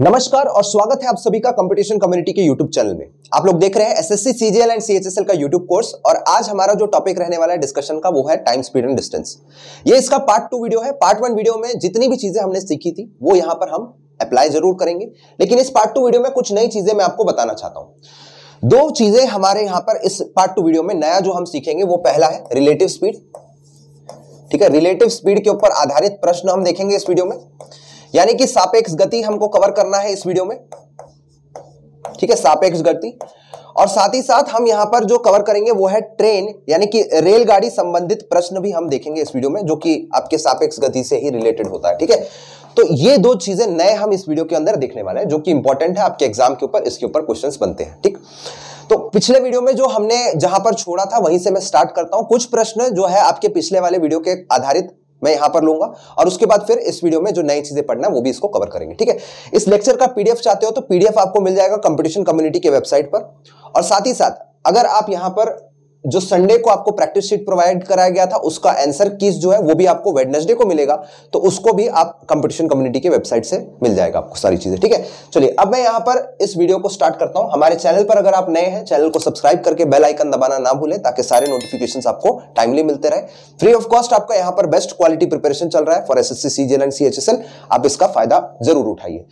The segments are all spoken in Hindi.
नमस्कार और स्वागत है आप सभी का कंपटीशन कम्युनिटी के यूट्यूब चैनल में आप लोग देख रहे हैं एसएससी सीजीएल एंड सीएचएसएल का यूट्यूब कोर्स और आज हमारा जो टॉपिक रहने वाला है डिस्कशन का वो है टाइम स्पीड एंड डिस्टेंस ये इसका पार्ट टू वीडियो है पार्ट वन वीडियो में जितनी भी चीजें हमने सीखी थी वो यहाँ पर हम अप्लाई जरूर करेंगे लेकिन इस पार्ट टू वीडियो में कुछ नई चीजें मैं आपको बताना चाहता हूँ दो चीजें हमारे यहाँ पर इस पार्ट टू वीडियो में नया जो हम सीखेंगे वो पहला है रिलेटिव स्पीड ठीक है रिलेटिव स्पीड के ऊपर आधारित प्रश्न हम देखेंगे इस वीडियो में यानी कि सापेक्ष गति हमको कवर करना है इस वीडियो में ठीक है सापेक्ष गति और साथ ही साथ हम यहाँ पर जो कवर करेंगे वो है ट्रेन यानी कि रेलगाड़ी संबंधित प्रश्न भी हम देखेंगे इस वीडियो में जो कि आपके सापेक्ष गति से ही रिलेटेड होता है ठीक है तो ये दो चीजें नए हम इस वीडियो के अंदर देखने वाले हैं जो कि इंपॉर्टेंट है आपके एग्जाम के ऊपर इसके ऊपर क्वेश्चन बनते हैं ठीक तो पिछले वीडियो में जो हमने जहां पर छोड़ा था वहीं से मैं स्टार्ट करता हूं कुछ प्रश्न जो है आपके पिछले वाले वीडियो के आधारित मैं यहां पर लूंगा और उसके बाद फिर इस वीडियो में जो नई चीजें पढ़ना है वो भी इसको कवर करेंगे ठीक है इस लेक्चर का पीडीएफ चाहते हो तो पीडीएफ आपको मिल जाएगा कंपटीशन कम्युनिटी के वेबसाइट पर और साथ ही साथ अगर आप यहां पर जो संडे को आपको प्रैक्टिस शीट प्रोवाइड कराया गया था उसका आंसर किस जो है वो भी आपको वेडनेसडे को मिलेगा तो उसको भी आप कंपटीशन कम्युनिटी के वेबसाइट से मिल जाएगा आपको सारी चीजें ठीक है चलिए अब मैं यहां पर इस वीडियो को स्टार्ट करता हूं हमारे चैनल पर अगर आप नए हैं चैनल को सब्सक्राइब करके बेल आइकन दबाना ना भूलें ताकि सारे नोटिफिकेशन आपको टाइमली मिलते रहे फ्री ऑफ कॉस्ट आपका यहां पर बेस्ट क्वालिटी प्रिपेरेशन चल रहा है for S S C and C आप इसका फायदा जरूर उठाइए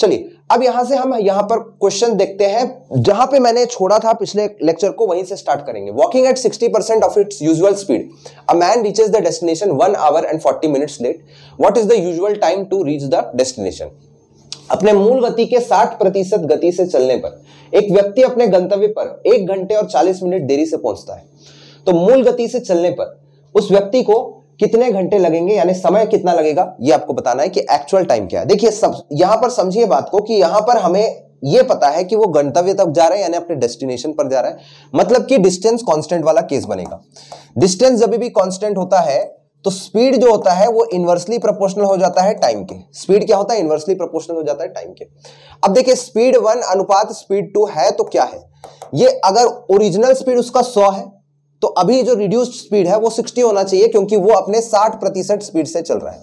चलिए अब यहां से हम यहां पर क्वेश्चन देखते हैं जहां पे मैंने छोड़ा था पिछले लेक्चर को वहीं से स्टार्ट करेंगे walking at 60 percent of its usual speed a man reaches the destination one hour and 40 minutes late what is the usual time to reach the destination अपने मूल गति के 60 प्रतिशत गति से चलने पर एक व्यक्ति अपने गंतव्य पर एक घंटे और चालीस मिनट देरी से पहुंचता है तो मूल गति से चलने पर उस व्यक्ति को कितने घंटे लगेंगे यानी समय कितना लगेगा ये आपको बताना है कि एक्चुअल टाइम क्या है देखिए सब यहां पर समझिए बात को कि यहां पर हमें ये पता है कि वो गंतव्य तक जा रहा है यानी अपने डेस्टिनेशन पर जा रहा है मतलब कि डिस्टेंस कांस्टेंट वाला केस बनेगा डिस्टेंस जब भी कांस्टेंट होता है तो स्पीड जो होता है वो इन्वर्सली प्रोपोर्शनल हो जाता है टाइम के स्पीड क्या होता है इन्वर्सली प्रोपोर्शनल हो जाता है टाइम के अब देखिए स्पीड वन अनुपात स्पीड टू है तो क्या है ये अगर ओरिजिनल स्पीड उसका सौ है तो अभी जो रिड्यूस्ड स्पीड है वो 60 होना चाहिए क्योंकि वो अपने 60 प्रतिशत स्पीड से चल रहा है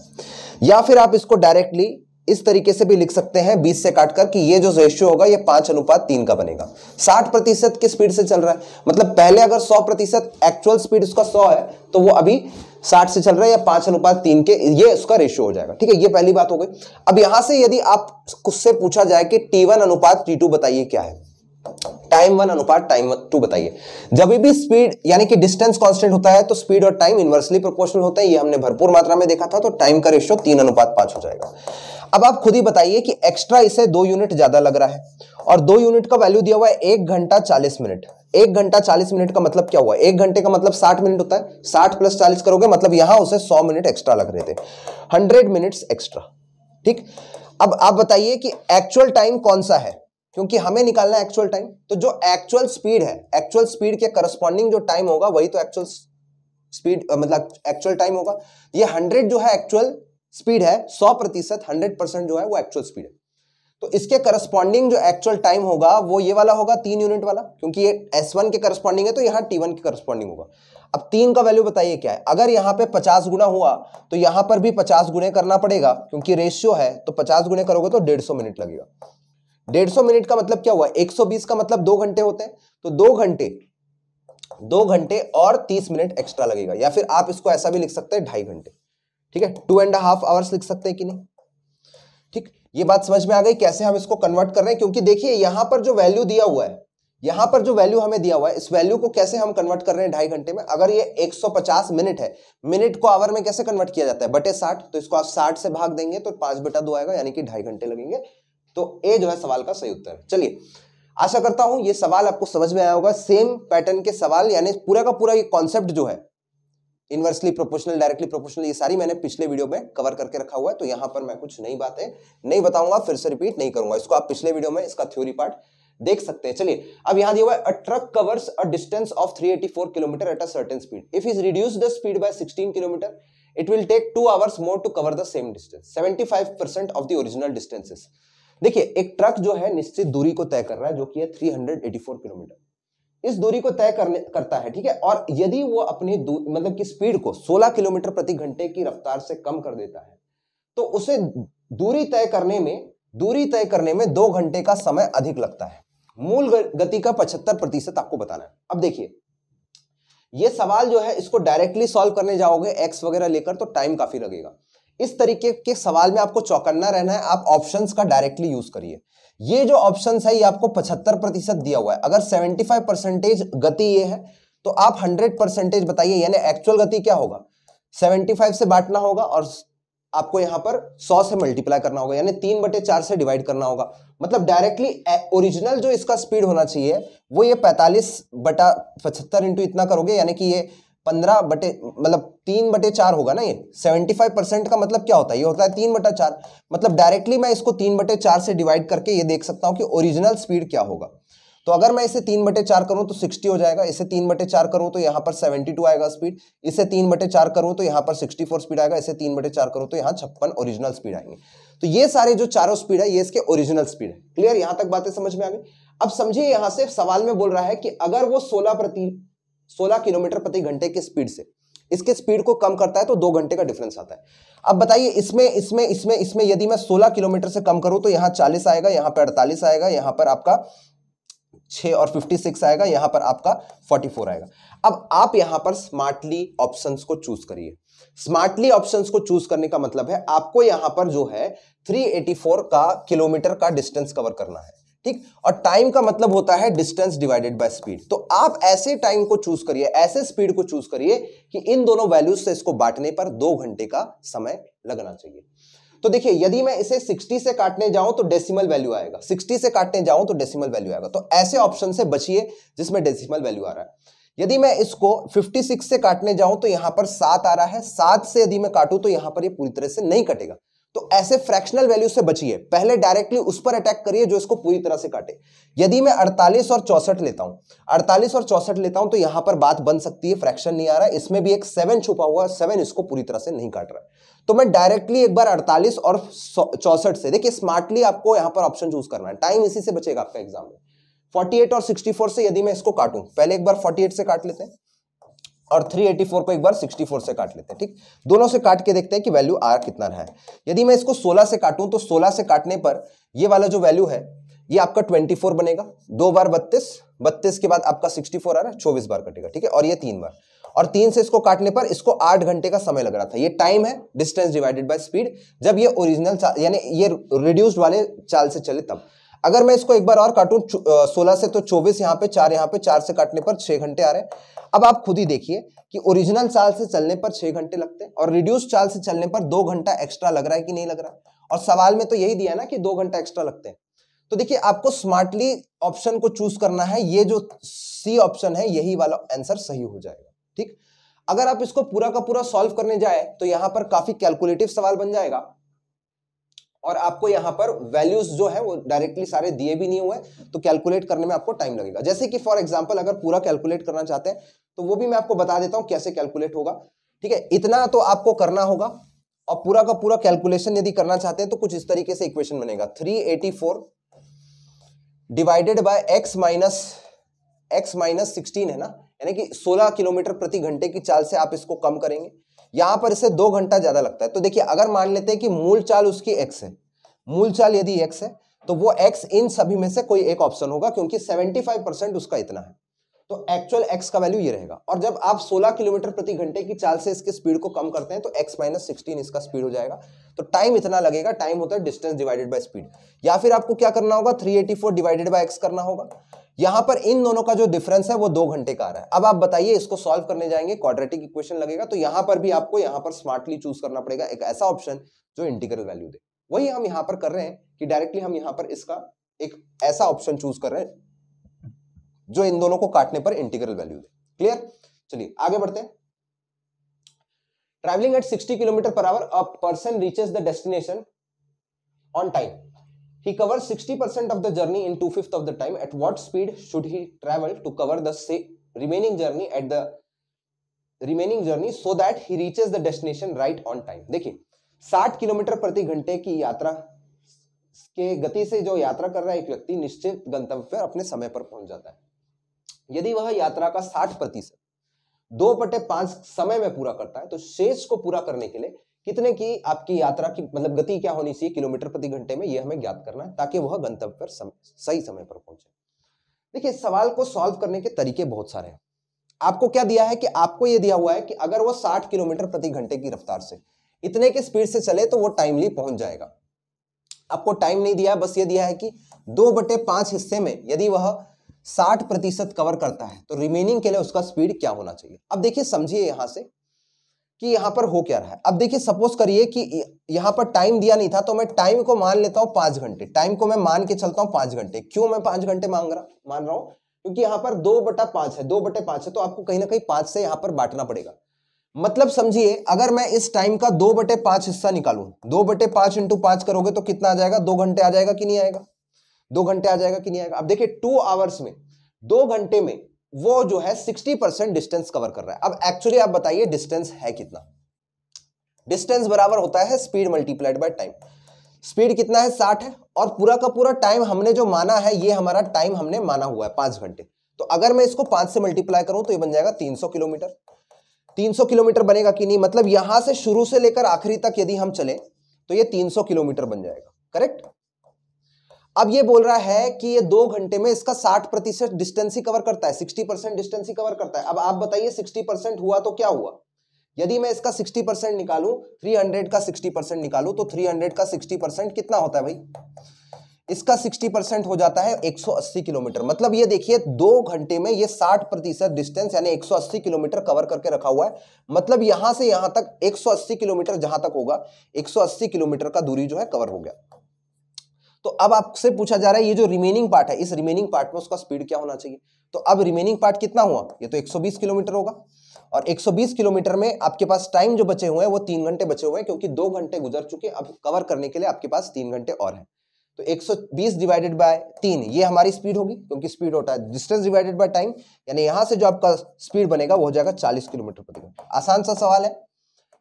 या फिर आप इसको डायरेक्टली इस तरीके से भी लिख सकते हैं 20 से काटकर कि ये जो रेशियो होगा ये पांच अनुपात तीन का बनेगा 60 प्रतिशत की स्पीड से चल रहा है मतलब पहले अगर 100 प्रतिशत एक्चुअल स्पीड उसका 100 है तो वो अभी 60 से चल रहा है या पांच अनुपात तीन के ये उसका रेशियो हो जाएगा ठीक है ये पहली बात हो गई अब यहां से यदि आप उससे पूछा जाए कि टी अनुपात टी बताइए क्या है टाइम वन अनुपात टाइम टू बताइए जब भी स्पीड यानी कि डिस्टेंस कांस्टेंट होता है तो स्पीड और टाइम इनवर्सली प्रोपोर्शनल होता है ये हमने भरपूर मात्रा में देखा था तो टाइम का रेशियो तीन अनुपात पांच हो जाएगा अब आप खुद ही बताइए कि एक्स्ट्रा इसे दो यूनिट ज्यादा लग रहा है और दो यूनिट का वैल्यू दिया हुआ है एक घंटा चालीस मिनट एक घंटा चालीस मिनट का मतलब क्या हुआ एक घंटे का मतलब साठ मिनट होता है साठ प्लस चालीस करोगे मतलब यहां उसे सौ मिनट एक्स्ट्रा लग रहे थे हंड्रेड मिनट्स एक्स्ट्रा ठीक अब आप बताइए कि एक्चुअल टाइम कौन सा है क्योंकि हमें निकालना है एक्चुअल टाइम तो जो एक्चुअल स्पीड है एक्चुअल स्पीड के करस्पॉन्डिंग जो टाइम होगा वही तो एक्चुअल स्पीड मतलब एक्चुअल टाइम होगा ये हंड्रेड जो है एक्चुअल स्पीड है सौ प्रतिशत हंड्रेड परसेंट जो है वो एक्चुअल स्पीड है तो इसके करस्पॉन्डिंग जो एक्चुअल टाइम होगा वो ये वाला होगा तीन यूनिट वाला क्योंकि ये एस वन के करस्पॉन्डिंग है तो यहाँ टी वन के करस्पॉन्डिंग होगा अब तीन का वैल्यू बताइए क्या है अगर यहाँ पे पचास गुना हुआ तो यहाँ पर भी पचास गुने करना पड़ेगा क्योंकि रेशियो है तो पचास गुने करोगे तो डेढ़ सौ मिनट लगेगा डेढ़ सौ मिनट का मतलब क्या हुआ एक सौ बीस का मतलब दो घंटे होते हैं तो दो घंटे दो घंटे और तीस मिनट एक्स्ट्रा लगेगा या फिर आप इसको ऐसा भी लिख सकते हैं ढाई घंटे ठीक है टू एंड हाफ आवर्स लिख सकते हैं कि नहीं ठीक ये बात समझ में आ गई कैसे हम इसको कन्वर्ट कर रहे हैं क्योंकि देखिए यहां पर जो वैल्यू दिया हुआ है यहां पर जो वैल्यू हमें दिया हुआ है इस वैल्यू को कैसे हम कन्वर्ट कर रहे हैं ढाई घंटे में अगर ये 150 मिनट है मिनट को आवर में कैसे कन्वर्ट किया जाता है बटे 60 तो इसको आप 60 से भाग देंगे तो पांच बटा दो आएगा यानी कि ढाई घंटे लगेंगे तो ए जो है सवाल का सही उत्तर है चलिए आशा करता हूं ये सवाल आपको समझ में आया होगा सेम पैटर्न के सवाल यानी पूरा का पूरा ये कॉन्सेप्ट जो है इनवर्सली प्रोपोर्शनल डायरेक्टली प्रोपोर्शनल ये सारी मैंने पिछले वीडियो में कवर करके रखा हुआ है तो यहां पर मैं कुछ नई बातें नहीं बताऊंगा फिर से रिपीट नहीं करूंगा इसको आप पिछले वीडियो में इसका थ्योरी पार्ट देख सकते हैं चलिए अब यहां दिया हुआ है a truck covers a distance of 384 kilometre at a certain speed if is reduce the speed by 16 kilometre it will take two hours more to cover the same distance 75 of the original distances देखिए एक ट्रक जो है निश्चित दूरी को तय कर रहा है जो कि है 384 किलोमीटर इस दूरी को तय करने करता है ठीक है और यदि वो अपनी मतलब कि स्पीड को 16 किलोमीटर प्रति घंटे की रफ्तार से कम कर देता है तो उसे दूरी तय करने में दूरी तय करने में दो घंटे का समय अधिक लगता है मूल गति का पचहत्तर प्रतिशत आपको बताना है अब देखिए ये सवाल जो है इसको डायरेक्टली सॉल्व करने जाओगे एक्स वगैरह लेकर तो टाइम काफी लगेगा इस तरीके के सवाल में आपको चौकन्ना रहना है आप ऑप्शंस का डायरेक्टली यूज करिए ये जो ऑप्शन है ये आपको पचहत्तर प्रतिशत दिया हुआ है अगर सेवेंटी फाइव परसेंटेज गति ये है तो आप हंड्रेड परसेंटेज बताइए यानी एक्चुअल गति क्या होगा सेवेंटी फाइव से बांटना होगा और आपको यहां पर सौ से मल्टीप्लाई करना होगा यानी तीन बटे चार से डिवाइड करना होगा मतलब डायरेक्टली ओरिजिनल जो इसका स्पीड होना चाहिए वो ये पैंतालीस बटा पचहत्तर इंटू इतना करोगे यानी कि ये पंद्रह बटे मतलब तीन बटे चार होगा ना ये सेवेंटी फाइव परसेंट का मतलब क्या होता है ये होता है तीन बटा चार मतलब डायरेक्टली मैं इसको तीन बटे चार से डिवाइड करके ये देख सकता हूँ कि ओरिजिनल स्पीड क्या होगा तो अगर मैं इसे तीन बटे चार करूँ तो सिक्सटी हो जाएगा इसे तीन बटे चार करूँ तो यहाँ पर सेवेंटी टू आएगा स्पीड इसे तीन बटे चार करूँ तो यहाँ पर सिक्सटी फोर स्पीड आएगा इसे तीन बटे चार करूँ तो यहाँ छप्पन ओरिजिनल स्पीड आएंगे तो ये सारे जो चारों स्पीड है ये इसके ओरिजिनल स्पीड है क्लियर यहाँ तक बातें समझ में आ गई अब समझिए यहाँ से सवाल में बोल रहा है कि अगर वो सोलह प्रति सोलह किलोमीटर प्रति घंटे की स्पीड से इसके स्पीड को कम करता है तो दो घंटे का डिफरेंस आता है अब बताइए इसमें इसमें इसमें इसमें यदि मैं 16 किलोमीटर से कम करूं तो यहां 40 आएगा यहां पर 48 आएगा यहां पर आपका 6 और 56 आएगा यहां पर आपका 44 आएगा अब आप यहां पर स्मार्टली ऑप्शंस को चूज करिए स्मार्टली ऑप्शंस को चूज करने का मतलब है आपको यहां पर जो है 384 का किलोमीटर का डिस्टेंस कवर करना है ठीक और टाइम का मतलब होता है डिस्टेंस डिवाइडेड बाय स्पीड तो आप ऐसे टाइम को चूज करिए ऐसे स्पीड को चूज करिए कि इन दोनों वैल्यूज से इसको बांटने पर दो घंटे का समय लगना चाहिए तो देखिए यदि मैं इसे 60 से काटने जाऊं तो डेसिमल वैल्यू आएगा 60 से काटने जाऊं तो डेसिमल वैल्यू आएगा तो ऐसे ऑप्शन से बचिए जिसमें डेसिमल वैल्यू आ रहा है यदि मैं इसको 56 से काटने जाऊं तो यहां पर सात आ रहा है सात से यदि मैं काटूं तो यहां पर ये पूरी तरह से नहीं कटेगा तो ऐसे फ्रैक्शनल वैल्यू से बचिए पहले डायरेक्टली उस पर अटैक करिए जो इसको पूरी तरह से काटे यदि मैं 48 और चौसठ लेता हूं 48 और चौसठ लेता हूं तो यहां पर बात बन सकती है फ्रैक्शन नहीं आ रहा इसमें भी एक सेवन छुपा हुआ सेवन इसको पूरी तरह से नहीं काट रहा तो मैं डायरेक्टली एक बार अड़तालीस और चौसठ से देखिए स्मार्टली आपको यहां पर ऑप्शन चूज करना है टाइम इसी से बचेगा आपका एग्जाम में फोर्टी और सिक्सटी से यदि मैं इसको काटूं पहले एक बार फोर्टी से काट लेते हैं और 384 को एक बार 64 से काट लेते हैं ठीक दोनों से काट के देखते हैं कि वैल्यू आर कितना रहा है यदि मैं इसको 16 से काटूं तो 16 से काटने पर ये वाला जो वैल्यू है ये आपका 24 बनेगा दो बार 32 32 के बाद आपका 64 आ रहा है 24 बार कटेगा ठीक है और ये तीन बार और तीन से इसको काटने पर इसको आठ घंटे का समय लग रहा था ये टाइम है डिस्टेंस डिवाइडेड बाई स्पीड जब ये ओरिजिनल यानी ये रिड्यूस्ड वाले चाल से चले तब अगर मैं इसको एक बार और काटूं सोलह से तो चौबीस यहाँ पे चार यहाँ पे चार से काटने पर छह घंटे आ रहे हैं अब आप खुद ही देखिए कि ओरिजिनल चाल से चलने पर छह घंटे लगते हैं और रिड्यूस चाल से चलने पर दो घंटा एक्स्ट्रा लग रहा है कि नहीं लग रहा और सवाल में तो यही दिया ना कि दो घंटा एक्स्ट्रा लगते हैं तो देखिए आपको स्मार्टली ऑप्शन को चूज करना है ये जो सी ऑप्शन है यही वाला आंसर सही हो जाएगा ठीक अगर आप इसको पूरा का पूरा सॉल्व करने जाए तो यहां पर काफी कैलकुलेटिव सवाल बन जाएगा और आपको यहाँ पर वैल्यूज जो है वो डायरेक्टली सारे दिए भी नहीं हुए तो कैलकुलेट करने में आपको टाइम लगेगा जैसे कि फॉर एग्जाम्पल अगर पूरा कैलकुलेट करना चाहते हैं तो वो भी मैं आपको बता देता हूँ कैसे कैलकुलेट होगा ठीक है इतना तो आपको करना होगा और पूरा का पूरा कैलकुलेशन यदि करना चाहते हैं तो कुछ इस तरीके से इक्वेशन बनेगा three eighty four divided by X minus X minus sixteen है ना यानी कि सोलह किलोमीटर प्रति घंटे की चाल से आप इसको कम करेंगे यहां पर इसे दो घंटा ज़्यादा लगता है तो देखिए अगर मान लेते हैं कि मूल चाल उसकी एक्स है मूल चाल यदि एक्स है तो वो एक्स इन सभी में से कोई एक ऑप्शन होगा क्योंकि सेवेंटी उसका इतना है तो एक्चुअल एक्स का वैल्यू ये रहेगा और जब आप 16 किलोमीटर प्रति घंटे की चाल से इसके स्पीड को कम करते हैं तो एक्स माइनस सिक्सटीन इसका स्पीड हो जाएगा तो टाइम इतना लगेगा टाइम होता है डिस्टेंस डिवाइडेड बाय स्पीड या फिर आपको क्या करना होगा 384 डिवाइडेड बाय एक्स करना होगा यहां पर इन दोनों का जो डिफरेंस है वो दो घंटे का आ रहा है अब आप बताइए इसको सॉल्व करने जाएंगे क्वाड्रेटिक इक्वेशन लगेगा तो यहां पर भी आपको यहां पर स्मार्टली चूज करना पड़ेगा एक ऐसा ऑप्शन जो इंटीग्रल वैल्यू दे वही हम यहां पर कर रहे हैं कि डायरेक्टली हम यहां पर इसका एक ऐसा ऑप्शन चूज कर रहे हैं जो इन दोनों को काटने पर इंटीग्रल वैल्यू दे क्लियर चलिए आगे बढ़ते हैं travelling at 60 kilometre per hour a person reaches the destination on time He covers 60% of the journey in two-fifth of the time. At what speed should he travel to cover the remaining journey at the remaining journey so that he reaches the destination right on time? देखिए 60 किलोमीटर प्रति घंटे की यात्रा के गति से जो यात्रा कर रहा है एक व्यक्ति निश्चित गंतव्य पर अपने समय पर पहुंच जाता है यदि वह यात्रा का 60 प्रतिशत दो बटे पांच समय में पूरा करता है तो शेष को पूरा करने के लिए कितने की आपकी यात्रा की मतलब गति क्या होनी चाहिए किलोमीटर प्रति घंटे में यह हमें ज्ञात करना है ताकि वह गंतव्य पर सम, सही समय पर पहुंचे देखिए सवाल को सॉल्व करने के तरीके बहुत सारे हैं आपको क्या दिया है कि आपको यह दिया हुआ है कि अगर वह साठ किलोमीटर प्रति घंटे की रफ्तार से इतने की स्पीड से चले तो वो टाइमली पहुंच जाएगा आपको टाइम नहीं दिया बस ये दिया है कि दो बटे पांच हिस्से में यदि वह साठ प्रतिशत कवर करता है तो रिमेनिंग के लिए उसका स्पीड क्या होना चाहिए अब देखिए समझिए यहां से कि यहां पर हो क्या रहा है अब देखिए सपोज करिए कि यहां पर टाइम दिया नहीं था तो मैं टाइम को मान लेता हूं पांच घंटे टाइम को मैं मान के चलता हूं पांच घंटे क्यों मैं पांच घंटे मांग रहा मान रहा हूं क्योंकि यहां पर दो बटा पांच है दो बटे पांच है तो आपको कहीं ना कहीं पांच से यहां पर बांटना पड़ेगा मतलब समझिए अगर मैं इस टाइम का दो बटे पाँच हिस्सा निकालू दो बटे पांच इंटू पाँच करोगे तो कितना आ जाएगा दो घंटे आ जाएगा कि नहीं आएगा दो घंटे आ जाएगा कि नहीं आएगा अब देखिए टू आवर्स में दो घंटे में वो जो है 60 परसेंट डिस्टेंस कवर कर रहा है अब एक्चुअली आप बताइए डिस्टेंस है कितना डिस्टेंस बराबर होता है speed multiplied by time speed कितना है साठ है और पूरा का पूरा टाइम हमने जो माना है ये हमारा टाइम हमने माना हुआ है पांच घंटे तो अगर मैं इसको पांच से मल्टीप्लाई करूं तो ये बन जाएगा तीन सौ किलोमीटर तीन सौ किलोमीटर बनेगा कि नहीं मतलब यहां से शुरू से लेकर आखिरी तक यदि हम चले तो ये तीन सौ किलोमीटर बन जाएगा करेक्ट अब ये बोल रहा है कि ये दो घंटे में इसका साठ प्रतिशत डिस्टेंस ही कवर करता है सिक्सटी परसेंट डिस्टेंस ही कवर करता है अब आप बताइए सिक्सटी परसेंट हुआ तो क्या हुआ यदि मैं इसका सिक्सटी परसेंट निकालू थ्री हंड्रेड का सिक्सटी परसेंट निकालू तो थ्री हंड्रेड का सिक्सटी परसेंट कितना होता है भाई इसका सिक्सटी परसेंट हो जाता है एक सौ अस्सी किलोमीटर मतलब ये देखिए दो घंटे में ये साठ प्रतिशत डिस्टेंस यानी एक सौ अस्सी किलोमीटर कवर करके रखा हुआ है मतलब यहां से यहां तक एक सौ अस्सी किलोमीटर जहां तक होगा एक सौ अस्सी किलोमीटर का दूरी जो है कवर हो गया तो अब आपसे पूछा जा रहा है ये जो रिमेनिंग पार्ट है इस रिमेनिंग पार्ट में उसका स्पीड क्या होना चाहिए तो अब रिमेनिंग पार्ट कितना हुआ ये तो 120 किलोमीटर होगा और 120 किलोमीटर में आपके पास टाइम जो बचे हुए हैं वो तीन घंटे बचे हुए हैं क्योंकि दो घंटे गुजर चुके अब कवर करने के लिए आपके पास तीन घंटे और है तो 120 डिवाइडेड बाय तीन ये हमारी स्पीड होगी क्योंकि स्पीड होता है डिस्टेंस डिवाइडेड बाय टाइम यानी यहां से जो आपका स्पीड बनेगा वो हो जाएगा 40 किलोमीटर प्रति घंटे आसान सा सवाल है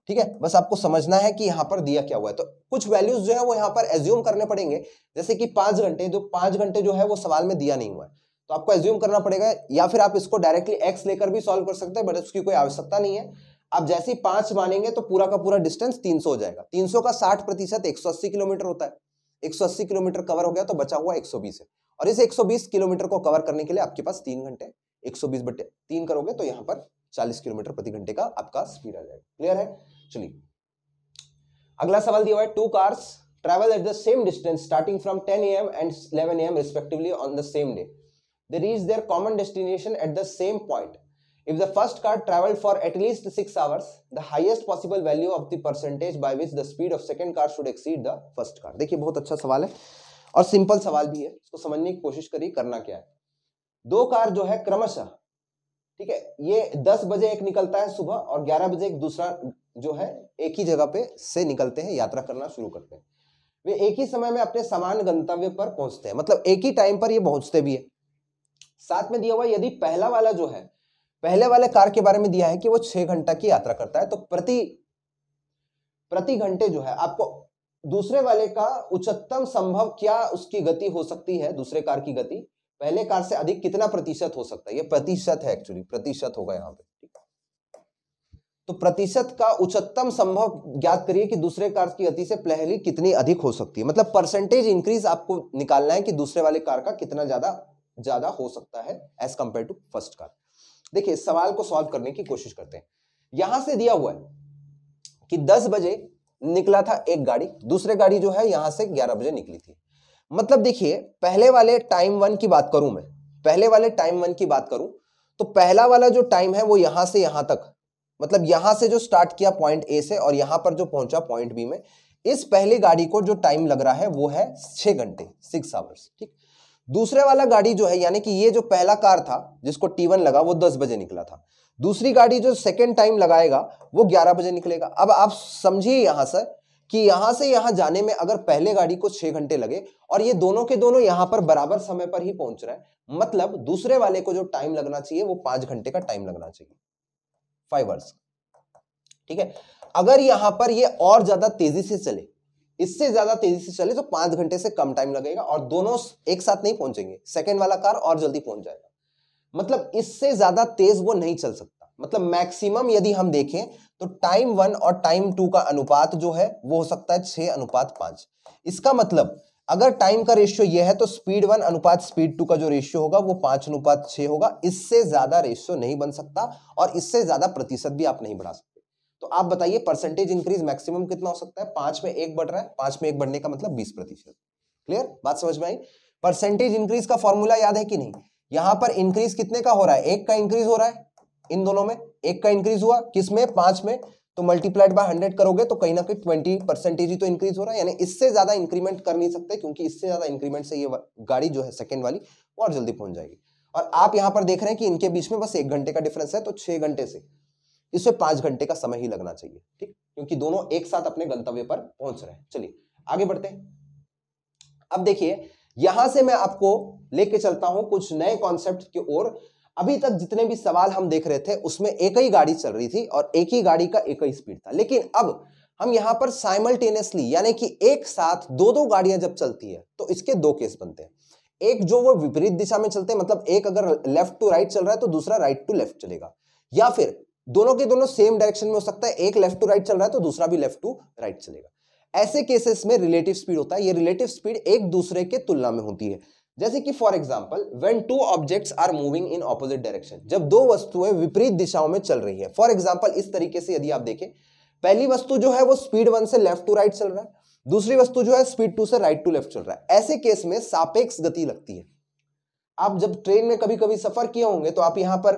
ठीक है बस आपको समझना है कि यहाँ पर दिया क्या हुआ है तो कुछ वैल्यूज जो है वो यहाँ पर एज्यूम करने पड़ेंगे जैसे कि पांच घंटे जो तो पांच घंटे जो है वो सवाल में दिया नहीं हुआ है तो आपको एज्यूम करना पड़ेगा या फिर आप इसको डायरेक्टली एक्स लेकर भी सॉल्व कर सकते हैं बट उसकी कोई आवश्यकता नहीं है आप जैसे ही पांच मानेंगे तो पूरा का पूरा डिस्टेंस तीन हो जाएगा तीन का साठ प्रतिशत एक किलोमीटर होता है एक किलोमीटर कवर हो गया तो बचा हुआ एक है और इस एक किलोमीटर को कवर करने के लिए आपके पास तीन घंटे बीस बटे तीन करोगे तो यहाँ पर चालीस किलोमीटर प्रति घंटे का आपका स्पीड आ जाएगा क्लियर है चलिए अगला सवाल दिया हुआ है two cars travel at the same distance starting from 10 AM and 11 AM respectively on the same day they reach their common destination at the same point if the first car travel for at least six hours the highest possible value of the percentage by which the speed of second car should exceed the first car देखिए बहुत अच्छा सवाल है और सिंपल सवाल भी है इसको समझने की कोशिश करिए करना क्या है दो कार जो है क्रमशः ठीक है ये दस बजे एक निकलता है सुबह और ग्यारह बजे एक दूसरा जो है एक ही जगह पे से निकलते हैं यात्रा करना शुरू करते हैं वे एक ही समय में अपने समान गंतव्य पर पहुंचते हैं मतलब एक ही टाइम पर ये पहुंचते भी है साथ में दिया हुआ यदि पहला वाला जो है पहले वाले कार के बारे में दिया है कि वो छह घंटा की यात्रा करता है तो प्रति प्रति घंटे जो है आपको दूसरे वाले का उच्चतम संभव क्या उसकी गति हो सकती है दूसरे कार की गति पहले कार से अधिक कितना प्रतिशत हो सकता है ये प्रतिशत है एक्चुअली प्रतिशत होगा यहाँ पे तो प्रतिशत का उच्चतम संभव ज्ञात करिए कि दूसरे कार्य की गति से पहली कितनी अधिक हो सकती है मतलब परसेंटेज इंक्रीज आपको निकालना है कि दूसरे वाले कार का कितना ज्यादा ज्यादा हो सकता है as compare to first car देखिए सवाल को सॉल्व करने की कोशिश करते हैं यहां से दिया हुआ है कि 10 बजे निकला था एक गाड़ी दूसरे गाड़ी जो है यहां से 11 बजे निकली थी मतलब देखिए पहले वाले टाइम वन की बात करूं मैं पहले वाले टाइम वन की बात करूं तो पहला वाला जो टाइम है वो यहां से यहां तक मतलब यहां से जो स्टार्ट किया पॉइंट ए से और यहां पर जो पहुंचा पॉइंट बी में इस पहली गाड़ी को जो टाइम लग रहा है वो है छह घंटे सिक्स आवर्स ठीक दूसरे वाला गाड़ी जो है यानी कि ये जो पहला कार था जिसको टी वन लगा वो दस बजे निकला था दूसरी गाड़ी जो सेकेंड टाइम लगाएगा वो ग्यारह बजे निकलेगा अब आप समझिए यहां से कि यहाँ से यहाँ जाने में अगर पहले गाड़ी को छह घंटे लगे और ये दोनों के दोनों यहाँ पर बराबर समय पर ही पहुंच रहा है मतलब दूसरे वाले को जो टाइम लगना चाहिए वो पांच घंटे का टाइम लगना चाहिए फाइवर्स ठीक है अगर यहां पर ये और ज्यादा तेजी से चले इससे ज्यादा तेजी से चले तो पांच घंटे से कम टाइम लगेगा और दोनों एक साथ नहीं पहुंचेंगे सेकेंड वाला कार और जल्दी पहुंच जाएगा मतलब इससे ज्यादा तेज वो नहीं चल सकता मतलब मैक्सिमम यदि हम देखें तो टाइम वन और टाइम टू का अनुपात जो है वो हो सकता है छह अनुपात पांच इसका मतलब अगर टाइम का रेशियो ये है तो स्पीड वन अनुपात स्पीड टू का जो रेशियो होगा वो पांच अनुपात छह होगा इससे ज्यादा रेशियो नहीं बन सकता और इससे ज्यादा प्रतिशत भी आप नहीं बढ़ा सकते तो आप बताइए परसेंटेज इंक्रीज मैक्सिमम कितना हो सकता है पांच में एक बढ़ रहा है पांच में एक बढ़ने का मतलब बीस प्रतिशत क्लियर बात समझ में आई परसेंटेज इंक्रीज का फॉर्मूला याद है कि नहीं यहां पर इंक्रीज कितने का हो रहा है एक का इंक्रीज हो रहा है इन दोनों में एक का इंक्रीज हुआ किसमें में पांच में तो मल्टीप्लाइड बाय हंड्रेड करोगे तो कहीं ना कहीं ट्वेंटी परसेंटेज ही तो इंक्रीज हो रहा है यानी इससे ज़्यादा इंक्रीमेंट कर नहीं सकते क्योंकि इससे ज़्यादा इंक्रीमेंट से ये गाड़ी जो है सेकेंड वाली और जल्दी पहुंच जाएगी और आप यहां पर देख रहे हैं कि इनके बीच में बस एक घंटे का डिफरेंस है तो छह घंटे से इसे पांच घंटे का समय ही लगना चाहिए ठीक क्योंकि दोनों एक साथ अपने गंतव्य पर पहुंच रहे हैं चलिए आगे बढ़ते हैं अब देखिए यहां से मैं आपको लेके चलता हूं कुछ नए कॉन्सेप्ट की ओर अभी तक जितने भी सवाल हम देख रहे थे उसमें एक ही गाड़ी चल रही थी और एक ही गाड़ी का एक ही स्पीड था लेकिन अब हम यहां पर साइमल्टेनियसली यानी कि एक साथ दो दो गाड़ियां जब चलती है तो इसके दो केस बनते हैं एक जो वो विपरीत दिशा में चलते हैं मतलब एक अगर लेफ्ट टू राइट चल रहा है तो दूसरा राइट टू लेफ्ट चलेगा या फिर दोनों के दोनों सेम डायरेक्शन में हो सकता है एक लेफ्ट टू राइट चल रहा है तो दूसरा भी लेफ्ट टू राइट चलेगा ऐसे केसेस में रिलेटिव स्पीड होता है ये रिलेटिव स्पीड एक दूसरे के तुलना में होती है जैसे कि for example when two objects are moving in opposite direction जब दो वस्तुएं विपरीत दिशाओं में चल रही है फॉर एग्जाम्पल इस तरीके से यदि आप देखें पहली वस्तु जो है वो स्पीड वन से लेफ्ट टू राइट चल रहा है दूसरी वस्तु जो है स्पीड टू से राइट टू लेफ्ट चल रहा है ऐसे केस में सापेक्ष गति लगती है आप जब ट्रेन में कभी कभी सफर किए होंगे तो आप यहाँ पर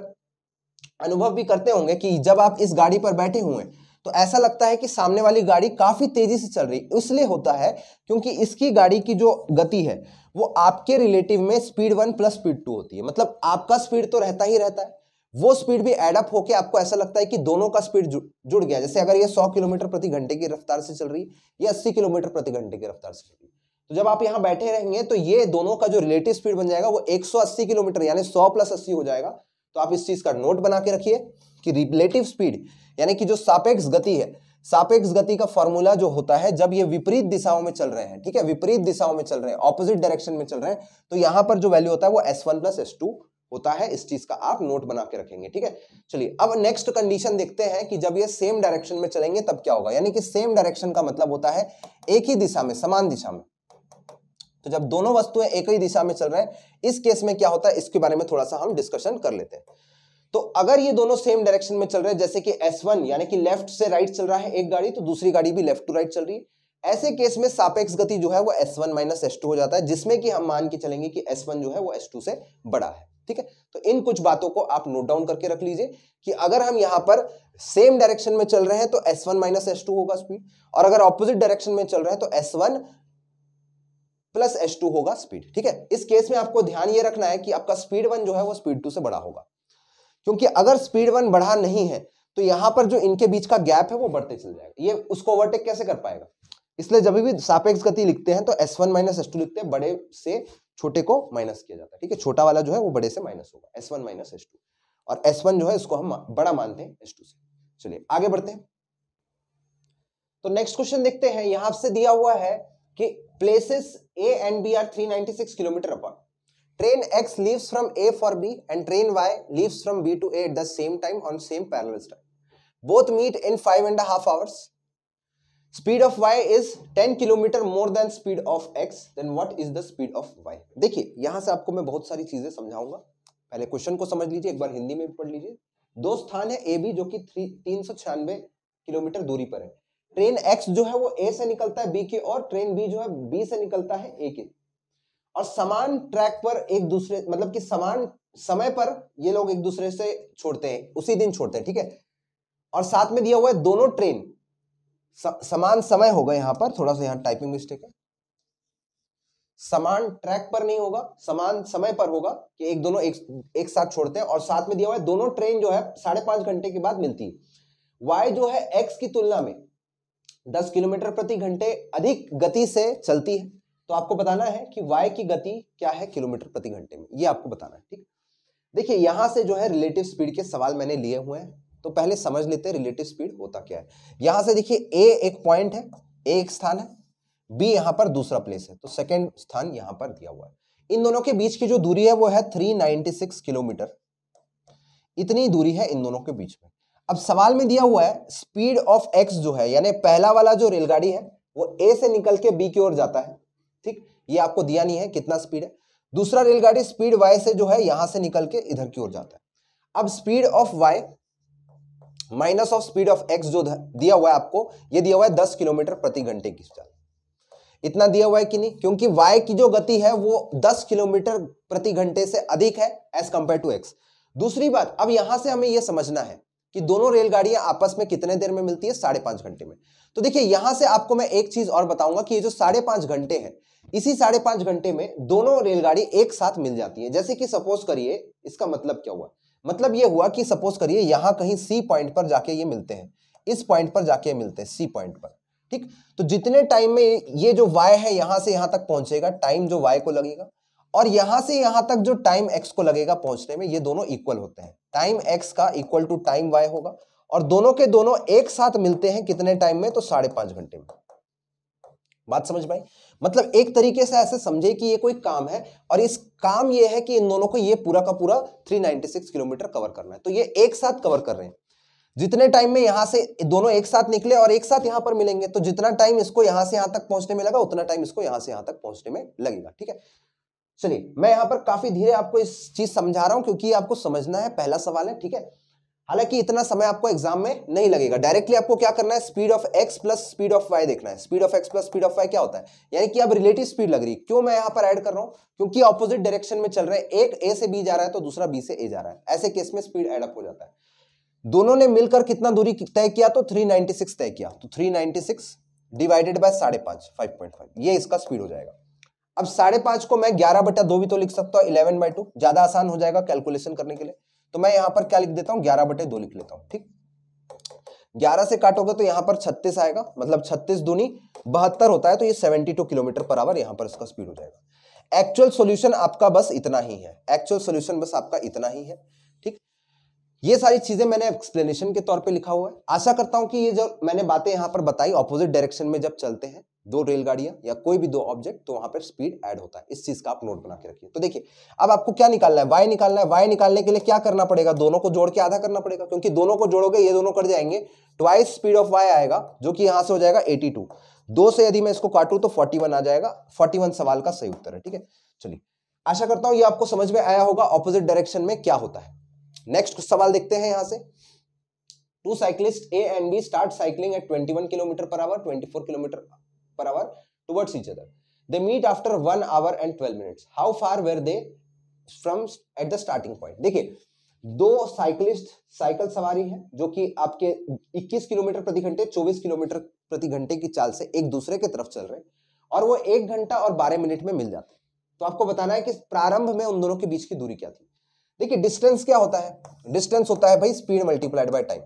अनुभव भी करते होंगे कि जब आप इस गाड़ी पर बैठे हुए हैं तो ऐसा लगता है कि सामने वाली गाड़ी काफ़ी तेज़ी से चल रही इसलिए होता है क्योंकि इसकी गाड़ी की जो गति है वो आपके रिलेटिव में speed one plus speed two होती है मतलब आपका स्पीड तो रहता ही रहता है वो स्पीड भी एडअप होके आपको ऐसा लगता है कि दोनों का स्पीड जुड़, गया जैसे अगर ये 100 किलोमीटर प्रति घंटे की रफ्तार से चल रही है या 80 किलोमीटर प्रति घंटे की रफ्तार से चल रही है तो जब आप यहाँ बैठे रहेंगे तो ये दोनों का जो रिलेटिव स्पीड बन जाएगा वो 180 किलोमीटर यानी 100 प्लस हो जाएगा तो आप इस चीज़ का नोट बना के रखिए कि रिलेटिव स्पीड यानी कि जो सापेक्ष गति है सापेक्ष गति का फॉर्मूला जो होता है जब ये विपरीत दिशाओं में चल रहे हैं ठीक है विपरीत दिशाओं में चल रहे हैं ऑपोजिट डायरेक्शन में चल रहे हैं तो यहां पर जो वैल्यू होता है वो S one plus S two होता है इस चीज का आप नोट बना के रखेंगे ठीक है चलिए अब नेक्स्ट कंडीशन देखते हैं कि जब ये सेम डायरेक्शन में चलेंगे तब क्या होगा यानी कि सेम डायरेक्शन का मतलब होता है एक ही दिशा में समान दिशा में तो जब दोनों वस्तुएं एक ही दिशा में चल रहे हैं इस केस में क्या होता है इसके बारे में थोड़ा सा हम डिस्कशन कर लेते हैं तो अगर ये दोनों सेम डायरेक्शन में चल रहे हैं जैसे कि S1 यानी कि लेफ्ट से राइट चल रहा है एक गाड़ी तो दूसरी गाड़ी भी लेफ्ट टू राइट चल रही है ऐसे केस में सापेक्ष गति जो है वो S one minus S two हो जाता है जिसमें कि हम मान के चलेंगे कि एस वन जो है वो एस टू से बड़ा है ठीक है तो इन कुछ बातों को आप नोट डाउन करके रख लीजिए कि अगर हम यहां पर सेम डायरेक्शन में चल रहे हैं तो S one minus S two होगा स्पीड और अगर ऑपोजिट डायरेक्शन में चल रहे हैं तो S one plus S two होगा स्पीड ठीक है इस केस में आपको ध्यान ये रखना है कि आपका स्पीड वन जो है वो स्पीड टू से बड़ा होगा क्योंकि अगर स्पीड वन बढ़ा नहीं है तो यहां पर जो इनके बीच का गैप है वो बढ़ते चल जाएगा ये उसको ओवरटेक कैसे कर पाएगा इसलिए जब भी सापेक्ष गति लिखते हैं तो S one minus S two लिखते हैं बड़े से छोटे को माइनस किया जाता है ठीक है छोटा वाला जो है वो बड़े से माइनस होगा S one minus S two और एस वन जो है इसको हम बड़ा मानते हैं एस टू से चलिए आगे बढ़ते हैं तो नेक्स्ट क्वेश्चन देखते हैं यहां से दिया हुआ है कि places A and B are six kilometre apart train X leaves from A for B and train Y leaves from B to at the same time on same parallel both meet in five and half hours speed of Y is ten kilometre more than speed of X then what is the speed of Y देखिए यहां से आपको मैं बहुत सारी चीजें समझाऊंगा पहले क्वेश्चन को समझ लीजिए एक बार हिंदी में भी पढ़ लीजिए दो स्थान है ए बी जो कि तीन सौ छियानवे किलोमीटर दूरी पर है ट्रेन एक्स जो है वो ए से निकलता है बी के और ट्रेन बी जो है बी से निकलता है ए के और समान ट्रैक पर एक दूसरे मतलब कि समान समय पर ये लोग एक दूसरे से छोड़ते हैं उसी दिन छोड़ते हैं ठीक है और साथ में दिया हुआ है दोनों ट्रेन समान समय होगा यहां पर थोड़ा सा यहां टाइपिंग मिस्टेक है समान ट्रैक पर नहीं होगा समान समय पर होगा कि एक दोनों एक, एक साथ छोड़ते हैं और साथ में दिया हुआ है दोनों ट्रेन जो है साढ़े पांच घंटे के बाद मिलती है वाई जो है एक्स की तुलना में दस किलोमीटर प्रति घंटे अधिक गति से चलती है तो आपको बताना है कि वाई की गति क्या है किलोमीटर प्रति घंटे में ये आपको बताना है ठीक देखिए यहां से जो है रिलेटिव स्पीड के सवाल मैंने लिए हुए हैं तो पहले समझ लेते हैं रिलेटिव स्पीड होता क्या है यहां से देखिए ए एक पॉइंट है ए एक स्थान है बी यहां पर दूसरा प्लेस है तो सेकेंड स्थान यहां पर दिया हुआ है इन दोनों के बीच की जो दूरी है वो है 396 किलोमीटर इतनी दूरी है इन दोनों के बीच में अब सवाल में दिया हुआ है स्पीड ऑफ एक्स जो है यानी पहला वाला जो रेलगाड़ी है वो ए से निकल के बी की ओर जाता है ठीक ये आपको दिया नहीं है कितना स्पीड है दूसरा रेलगाड़ी स्पीड वाई से जो है यहां से निकल के इधर की ओर जाता है अब speed of Y minus of speed of X जो दिया हुआ है आपको ये दिया हुआ है दस किलोमीटर प्रति घंटे की चाल इतना दिया हुआ है कि नहीं क्योंकि वाई की जो गति है वो दस किलोमीटर प्रति घंटे से अधिक है एज कंपेयर टू एक्स दूसरी बात अब यहां से हमें यह समझना है कि दोनों रेलगाड़ियां आपस में कितने देर में मिलती है साढ़े पांच घंटे में तो देखिए यहां से आपको मैं एक चीज और बताऊंगा कि ये जो साढ़े पांच घंटे हैं इसी साढ़े पांच घंटे में दोनों रेलगाड़ी एक साथ मिल जाती है जैसे कि सपोज करिए इसका मतलब क्या हुआ मतलब ये हुआ कि सपोज करिए यहां कहीं सी पॉइंट पर जाके ये मिलते हैं इस पॉइंट पर जाके मिलते हैं सी पॉइंट पर ठीक तो जितने टाइम में ये जो वाई है यहां से यहां तक पहुंचेगा टाइम जो वाई को लगेगा और यहां से यहां तक जो टाइम एक्स को लगेगा पहुंचने में ये दोनों इक्वल होते हैं टाइम एक्स का इक्वल टू टाइम वाई होगा और दोनों के दोनों एक साथ मिलते हैं कितने टाइम में तो साढ़े पांच घंटे में बात समझ पाई मतलब एक तरीके से ऐसे समझे कि ये कोई काम है और इस काम ये है कि इन दोनों को ये पूरा का पूरा 396 किलोमीटर कवर करना है तो ये एक साथ कवर कर रहे हैं जितने टाइम में यहां से दोनों एक साथ निकले और एक साथ यहां पर मिलेंगे तो जितना टाइम इसको यहां से यहां तक पहुंचने में लगा उतना टाइम इसको यहां से यहां तक पहुंचने में लगेगा ठीक है चलिए मैं यहां पर काफी धीरे आपको इस चीज समझा रहा हूं क्योंकि आपको समझना है पहला सवाल है ठीक है हालांकि इतना समय आपको एग्जाम में नहीं लगेगा डायरेक्टली आपको क्या करना है speed of X plus speed of Y देखना है speed of X plus speed of Y क्या होता है यानी कि अब रिलेटिव स्पीड लग रही है क्यों मैं यहां पर ऐड कर रहा हूं क्योंकि ऑपोजिट डायरेक्शन में चल रहे हैं एक ए से बी जा रहा है तो दूसरा बी से ए जा रहा है ऐसे केस में स्पीड एडअप हो जाता है दोनों ने मिलकर कितना दूरी तय किया तो 396 तय किया तो 396 डिवाइडेड बाय साढ़े पांच फाइव ये इसका स्पीड हो जाएगा अब साढ़े पांच को मैं ग्यारह बटा दो भी तो लिख सकता हूं इलेवन बाय टू ज्यादा आसान हो जाएगा कैलकुलेशन करने के लिए तो मैं यहां पर क्या लिख देता हूं ग्यारह बटे दो लिख लेता हूं ठीक ग्यारह से काटोगे तो यहां पर छत्तीस आएगा मतलब छत्तीस दूनी बहत्तर होता है तो ये seventy two kilometre per hour यहां पर इसका स्पीड हो जाएगा एक्चुअल सोल्यूशन आपका बस इतना ही है एक्चुअल सोल्यूशन बस आपका इतना ही है ठीक ये सारी चीजें मैंने एक्सप्लेनेशन के तौर पे लिखा हुआ है आशा करता हूं कि ये जो मैंने बातें यहां पर बताई ऑपोजिट डायरेक्शन में जब चलते हैं दो रेलगाड़ियां या कोई भी दो ऑब्जेक्ट तो वहां पर स्पीड ऐड होता है इस चीज का आप नोट बना के रखिए तो देखिए अब आपको क्या निकालना है वाई निकालना है वाई निकालने के लिए क्या करना पड़ेगा दोनों को जोड़ के आधा करना पड़ेगा क्योंकि दोनों को जोड़ोगे ये दोनों कट जाएंगे ट्वाइस स्पीड ऑफ वाई आएगा जो कि यहां से हो जाएगा एटी टू दो से यदि मैं इसको काटू तो फोर्टी वन आ जाएगा फोर्टी वन सवाल का सही उत्तर है ठीक है चलिए आशा करता हूं ये आपको समझ में आया होगा ऑपोजिट डायरेक्शन में क्या होता है नेक्स्ट सवाल देखते हैं यहां से two cyclist A and B start cycling at 21 kilometre per hour 24 kilometre per hour towards each other they meet after 1 hour and 12 minutes how far were they from at the starting point देखिए दो साइकिलिस्ट साइकिल सवारी हैं जो कि आपके 21 किलोमीटर प्रति घंटे 24 किलोमीटर प्रति घंटे की चाल से एक दूसरे की तरफ चल रहे हैं और वो एक घंटा और 12 मिनट में मिल जाते हैं तो आपको बताना है कि प्रारंभ में उन दोनों के बीच की दूरी क्या थी देखिए डिस्टेंस क्या होता है डिस्टेंस होता है भाई स्पीड मल्टीप्लाइड बाई टाइम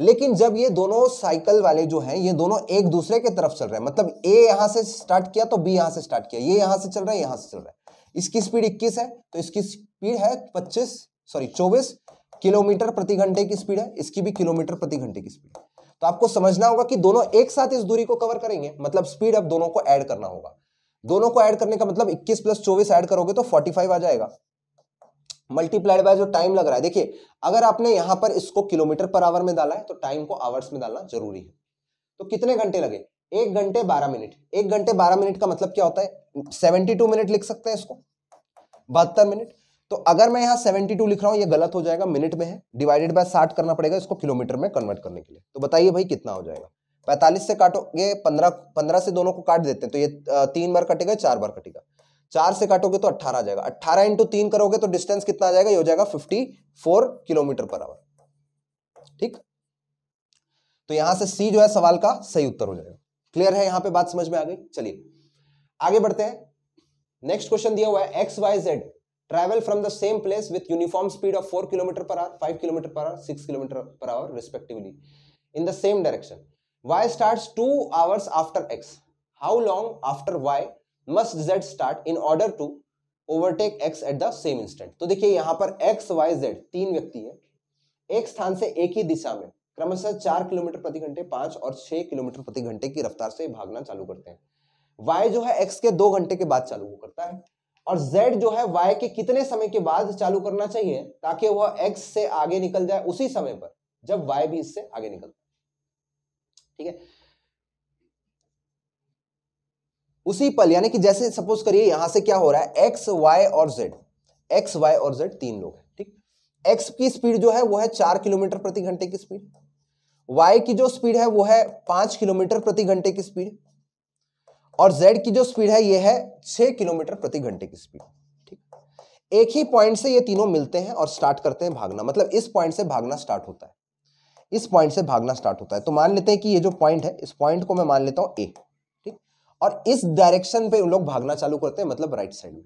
लेकिन जब ये दोनों साइकिल वाले जो हैं ये दोनों एक दूसरे के तरफ चल रहे हैं मतलब ए यहां से स्टार्ट किया तो बी यहां से स्टार्ट किया ये यहां से चल रहा है यहां से चल रहा है इसकी स्पीड इक्कीस है तो इसकी स्पीड है पच्चीस सॉरी चौबीस किलोमीटर प्रति घंटे की स्पीड है इसकी भी किलोमीटर प्रति घंटे की स्पीड है तो आपको समझना होगा कि दोनों एक साथ इस दूरी को कवर करेंगे मतलब स्पीड अब दोनों को ऐड करना होगा दोनों को ऐड करने का मतलब 21 प्लस चौबीस ऐड करोगे तो 45 आ जाएगा मल्टीप्लाइड बाय जो टाइम लग रहा है देखिए अगर आपने यहां पर इसको किलोमीटर पर आवर में डाला है तो टाइम को आवर्स में डालना जरूरी है तो कितने घंटे लगे एक घंटे बारह मिनट एक घंटे बारह मिनट का मतलब क्या होता है सेवेंटी टू मिनट लिख सकते हैं इसको बहत्तर मिनट तो अगर मैं यहाँ सेवेंटी टू लिख रहा हूं यह गलत हो जाएगा मिनट में है डिवाइडेड बाय साठ करना पड़ेगा इसको किलोमीटर में कन्वर्ट करने के लिए तो बताइए भाई कितना हो जाएगा पैंतालीस से काटोगे पंद्रह पंद्रह से दोनों को काट देते हैं तो ये तीन बार कटेगा चार बार कटेगा चार से काटोगे तो अट्ठारह आ जाएगा अट्ठारह इंटू तीन करोगे तो डिस्टेंस कितना आ जाएगा ये हो जाएगा fifty four kilometre per hour ठीक तो यहां से सी जो है सवाल का सही उत्तर हो जाएगा क्लियर है यहां पे बात समझ में आ गई चलिए आगे बढ़ते हैं नेक्स्ट क्वेश्चन दिया हुआ है X Y Z travel from the same place with uniform speed of four kilometre per hour five kilometre per hour six kilometre per hour respectively in the same direction Y start two hours after X how long after Y must Z start in order to overtake X at the same instant तो देखिए यहां पर एक्स वाई जेड तीन व्यक्ति है एक स्थान से एक ही दिशा में क्रमशः चार किलोमीटर प्रति घंटे पांच और छह किलोमीटर प्रति घंटे की रफ्तार से भागना चालू करते हैं वाई जो है एक्स के दो घंटे के बाद चालू करता है और z जो है y के कितने समय के बाद चालू करना चाहिए ताकि वह x से आगे निकल जाए उसी समय पर जब y भी इससे आगे निकलता ठीक है उसी पल यानी कि जैसे सपोज करिए यहां से क्या हो रहा है एक्स वाई और जेड एक्स वाई और जेड तीन लोग हैं ठीक एक्स की स्पीड जो है वो है चार किलोमीटर प्रति घंटे की स्पीड वाई की जो स्पीड है वो है पांच किलोमीटर प्रति घंटे की स्पीड और जेड की जो स्पीड है ये है छह किलोमीटर प्रति घंटे की स्पीड ठीक एक ही पॉइंट से ये तीनों मिलते हैं और स्टार्ट करते हैं भागना मतलब इस पॉइंट से भागना स्टार्ट होता है इस पॉइंट से भागना स्टार्ट होता है तो मान लेते हैं कि ये जो पॉइंट है इस पॉइंट को मैं मान लेता हूं ए और इस डायरेक्शन पे उन लोग भागना चालू करते हैं मतलब राइट साइड में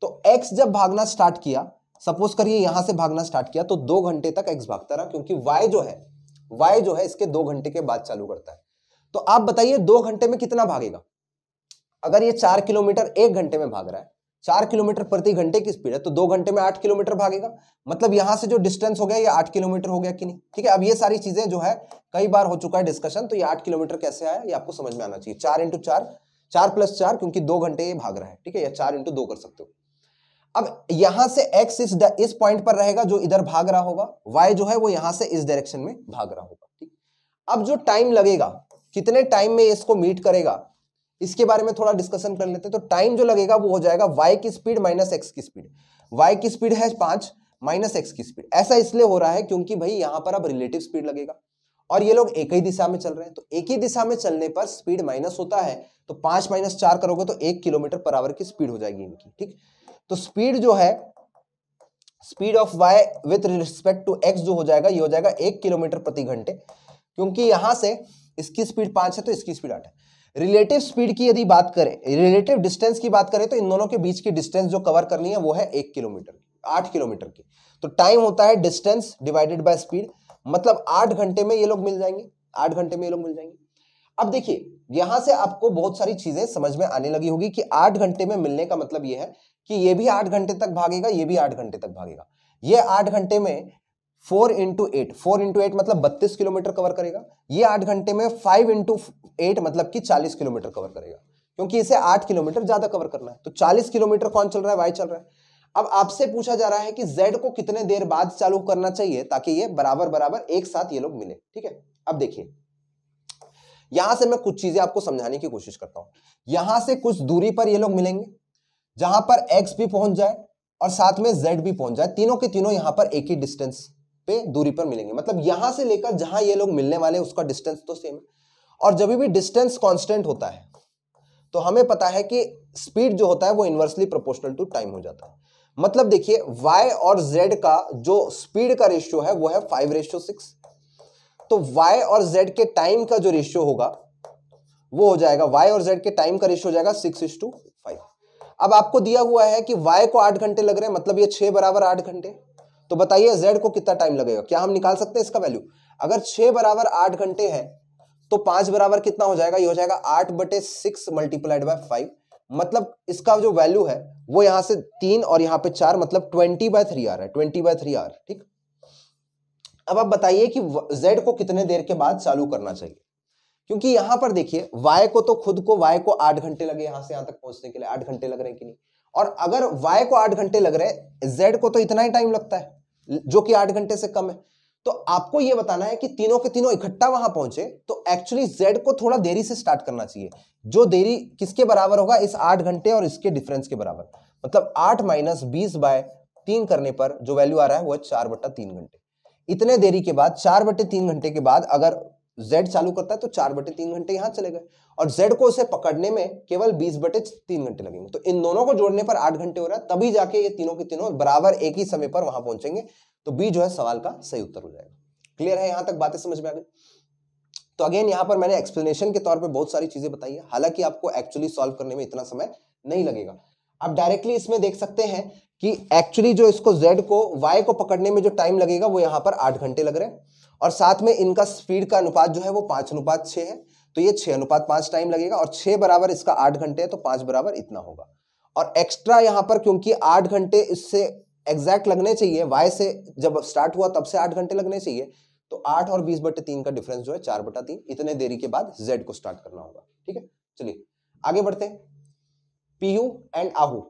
तो एक्स जब भागना स्टार्ट किया सपोज करिए यहां से भागना स्टार्ट किया तो दो घंटे तक एक्स भागता रहा क्योंकि वाई जो है वाई जो है इसके दो घंटे के बाद चालू करता है तो आप बताइए दो घंटे में कितना भागेगा अगर ये चार किलोमीटर एक घंटे में भाग रहा है चार किलोमीटर प्रति घंटे की स्पीड है तो दो घंटे में आठ किलोमीटर भागेगा मतलब यहां से जो डिस्टेंस हो गया ये आठ किलोमीटर हो गया कि नहीं ठीक है अब ये सारी चीजें जो है कई बार हो चुका है डिस्कशन तो ये आठ किलोमीटर कैसे आया ये आपको समझ में आना चाहिए चार इंटू चार चार प्लस चार क्योंकि दो घंटे ये भाग रहा है ठीक है या चार इंटू दो कर सकते हो अब यहां से x इस द, इस पॉइंट पर रहेगा जो इधर भाग रहा होगा y जो है वो यहां से इस डायरेक्शन में भाग रहा होगा ठीक अब जो टाइम लगेगा कितने टाइम में इसको मीट करेगा इसके बारे में थोड़ा डिस्कशन कर लेते हैं तो टाइम जो लगेगा वो हो जाएगा y की स्पीड माइनस एक्स की स्पीड y की स्पीड है पांच माइनस एक्स की स्पीड ऐसा इसलिए हो रहा है क्योंकि भाई यहां पर अब रिलेटिव स्पीड लगेगा और ये लोग एक ही दिशा में चल रहे हैं तो एक ही दिशा में चलने पर स्पीड माइनस होता है तो पांच माइनस चार करोगे तो एक किलोमीटर पर आवर की स्पीड हो जाएगी इनकी ठीक तो स्पीड जो है speed of Y with respect to X जो हो जाएगा ये हो जाएगा एक किलोमीटर प्रति घंटे क्योंकि यहां से इसकी स्पीड पांच है तो इसकी स्पीड आठ है रिलेटिव स्पीड की यदि बात करें रिलेटिव डिस्टेंस की बात करें तो इन दोनों के बीच की डिस्टेंस जो कवर करनी है वो है एक किलोमीटर आठ किलोमीटर की तो टाइम होता है डिस्टेंस डिवाइडेड बाय स्पीड मतलब आठ घंटे में ये लोग मिल जाएंगे आठ घंटे में ये लोग मिल जाएंगे अब देखिए यहां से आपको बहुत सारी चीजें समझ में आने लगी होगी कि आठ घंटे में मिलने का मतलब ये है कि ये भी आठ घंटे तक भागेगा ये भी आठ घंटे तक भागेगा ये आठ घंटे में four into eight four into eight मतलब बत्तीस किलोमीटर कवर करेगा ये आठ घंटे में फाइव इंटू एट मतलब कि चालीस किलोमीटर कवर करेगा क्योंकि इसे आठ किलोमीटर ज्यादा कवर करना है तो चालीस किलोमीटर कौन चल रहा है वाई चल रहा है अब आपसे पूछा जा रहा है कि z को कितने देर बाद चालू करना चाहिए ताकि ये बराबर बराबर एक साथ ये लोग मिले ठीक है अब देखिए यहां से मैं कुछ चीजें आपको समझाने की कोशिश करता हूं यहां से कुछ दूरी पर ये लोग मिलेंगे जहां पर x भी पहुंच जाए और साथ में z भी पहुंच जाए तीनों के तीनों यहां पर एक ही डिस्टेंस पे दूरी पर मिलेंगे मतलब यहां से लेकर जहां ये लोग मिलने वाले उसका डिस्टेंस तो सेम है और जब भी डिस्टेंस कांस्टेंट होता है तो हमें पता है कि स्पीड जो होता है वो इन्वर्सली प्रोपोर्शनल टू टाइम हो जाता है मतलब देखिए y और z का जो स्पीड का रेशियो है वो है फाइव रेशियो सिक्स तो y और z के टाइम का जो रेशियो होगा वो हो जाएगा y और z के टाइम का रेशियो हो जाएगा सिक्स इज टू फाइव अब आपको दिया हुआ है कि y को आठ घंटे लग रहे हैं मतलब ये छह बराबर आठ घंटे तो बताइए z को कितना टाइम लगेगा क्या हम निकाल सकते हैं इसका वैल्यू अगर छह बराबर आठ घंटे है तो पांच बराबर कितना हो जाएगा ये हो जाएगा आठ बटे सिक्स मल्टीप्लाइड बाय फाइव मतलब इसका जो वैल्यू है वो यहां से तीन और यहां पे चार मतलब ट्वेंटी बाय थ्री आर है ट्वेंटी बाय थ्री आर ठीक अब आप बताइए कि z को कितने देर के बाद चालू करना चाहिए क्योंकि यहां पर देखिए y को तो खुद को y को आठ घंटे लगे यहां से यहां तक पहुंचने के लिए आठ घंटे लग रहे हैं कि नहीं और अगर y को आठ घंटे लग रहे z को तो इतना ही टाइम लगता है जो कि आठ घंटे से कम है तो आपको यह बताना है कि तीनों के तीनों इकट्ठा वहां पहुंचे तो एक्चुअली जेड को थोड़ा देरी से स्टार्ट करना चाहिए जो देरी किसके बराबर होगा इस आठ घंटे और इसके डिफरेंस के बराबर मतलब आठ माइनस बीस बाय तीन करने पर जो वैल्यू आ रहा है वह चार बट्टा तीन घंटे इतने देरी के बाद चार बटे तीन घंटे के बाद अगर जेड चालू करता है तो चार बटे तीन घंटे यहां चले गए और जेड को उसे पकड़ने में केवल बीस बटे तीन घंटे लगेंगे तो इन दोनों को जोड़ने पर आठ घंटे हो रहा है तभी जाके ये तीनों के तीनों बराबर एक ही समय पर वहां पहुंचेंगे तो बी जो है सवाल का सही उत्तर हो जाएगा क्लियर है यहां तक बातें समझ में आ गई तो अगेन यहां पर मैंने एक्सप्लेनेशन के तौर पर बहुत सारी चीजें बताई है हालांकि आपको एक्चुअली सॉल्व करने में इतना समय नहीं लगेगा आप डायरेक्टली इसमें देख सकते हैं कि एक्चुअली जो इसको जेड को वाई को पकड़ने में जो टाइम लगेगा वो यहां पर आठ घंटे लग रहे हैं और साथ में इनका स्पीड का अनुपात जो है वो पाँच अनुपात छः है तो ये छः अनुपात पाँच टाइम लगेगा और छः बराबर इसका आठ घंटे है तो पाँच बराबर इतना होगा और एक्स्ट्रा यहाँ पर क्योंकि आठ घंटे इससे एग्जैक्ट लगने चाहिए वाई से जब स्टार्ट हुआ तब से आठ घंटे लगने चाहिए तो आठ और बीस बटे तीन का डिफरेंस जो है चार बटा तीन इतने देरी के बाद जेड को स्टार्ट करना होगा ठीक है चलिए आगे बढ़ते पीयू एंड आहू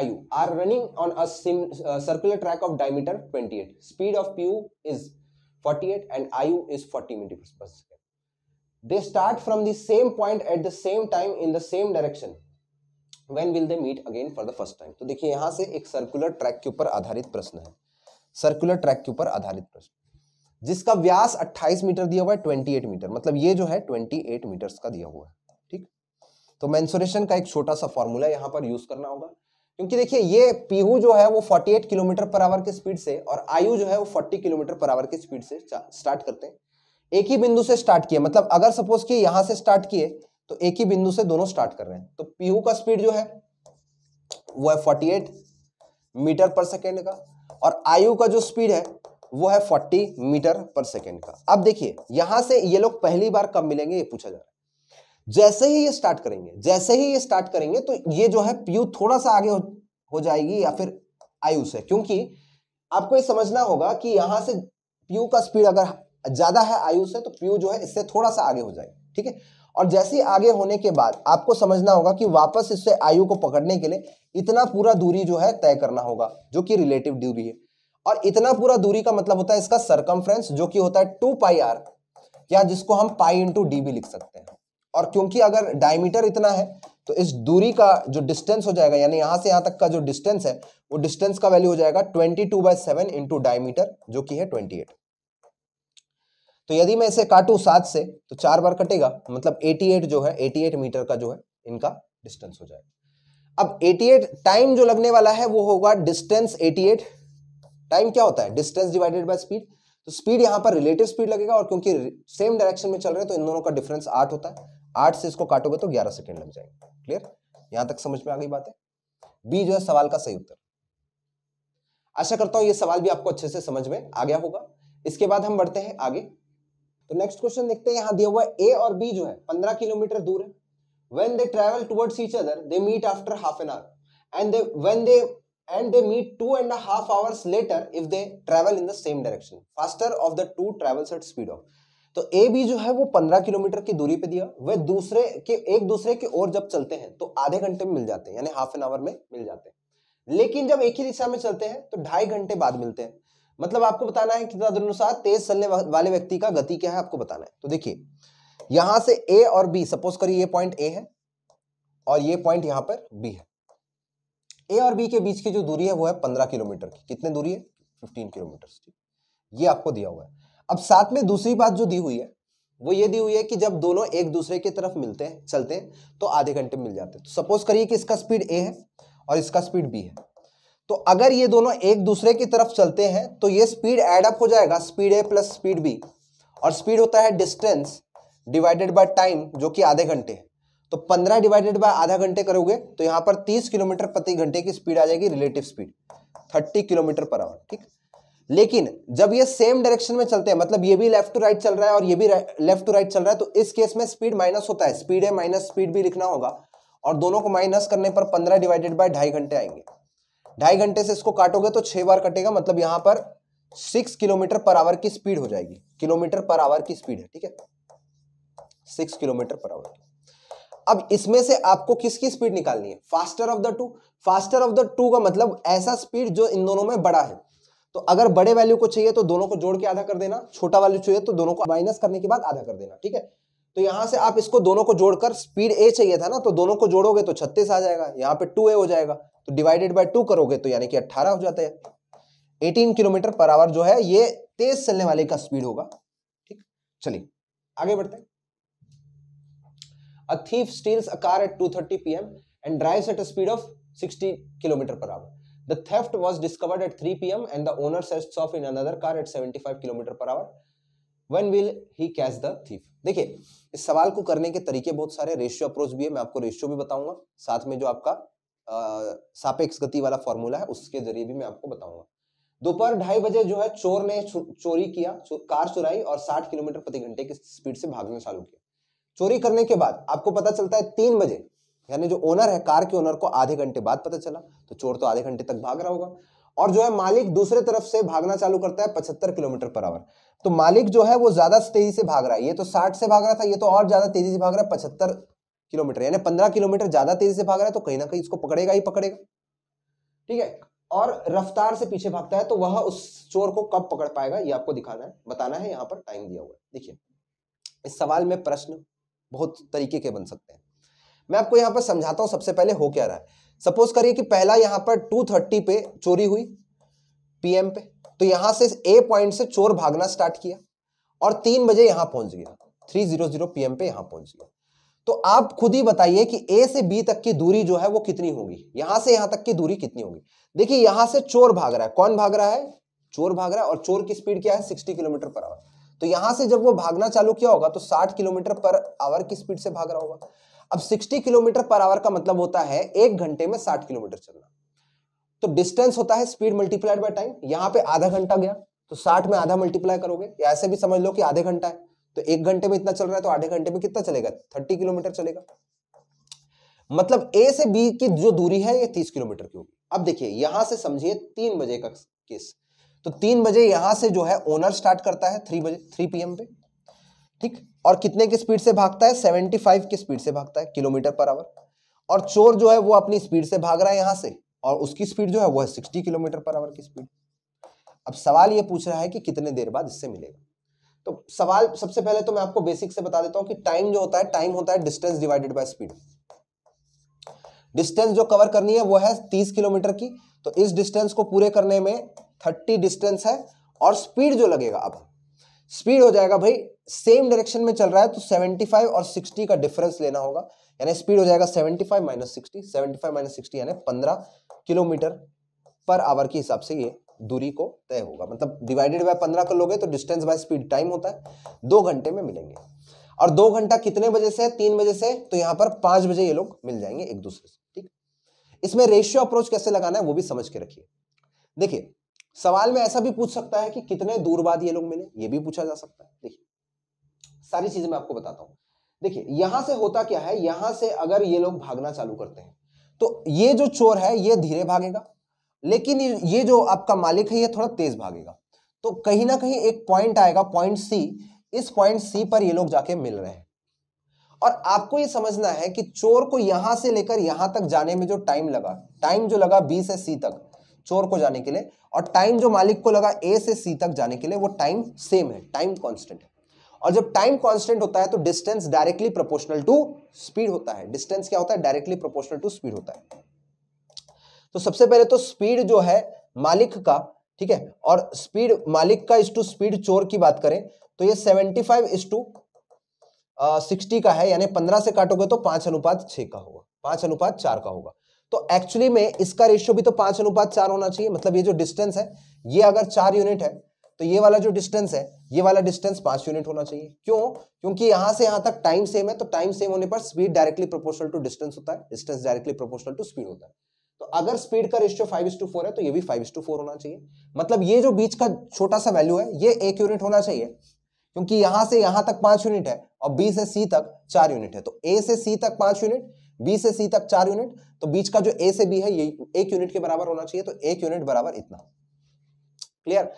IU are running on a circular track of diameter 28 speed of PU is 48 and IU is 40 meters per second. They start from the same point at the same time in the same direction. When will they meet again for the first time? तो देखिए यहाँ से एक सर्कुलर ट्रैक के ऊपर आधारित प्रश्न है सर्कुलर ट्रैक के ऊपर आधारित प्रश्न जिसका व्यास 28 मीटर दिया हुआ है 28 मीटर मतलब ये जो है 28 मीटर्स का दिया हुआ है ठीक तो मैंसुरेशन का एक छोटा सा फॉर्मूला यहाँ पर यूज करना होगा क्योंकि देखिए ये पीहू जो है वो 48 किलोमीटर पर आवर की स्पीड से और आयु जो है वो 40 किलोमीटर पर आवर की स्पीड से स्टार्ट करते हैं एक ही बिंदु से स्टार्ट किए मतलब अगर सपोज कि यहां से स्टार्ट किए तो एक ही बिंदु से दोनों स्टार्ट कर रहे हैं तो पीहू का स्पीड जो है वो है फोर्टी मीटर पर सेकेंड का और आयु का जो स्पीड है वो है फोर्टी मीटर पर सेकेंड का अब देखिए यहां से ये लोग पहली बार कब मिलेंगे ये पूछा जा रहा है जैसे ही ये स्टार्ट करेंगे जैसे ही ये स्टार्ट करेंगे तो ये जो है पीयू थोड़ा सा आगे हो, जाएगी या फिर आयु से क्योंकि आपको ये समझना होगा कि यहां से पीयू का स्पीड अगर ज्यादा है आयु से तो पीयू जो है इससे थोड़ा सा आगे हो जाएगा ठीक है और जैसे ही आगे होने के बाद आपको समझना होगा कि वापस इससे आयु को पकड़ने के लिए इतना पूरा दूरी जो है तय करना होगा जो कि रिलेटिव दूरी है और इतना पूरा दूरी का मतलब होता है इसका सरकमफ्रेंस जो कि होता है टू पाई आर या जिसको हम पाई इंटू डी भी लिख सकते हैं और क्योंकि अगर डायमीटर इतना है तो इस दूरी का जो डिस्टेंस हो जाएगा यानी यहां से यहां तक का जो डिस्टेंस है वो डिस्टेंस का वैल्यू हो जाएगा twenty two by seven into diameter जो कि है ट्वेंटी एट तो यदि मैं इसे काटू सात से तो चार बार कटेगा मतलब 88 जो है 88 मीटर का जो है इनका डिस्टेंस हो जाएगा अब 88 टाइम जो लगने वाला है वो होगा डिस्टेंस 88 टाइम क्या होता है डिस्टेंस डिवाइडेड बाय स्पीड तो स्पीड यहां पर रिलेटिव स्पीड लगेगा और क्योंकि सेम डायरेक्शन में चल रहे हैं तो इन दोनों का डिफरेंस आठ होता है आठ से इसको काटोगे तो ग्यारह सेकेंड लग जाएंगे क्लियर यहां तक समझ में आ गई बात है बी जो है सवाल का सही उत्तर आशा करता हूं ये सवाल भी आपको अच्छे से समझ में आ गया होगा इसके बाद हम बढ़ते हैं आगे तो नेक्स्ट क्वेश्चन देखते हैं यहाँ दिया हुआ ए और बी जो है पंद्रह किलोमीटर दूर है when they travel towards each other they meet after half an hour and they when they and they meet two and a half hours later if they travel in the same direction faster of the two travels at speed of तो ए बी जो है वो पंद्रह किलोमीटर की दूरी पे दिया वह दूसरे के एक दूसरे के ओर जब चलते हैं तो आधे घंटे में मिल जाते हैं यानी हाफ एन आवर में मिल जाते हैं लेकिन जब एक ही दिशा में चलते हैं तो ढाई घंटे बाद मिलते हैं मतलब आपको बताना है कि तदनुसार तेज चलने वाले व्यक्ति का गति क्या है आपको बताना है तो देखिए यहां से ए और बी सपोज करिए ये पॉइंट ए है और ये पॉइंट यहां पर बी है ए और बी के बीच की जो दूरी है वो है पंद्रह किलोमीटर की कितने दूरी है फिफ्टीन किलोमीटर ये आपको दिया हुआ है अब साथ में दूसरी बात जो दी हुई है वो ये दी हुई है कि जब दोनों एक दूसरे की तरफ मिलते हैं चलते हैं तो आधे घंटे मिल जाते हैं तो सपोज करिए कि इसका स्पीड ए है और इसका स्पीड बी है तो अगर ये दोनों एक दूसरे की तरफ चलते हैं तो ये स्पीड एड अप हो जाएगा speed A plus speed B और स्पीड होता है डिस्टेंस डिवाइडेड बाय टाइम जो कि आधे घंटे तो पंद्रह डिवाइडेड बाय आधा घंटे करोगे तो यहां पर तीस किलोमीटर प्रति घंटे की स्पीड आ जाएगी relative speed thirty kilometre per hour ठीक लेकिन जब ये सेम डायरेक्शन में चलते हैं मतलब ये भी लेफ्ट टू राइट चल रहा है और ये भी लेफ्ट टू राइट चल रहा है तो इस केस में स्पीड माइनस होता है स्पीड है माइनस स्पीड भी लिखना होगा और दोनों को माइनस करने पर पंद्रह डिवाइडेड बाय ढाई घंटे आएंगे ढाई घंटे से इसको काटोगे तो छह बार कटेगा मतलब यहां पर सिक्स किलोमीटर पर आवर की स्पीड हो जाएगी किलोमीटर पर आवर की स्पीड है ठीक है सिक्स किलोमीटर पर आवर अब इसमें से आपको किसकी स्पीड निकालनी है faster of the two faster of the two का मतलब ऐसा स्पीड जो इन दोनों में बड़ा है तो अगर बड़े वैल्यू को चाहिए तो दोनों को जोड़ के आधा कर देना छोटा वैल्यू चाहिए तो दोनों को माइनस करने के बाद आधा कर देना ठीक है तो यहां से आप इसको दोनों को जोड़कर स्पीड ए चाहिए था ना तो दोनों को जोड़ोगे तो छत्तीस आ जाएगा यहाँ पे टू हो जाएगा तो डिवाइडेड बाई टू करोगे तो यानी कि अट्ठारह हो जाता है एटीन किलोमीटर पर आवर जो है ये तेज चलने वाले का स्पीड होगा ठीक चलिए आगे बढ़ते हैं A thief steals a car at 2:30 p.m. and drives at a speed of 60 km per hour. The theft was discovered at 3 p.m. and the owner sets off in another car at 75 km per hour. When will he catch the thief? देखिए इस सवाल को करने के तरीके बहुत सारे रेशियो अप्रोच भी है मैं आपको रेशियो भी बताऊंगा साथ में जो आपका आ, सापेक्ष गति वाला फॉर्मूला है उसके जरिए भी मैं आपको बताऊंगा दोपहर ढाई बजे जो है चोर ने चो, चोरी किया चो, कार चुराई और 60 किलोमीटर प्रति घंटे की स्पीड से भागना चालू किया चोरी करने के बाद आपको पता चलता है तीन बजे यानी जो ओनर है कार के ओनर को आधे घंटे बाद पता चला तो चोर तो आधे घंटे तक भाग रहा होगा और जो है मालिक दूसरे तरफ से भागना चालू करता है पचहत्तर किलोमीटर पर आवर तो मालिक जो है वो ज्यादा तेजी से भाग रहा है ये तो साठ से भाग रहा था ये तो और ज्यादा तेजी से भाग रहा है पचहत्तर किलोमीटर यानी पंद्रह किलोमीटर ज्यादा तेजी से भाग रहा है तो कहीं ना कहीं इसको पकड़ेगा ही पकड़ेगा ठीक है और रफ्तार से पीछे भागता है तो वह उस चोर को कब पकड़ पाएगा ये आपको दिखाना है बताना है यहाँ पर टाइम दिया हुआ है देखिए इस सवाल में प्रश्न बहुत तरीके के बन सकते हैं मैं आपको यहाँ पर समझाता हूँ सबसे पहले हो क्या रहा है सपोज करिए कि पहला यहाँ पर टू थर्टी पे चोरी हुई पीएम पे तो यहाँ से ए पॉइंट से चोर भागना स्टार्ट किया और तीन बजे यहाँ पहुंच गया थ्री जीरो जीरो पे यहाँ पहुंच गया तो आप खुद ही बताइए कि ए से बी तक की दूरी जो है वो कितनी होगी यहाँ से यहां तक की दूरी कितनी होगी देखिए यहाँ से चोर भाग रहा है कौन भाग रहा है चोर भाग रहा है और चोर की स्पीड क्या है सिक्सटी किलोमीटर पर आवर तो यहां से जब वो भागना चालू किया होगा तो 60 किलोमीटर पर आवर की स्पीड से भाग रहा होगा अब 60 किलोमीटर पर आवर का मतलब होता है एक घंटे में 60 किलोमीटर चलना तो डिस्टेंस होता है स्पीड मल्टीप्लाइड बाय टाइम यहां पे आधा घंटा गया तो 60 में आधा मल्टीप्लाई करोगे या ऐसे भी समझ लो कि आधे घंटा है तो एक घंटे में इतना चल रहा है तो आधे घंटे में कितना चलेगा थर्टी किलोमीटर चलेगा मतलब ए से बी की जो दूरी है ये तीस किलोमीटर की होगी अब देखिए यहां से समझिए तीन बजे का केस तो तीन बजे यहां से जो है ओनर स्टार्ट करता है थ्री बजे थ्री पीएम पे ठीक और कितने की स्पीड से भागता है 75 की स्पीड से भागता है किलोमीटर पर आवर और चोर जो है वो अपनी स्पीड से भाग रहा है यहां से और उसकी स्पीड जो है वो है 60 किलोमीटर पर आवर की स्पीड अब सवाल ये पूछ रहा है कि कितने देर बाद इससे मिलेगा तो सवाल सबसे पहले तो मैं आपको बेसिक से बता देता हूँ कि टाइम जो होता है टाइम होता है distance divided by speed distance जो कवर करनी है वो है तीस किलोमीटर की तो इस डिस्टेंस को पूरे करने में थर्टी डिस्टेंस है और स्पीड जो लगेगा अब स्पीड हो जाएगा भाई सेम डायरेक्शन में चल रहा है तो 75 और 60 का डिफरेंस लेना होगा यानी स्पीड हो जाएगा 75 minus sixty seventy minus sixty यानी 15 किलोमीटर पर आवर के हिसाब से ये दूरी को तय होगा मतलब डिवाइडेड बाय 15 कर लोगे तो डिस्टेंस बाय स्पीड टाइम होता है दो घंटे में मिलेंगे और दो घंटा कितने बजे से तीन बजे से तो यहाँ पर पांच बजे ये लोग मिल जाएंगे एक दूसरे से ठीक इसमें रेशियो अप्रोच कैसे लगाना है वो भी समझ के रखिए देखिए सवाल में ऐसा भी पूछ सकता है कि कितने दूर बाद ये लोग मिले ये भी पूछा जा सकता है देखिए सारी चीजें मैं आपको बताता हूं देखिए यहां से होता क्या है यहां से अगर ये लोग भागना चालू करते हैं तो ये जो चोर है ये धीरे भागेगा लेकिन ये जो आपका मालिक है ये थोड़ा तेज भागेगा तो कहीं ना कहीं एक पॉइंट आएगा पॉइंट सी इस पॉइंट सी पर ये लोग जाके मिल रहे हैं और आपको ये समझना है कि चोर को यहां से लेकर यहां तक जाने में जो टाइम लगा टाइम जो लगा बी से सी तक चोर को जाने के लिए और टाइम जो मालिक को लगा ए से सी तक जाने के लिए वो टाइम सेम है टाइम कॉन्स्टेंट है और जब टाइम कॉन्स्टेंट होता है तो distance directly proportional to speed होता है डिस्टेंस क्या होता है डायरेक्टली प्रोपोर्शनल टू स्पीड होता है तो सबसे पहले तो स्पीड जो है मालिक का ठीक है और स्पीड मालिक का इस टू स्पीड चोर की बात करें तो ये 75 फाइव इस टू सिक्सटी का है यानी 15 से काटोगे तो पांच अनुपात छः का होगा पांच अनुपात चार का होगा तो एक्चुअली में इसका रेशियो भी तो पांच अनुपात चार होना चाहिए मतलब ये जो डिस्टेंस है ये अगर चार यूनिट है तो ये वाला जो डिस्टेंस है ये वाला डिस्टेंस पांच यूनिट होना चाहिए क्यों क्योंकि यहां से यहां तक टाइम सेम है तो टाइम सेम होने पर speed directly proportional to distance होता है distance directly proportional to speed होता है तो अगर स्पीड का रेशियो फाइव टू फोर है तो ये भी फाइव टू फोर होना चाहिए मतलब ये जो बीच का छोटा सा वैल्यू है ये एक यूनिट होना चाहिए क्योंकि यहां से यहां तक पांच यूनिट है और बी से सी तक चार यूनिट है तो ए से सी तक पांच यूनिट बी से सी तक चार यूनिट तो बीच का जो ए से बी है ये एक यूनिट के बराबर होना चाहिए तो एक यूनिट बराबर इतना क्लियर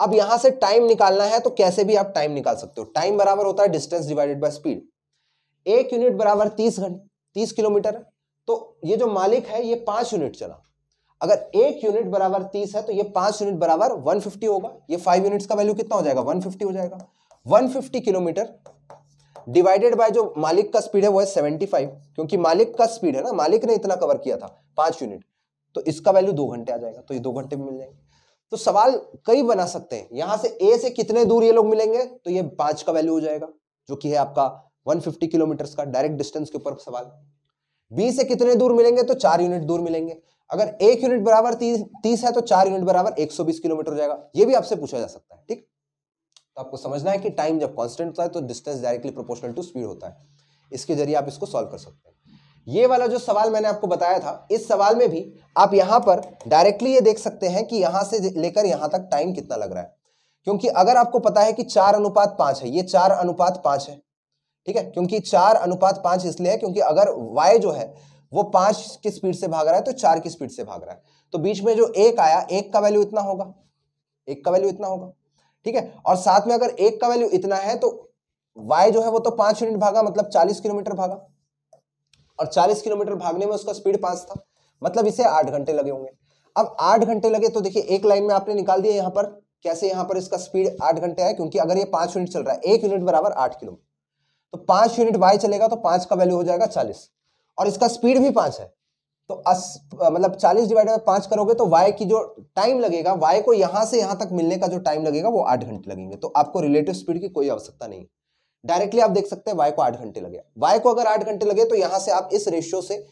अब यहां से टाइम निकालना है तो कैसे भी आप टाइम निकाल सकते हो टाइम बराबर होता है डिस्टेंस डिवाइडेड बाय स्पीड एक यूनिट बराबर तीस घंटे तीस किलोमीटर तो ये जो मालिक है ये पांच यूनिट चला अगर एक यूनिट बराबर तीस है तो ये पांच यूनिट बराबर वन फिफ्टी होगा ये फाइव यूनिट का वैल्यू कितना हो जाएगा वन फिफ्टी हो जाएगा one fifty kilometre divided by जो मालिक का स्पीड है वो है सेवेंटी फाइव क्योंकि मालिक का स्पीड है ना मालिक ने इतना कवर किया था पांच यूनिट तो इसका वैल्यू दो घंटे आ जाएगा तो ये दो घंटे में मिल जाएंगे तो सवाल कई बना सकते हैं यहां से ए से कितने दूर ये लोग मिलेंगे तो ये पांच का वैल्यू हो जाएगा जो कि है आपका 150 किलोमीटर का डायरेक्ट डिस्टेंस के ऊपर सवाल बी से कितने दूर मिलेंगे तो चार यूनिट दूर मिलेंगे अगर एक यूनिट बराबर तीस है तो चार यूनिट बराबर बीस किलोमीटर हो जाएगा ये भी आपसे पूछा जा सकता है ठीक तो आपको समझना है कि टाइम जब कॉन्स्टेंट होता है तो distance directly proportional to speed होता है इसके जरिए आप इसको सॉल्व कर सकते हैं ये वाला जो सवाल मैंने आपको बताया था इस सवाल में भी आप यहां पर डायरेक्टली ये देख सकते हैं कि यहां से लेकर यहां तक टाइम कितना लग रहा है क्योंकि अगर आपको पता है कि चार अनुपात पांच है ये चार अनुपात पांच है ठीक है क्योंकि चार अनुपात पांच इसलिए है क्योंकि अगर वाई जो है वो पांच की स्पीड से भाग रहा है तो चार की स्पीड से भाग रहा है तो बीच में जो एक आया एक का वैल्यू इतना होगा एक का वैल्यू इतना होगा ठीक है और साथ में अगर एक का वैल्यू इतना है तो वाई जो है वो तो पांच यूनिट भागा मतलब चालीस किलोमीटर भागा और चालीस किलोमीटर भागने में उसका स्पीड पांच था मतलब इसे आठ घंटे लगे होंगे अब आठ घंटे लगे तो देखिए एक लाइन में आपने निकाल दिया यहां पर कैसे यहां पर इसका स्पीड आठ घंटे है क्योंकि अगर ये पांच यूनिट चल रहा है एक यूनिट बराबर आठ किलोमीटर तो पांच यूनिट वाई चलेगा तो पांच का वैल्यू हो जाएगा चालीस और इसका स्पीड भी पांच है तो अस मतलब चालीस डिवाइडेड बाई पाँच करोगे तो वाई की जो टाइम लगेगा वाई को यहाँ से यहाँ तक मिलने का जो टाइम लगेगा वो आठ घंटे लगेंगे तो आपको रिलेटिव स्पीड की कोई आवश्यकता नहीं डायरेक्टली आप देख सकते हैं वाई को आठ घंटे लगे वाई को अगर आठ घंटे लगे तो यहाँ से आप इस रेशियो से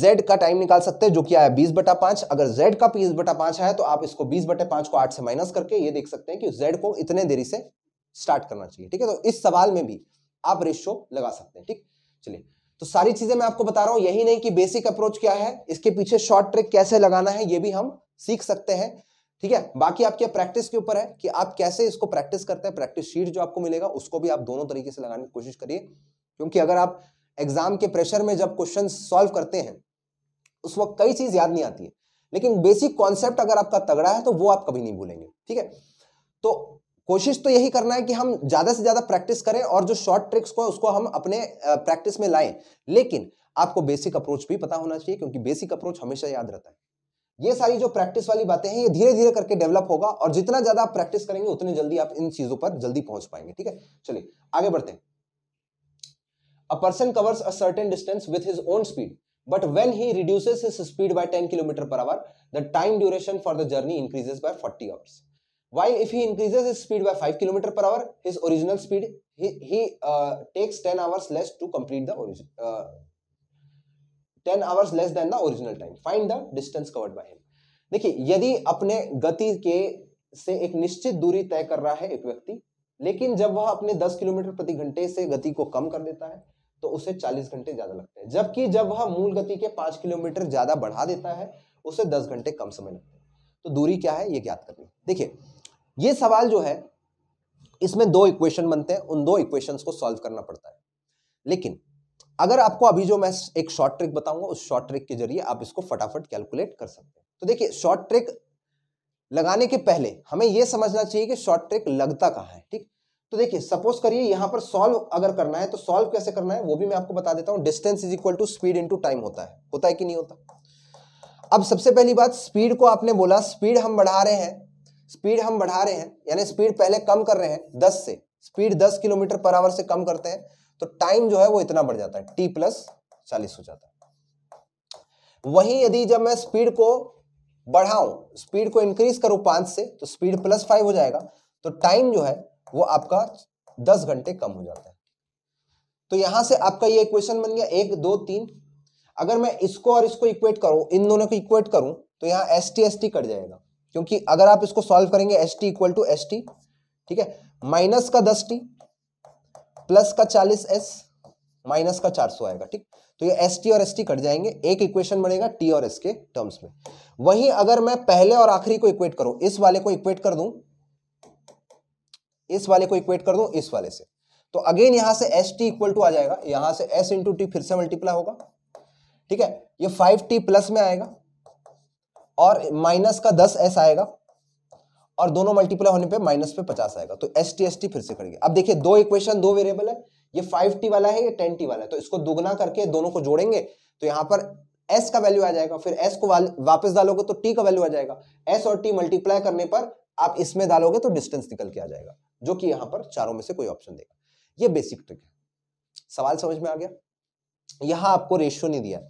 z का टाइम निकाल सकते हैं जो कि आया बीस बटा पांच अगर z का बीस बटा पांच आया तो आप इसको बीस बटे पांच को आठ से माइनस करके ये देख सकते हैं कि z को इतने देरी से स्टार्ट करना चाहिए ठीक है तो इस सवाल में भी आप रेशियो लगा सकते हैं ठीक चलिए तो सारी चीजें मैं आपको बता रहा हूं यही नहीं कि बेसिक अप्रोच क्या है इसके पीछे शॉर्ट ट्रिक कैसे लगाना है ये भी हम सीख सकते हैं ठीक है बाकी आपके प्रैक्टिस के ऊपर है कि आप कैसे इसको प्रैक्टिस करते हैं प्रैक्टिस शीट जो आपको मिलेगा उसको भी आप दोनों तरीके से लगाने की कोशिश करिए क्योंकि अगर आप एग्जाम के प्रेशर में जब क्वेश्चन सॉल्व करते हैं उस वक्त कई चीज याद नहीं आती है लेकिन बेसिक कॉन्सेप्ट अगर आपका तगड़ा है तो वो आप कभी नहीं भूलेंगे ठीक है तो कोशिश तो यही करना है कि हम ज़्यादा से ज़्यादा प्रैक्टिस करें और जो शॉर्ट ट्रिक्स को उसको हम अपने प्रैक्टिस में लाएं लेकिन आपको बेसिक अप्रोच भी पता होना चाहिए क्योंकि बेसिक अप्रोच हमेशा याद रहता है ये सारी जो प्रैक्टिस वाली बातें हैं ये धीरे धीरे करके डेवलप होगा और जितना ज़्यादा आप प्रैक्टिस करेंगे उतने जल्दी आप इन चीज़ों पर जल्दी पहुंच पाएंगे ठीक है चलिए आगे बढ़ते हैं a person covers a certain distance with his own speed but when he reduces his speed by 10 kilometre per hour the time duration for the journey increases by 40 hours while if he increases his speed by 5 km per hour his original speed he, he uh, takes 10 hours less to complete the origin uh, 10 hours less than the original time find the distance covered by him देखिए यदि अपने गति के से एक निश्चित दूरी तय कर रहा है एक व्यक्ति लेकिन जब वह अपने 10 किलोमीटर प्रति घंटे से गति को कम कर देता है तो उसे 40 घंटे ज्यादा लगते हैं जबकि जब वह मूल गति के 5 किलोमीटर ज्यादा बढ़ा देता है उसे 10 घंटे कम समय लगते हैं तो दूरी क्या है ये ज्ञात करनी देखिए ये सवाल जो है इसमें दो इक्वेशन बनते हैं उन दो इक्वेशंस को सॉल्व करना पड़ता है लेकिन अगर आपको अभी जो मैं एक शॉर्ट ट्रिक बताऊंगा उस शॉर्ट ट्रिक के जरिए आप इसको फटाफट कैलकुलेट कर सकते हैं तो देखिए शॉर्ट ट्रिक लगाने के पहले हमें यह समझना चाहिए कि शॉर्ट ट्रिक लगता कहाँ है ठीक तो देखिए सपोज करिए यहां पर सॉल्व अगर करना है तो सॉल्व कैसे करना है वो भी मैं आपको बता देता हूं distance is equal to speed into time होता है होता है कि नहीं होता अब सबसे पहली बात स्पीड को आपने बोला स्पीड हम बढ़ा रहे हैं स्पीड हम बढ़ा रहे हैं यानी स्पीड पहले कम कर रहे हैं दस से स्पीड दस किलोमीटर पर आवर से कम करते हैं तो टाइम जो है वो इतना बढ़ जाता है टी प्लस चालीस हो जाता है वहीं यदि जब मैं स्पीड को बढ़ाऊं स्पीड को इंक्रीज करूं पांच से तो स्पीड प्लस फाइव हो जाएगा तो टाइम जो है वो आपका दस घंटे कम हो जाता है तो यहां से आपका ये इक्वेशन बन गया एक दो तीन अगर मैं इसको और इसको इक्वेट करूं इन दोनों को इक्वेट करूं तो यहां S T S T cut जाएगा क्योंकि अगर आप इसको सॉल्व करेंगे S T equal to S T ठीक है माइनस का दस टी प्लस का चालीस एस माइनस का चार सौ आएगा ठीक तो ये एस टी और एस टी कट जाएंगे एक इक्वेशन बनेगा टी और एस के टर्म्स में वहीं अगर मैं पहले और आखिरी को इक्वेट करूं इस वाले को इक्वेट कर दूं इस वाले को इक्वेट कर दूं इस वाले से तो अगेन यहां से एस टी इक्वल टू आ जाएगा यहां से एस इंटू टी फिर से मल्टीप्लाई होगा ठीक है ये फाइव टी प्लस में आएगा और माइनस का दस एस आएगा और दोनों मल्टीप्लाई होने पे माइनस पे पचास आएगा तो एस टी एस टी फिर से खड़ गया अब देखिए दो इक्वेशन दो वेरिएबल है ये फाइव टी वाला है ये टेन टी वाला है तो इसको दुगना करके दोनों को जोड़ेंगे तो यहां पर एस का वैल्यू आ जाएगा फिर एस को वापस डालोगे तो टी का वैल्यू आ जाएगा एस और टी मल्टीप्लाई करने पर आप इसमें डालोगे तो डिस्टेंस निकल के आ जाएगा जो कि यहां पर चारों में से कोई ऑप्शन देगा ये बेसिक ट्रिक है सवाल समझ में आ गया यहां आपको रेशियो नहीं दिया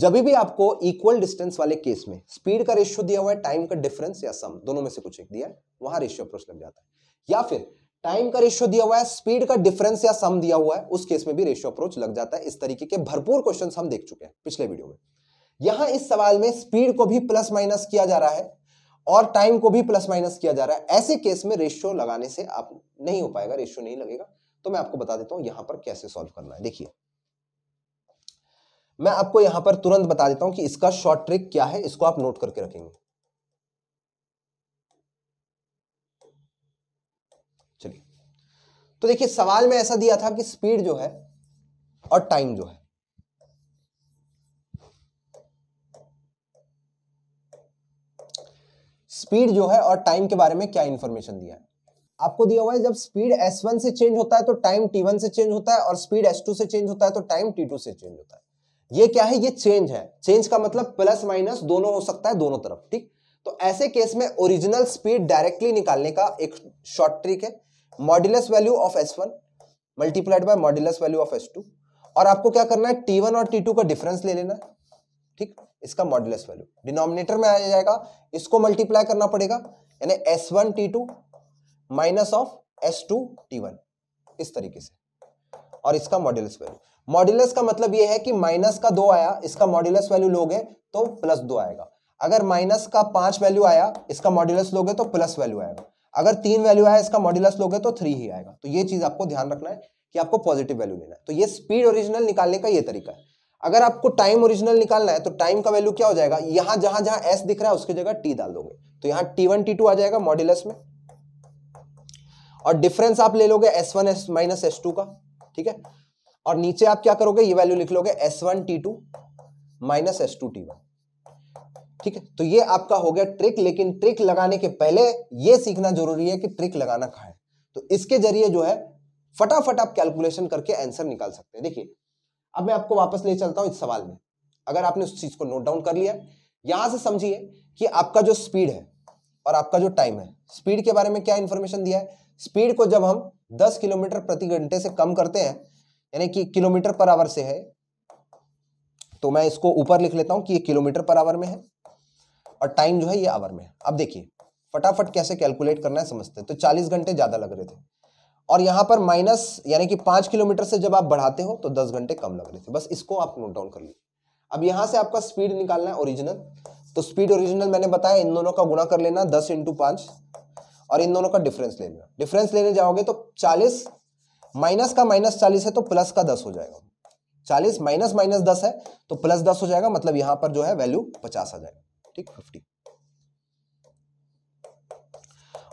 जब भी आपको इक्वल डिस्टेंस वाले केस में स्पीड का रेशियो दिया हुआ है टाइम का डिफरेंस या सम दोनों में से कुछ एक दिया है वहां रेशियो अप्रोच लग जाता है या फिर टाइम का रेशियो दिया हुआ है स्पीड का डिफरेंस या सम दिया हुआ है उस केस में भी रेशियो अप्रोच लग जाता है इस तरीके के भरपूर क्वेश्चन हम देख चुके हैं पिछले वीडियो में यहां इस सवाल में स्पीड को भी प्लस माइनस किया जा रहा है और टाइम को भी प्लस माइनस किया जा रहा है ऐसे केस में रेशियो लगाने से आप नहीं हो पाएगा रेशियो नहीं लगेगा तो मैं आपको बता देता हूं यहां पर कैसे सॉल्व करना है देखिए मैं आपको यहां पर तुरंत बता देता हूं कि इसका शॉर्ट ट्रिक क्या है इसको आप नोट करके रखेंगे चलिए तो देखिए सवाल में ऐसा दिया था कि स्पीड जो है और टाइम जो है स्पीड जो है और टाइम के बारे में क्या इंफॉर्मेशन दिया है आपको दिया हुआ है जब स्पीड S1 से चेंज होता है तो टाइम T1 से चेंज होता है और स्पीड S2 से चेंज होता है तो टाइम T2 से चेंज होता है ये क्या है ये चेंज है चेंज का मतलब प्लस माइनस दोनों हो सकता है दोनों तरफ ठीक तो ऐसे केस में ओरिजिनल स्पीड डायरेक्टली निकालने का एक शॉर्ट ट्रिक है modulus value of S one multiplied by modulus value of S two और आपको क्या करना है टी वन और टी टू का डिफरेंस ले लेना है ठीक इसका मॉड्यूल वैल्यू डिनोमिनेटर में आ जाएगा इसको मल्टीप्लाई करना पड़ेगा यानी S one T two minus of S two T one इस तरीके से और इसका मॉड्यूलस वैल्यू मॉड्यूलस का मतलब ये है कि माइनस का दो आया इसका मॉड्यूलस वैल्यू लोगे तो प्लस दो आएगा अगर माइनस का पांच वैल्यू आया इसका मॉड्यूलस लोगे तो प्लस वैल्यू आएगा अगर तीन वैल्यू आया इसका मॉड्यूलस लोगे तो थ्री ही आएगा तो ये चीज आपको ध्यान रखना है कि आपको पॉजिटिव वैल्यू लेना है तो ये स्पीड ओरिजिनल निकालने का ये तरीका है अगर आपको टाइम ओरिजिनल निकालना है तो टाइम का वैल्यू क्या हो जाएगा यहां जहां जहां एस दिख रहा है उसकी जगह टी डाल दोगे तो यहां टी वन टी टू आ जाएगा मॉड्यूलस में और डिफरेंस आप ले लोगे S one S minus S two का ठीक है और नीचे आप क्या करोगे ये वैल्यू लिख लोगे S one T two minus S two T one ठीक है तो ये आपका हो गया ट्रिक लेकिन ट्रिक लगाने के पहले ये सीखना जरूरी है कि ट्रिक लगाना कहा है तो इसके जरिए जो है फटाफट आप कैलकुलेशन करके आंसर निकाल सकते हैं देखिए अब मैं आपको वापस ले चलता हूं इस सवाल में अगर आपने उस चीज को नोट डाउन कर लिया यहां से समझिए कि आपका जो स्पीड है और आपका जो टाइम है स्पीड के बारे में क्या इंफॉर्मेशन दिया है स्पीड को जब हम 10 किलोमीटर प्रति घंटे से कम करते हैं यानी कि किलोमीटर पर आवर से है तो मैं इसको ऊपर लिख लेता हूं कि ये किलोमीटर पर आवर में है और टाइम जो है ये आवर में है अब देखिए फटाफट कैसे कैलकुलेट करना है समझते हैं तो चालीस घंटे ज़्यादा लग रहे थे और यहां पर माइनस यानी कि पांच किलोमीटर से जब आप बढ़ाते हो तो दस घंटे कम लग रहे थे बस इसको आप नोट डाउन कर लीजिए अब यहां से आपका स्पीड निकालना है ओरिजिनल तो स्पीड ओरिजिनल मैंने बताया इन दोनों का गुणा कर लेना दस इंटू पांच और इन दोनों का डिफरेंस ले लेना डिफरेंस लेने जाओगे तो चालीस माइनस का माइनस चालीस है तो प्लस का दस हो जाएगा चालीस माइनस माइनस दस है तो प्लस दस हो जाएगा मतलब यहां पर जो है वैल्यू पचास आ जाएगा ठीक फिफ्टी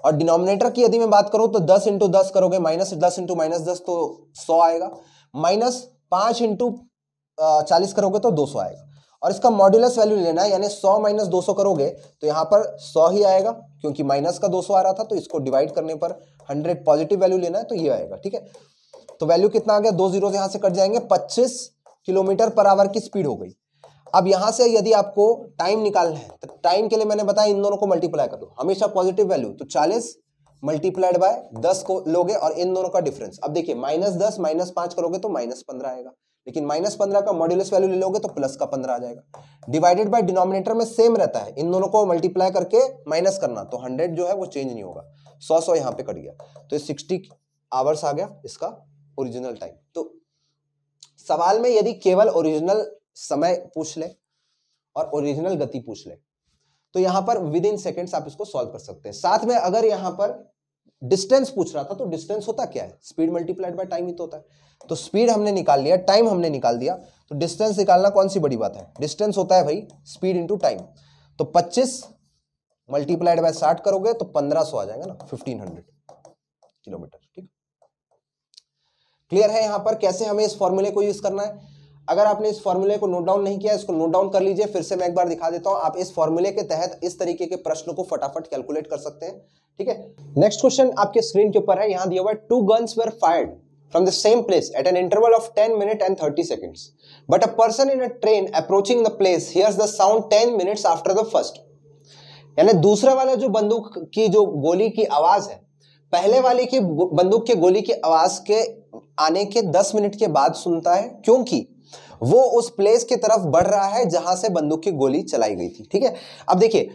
और डिनोमिनेटर की यदि मैं बात करूं तो दस इंटू दस करोगे माइनस दस इंटू माइनस दस तो सौ आएगा माइनस पांच इंटू चालीस करोगे तो दो सौ आएगा और इसका मॉड्यूलस वैल्यू लेना है यानी सौ माइनस दो सौ करोगे तो यहां पर सौ ही आएगा क्योंकि माइनस का दो सौ आ रहा था तो इसको डिवाइड करने पर हंड्रेड पॉजिटिव वैल्यू लेना है तो ये आएगा ठीक है तो वैल्यू कितना आ गया दो जीरो यहां से कट जाएंगे पच्चीस किलोमीटर पर आवर की स्पीड हो गई अब यहां से यदि आपको टाइम निकालना है तो टाइम के लिए मैंने बताया इन दोनों को मल्टीप्लाई कर दो हमेशा पॉजिटिव वैल्यू तो चालीस मल्टीप्लाइड बाय दस को लोगे और इन दोनों का डिफरेंस अब देखिए माइनस दस माइनस पांच करोगे तो माइनस पंद्रह आएगा लेकिन माइनस पंद्रह का मॉड्यूलस वैल्यू ले लोगे तो प्लस का पंद्रह आ जाएगा डिवाइडेड बाय डिनोमिनेटर में सेम रहता है इन दोनों को मल्टीप्लाई करके माइनस करना तो हंड्रेड जो है वो चेंज नहीं होगा सौ सौ यहाँ पे कट गया तो सिक्सटी आवर्स आ गया इसका ओरिजिनल टाइम तो सवाल में यदि केवल ओरिजिनल समय पूछ ले और ओरिजिनल गति पूछ ले तो यहां पर विद इन सेकेंड्स आप इसको सॉल्व कर सकते हैं साथ में अगर यहां पर डिस्टेंस पूछ रहा था तो डिस्टेंस होता क्या है स्पीड मल्टीप्लाइड बाय टाइम ही तो होता है तो स्पीड हमने निकाल लिया टाइम हमने निकाल दिया तो डिस्टेंस निकालना कौन सी बड़ी बात है डिस्टेंस होता है भाई स्पीड इंटू टाइम तो 25 मल्टीप्लाइड बाय साठ करोगे तो पंद्रह सौ आ जाएगा ना फिफ्टीन हंड्रेड किलोमीटर ठीक क्लियर है यहां पर कैसे हमें इस फॉर्मूले को यूज करना है अगर आपने इस फॉर्मूले को नोट डाउन नहीं किया इसको नोट डाउन कर लीजिए फिर से मैं एक बार दिखा देता हूं आप इस फॉर्मूले के तहत इस तरीके के प्रश्न को फटाफट कैलकुलेट कर सकते हैं ठीक है नेक्स्ट क्वेश्चन आपके स्क्रीन के ऊपर है यहां दिया हुआ है two guns were fired from the same place at an interval of ten minute and thirty seconds but a person in a train approaching the place hears the sound ten minutes after the first यानी दूसरे वाले जो बंदूक की जो गोली की आवाज है पहले वाले की बंदूक के गोली की आवाज के आने के दस मिनट के बाद सुनता है क्योंकि वो उस प्लेस की तरफ बढ़ रहा है जहां से बंदूक की गोली चलाई गई थी ठीक है अब देखिए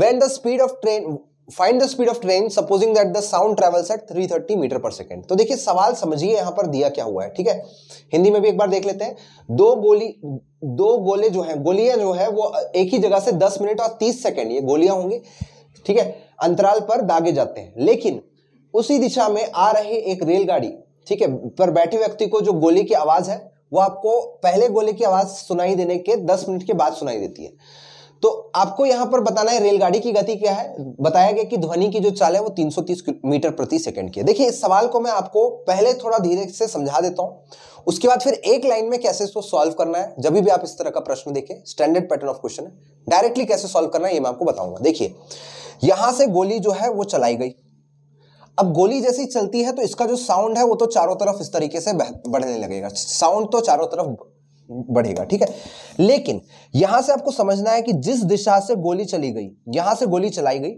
when the speed of train find the speed of train supposing that the sound travels at 330 metre per second तो देखिए सवाल समझिए यहां पर दिया क्या हुआ है ठीक है हिंदी में भी एक बार देख लेते हैं दो गोली दो गोले जो है गोलियां जो है वो एक ही जगह से 10 मिनट और 30 सेकेंड ये गोलियां होंगी ठीक है अंतराल पर दागे जाते हैं लेकिन उसी दिशा में आ रहे एक रेलगाड़ी ठीक है पर बैठे व्यक्ति को जो गोली की आवाज है वो आपको पहले गोले की आवाज सुनाई देने के दस मिनट के बाद सुनाई देती है तो आपको यहां पर बताना है रेलगाड़ी की गति क्या है बताया गया कि ध्वनि की जो चाल है वो 330 मीटर प्रति सेकंड की है देखिए इस सवाल को मैं आपको पहले थोड़ा धीरे से समझा देता हूं उसके बाद फिर एक लाइन में कैसे इसको सॉल्व करना है जब भी आप इस तरह का प्रश्न देखें स्टैंडर्ड पैटर्न ऑफ क्वेश्चन है डायरेक्टली कैसे सॉल्व करना है ये मैं आपको बताऊंगा देखिए यहां से गोली जो है वो चलाई गई अब गोली जैसी चलती है तो इसका जो साउंड है वो तो चारों तरफ इस तरीके से बढ़ने लगेगा साउंड तो चारों तरफ बढ़ेगा ठीक है लेकिन यहां से आपको समझना है कि जिस दिशा से गोली चली गई यहां से गोली चलाई गई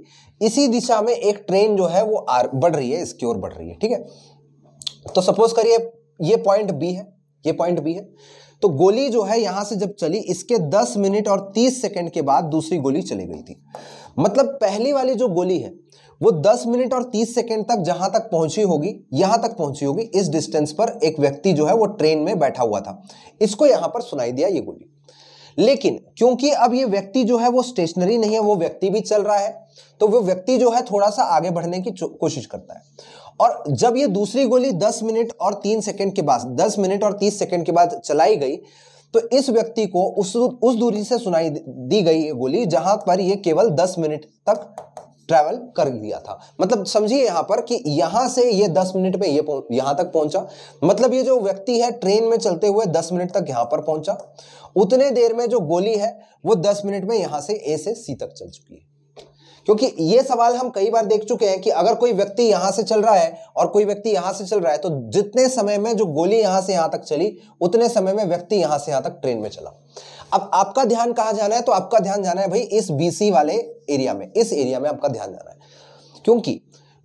इसी दिशा में एक ट्रेन जो है वो आर, बढ़ रही है इसकी ओर बढ़ रही है ठीक है तो सपोज करिए ये पॉइंट बी है ये पॉइंट बी है तो गोली जो है यहां से जब चली इसके 10 मिनट और 30 सेकंड के बाद दूसरी गोली चली गई थी मतलब पहली वाली जो गोली है वो 10 मिनट और 30 सेकेंड तक जहां तक पहुंची होगी यहां तक पहुंची होगी इस डिस्टेंस पर एक व्यक्ति जो है वो ट्रेन में बैठा हुआ था इसको यहां पर सुनाई दिया ये गोली लेकिन क्योंकि अब ये व्यक्ति जो है वो स्टेशनरी नहीं है वो व्यक्ति भी चल रहा है तो वो व्यक्ति जो है थोड़ा सा आगे बढ़ने की कोशिश करता है और जब ये दूसरी गोली 10 मिनट और 3 सेकंड के बाद 10 मिनट और 30 सेकंड के बाद चलाई गई तो इस व्यक्ति को उस उस दूरी से सुनाई दी गई ये गोली जहां पर ये केवल 10 मिनट तक ट्रैवल कर लिया था मतलब समझिए यहां पर कि यहां से ये दस मिनट में ये यहां तक पहुंचा मतलब ये जो व्यक्ति है ट्रेन में चलते हुए दस मिनट तक यहां पर पहुंचा उतने देर में जो गोली है वो दस मिनट में यहां से ए से सी तक चल चुकी है क्योंकि ये सवाल हम कई बार देख चुके हैं कि अगर कोई व्यक्ति यहां से चल रहा है और कोई व्यक्ति यहां से चल रहा है तो जितने समय में जो गोली यहां से यहां तक चली उतने समय में व्यक्ति यहां से यहां तक ट्रेन में चला अब आपका ध्यान कहाँ जाना है तो आपका ध्यान जाना है भाई इस बीसी वाले एरिया में इस एरिया में आपका ध्यान जाना है क्योंकि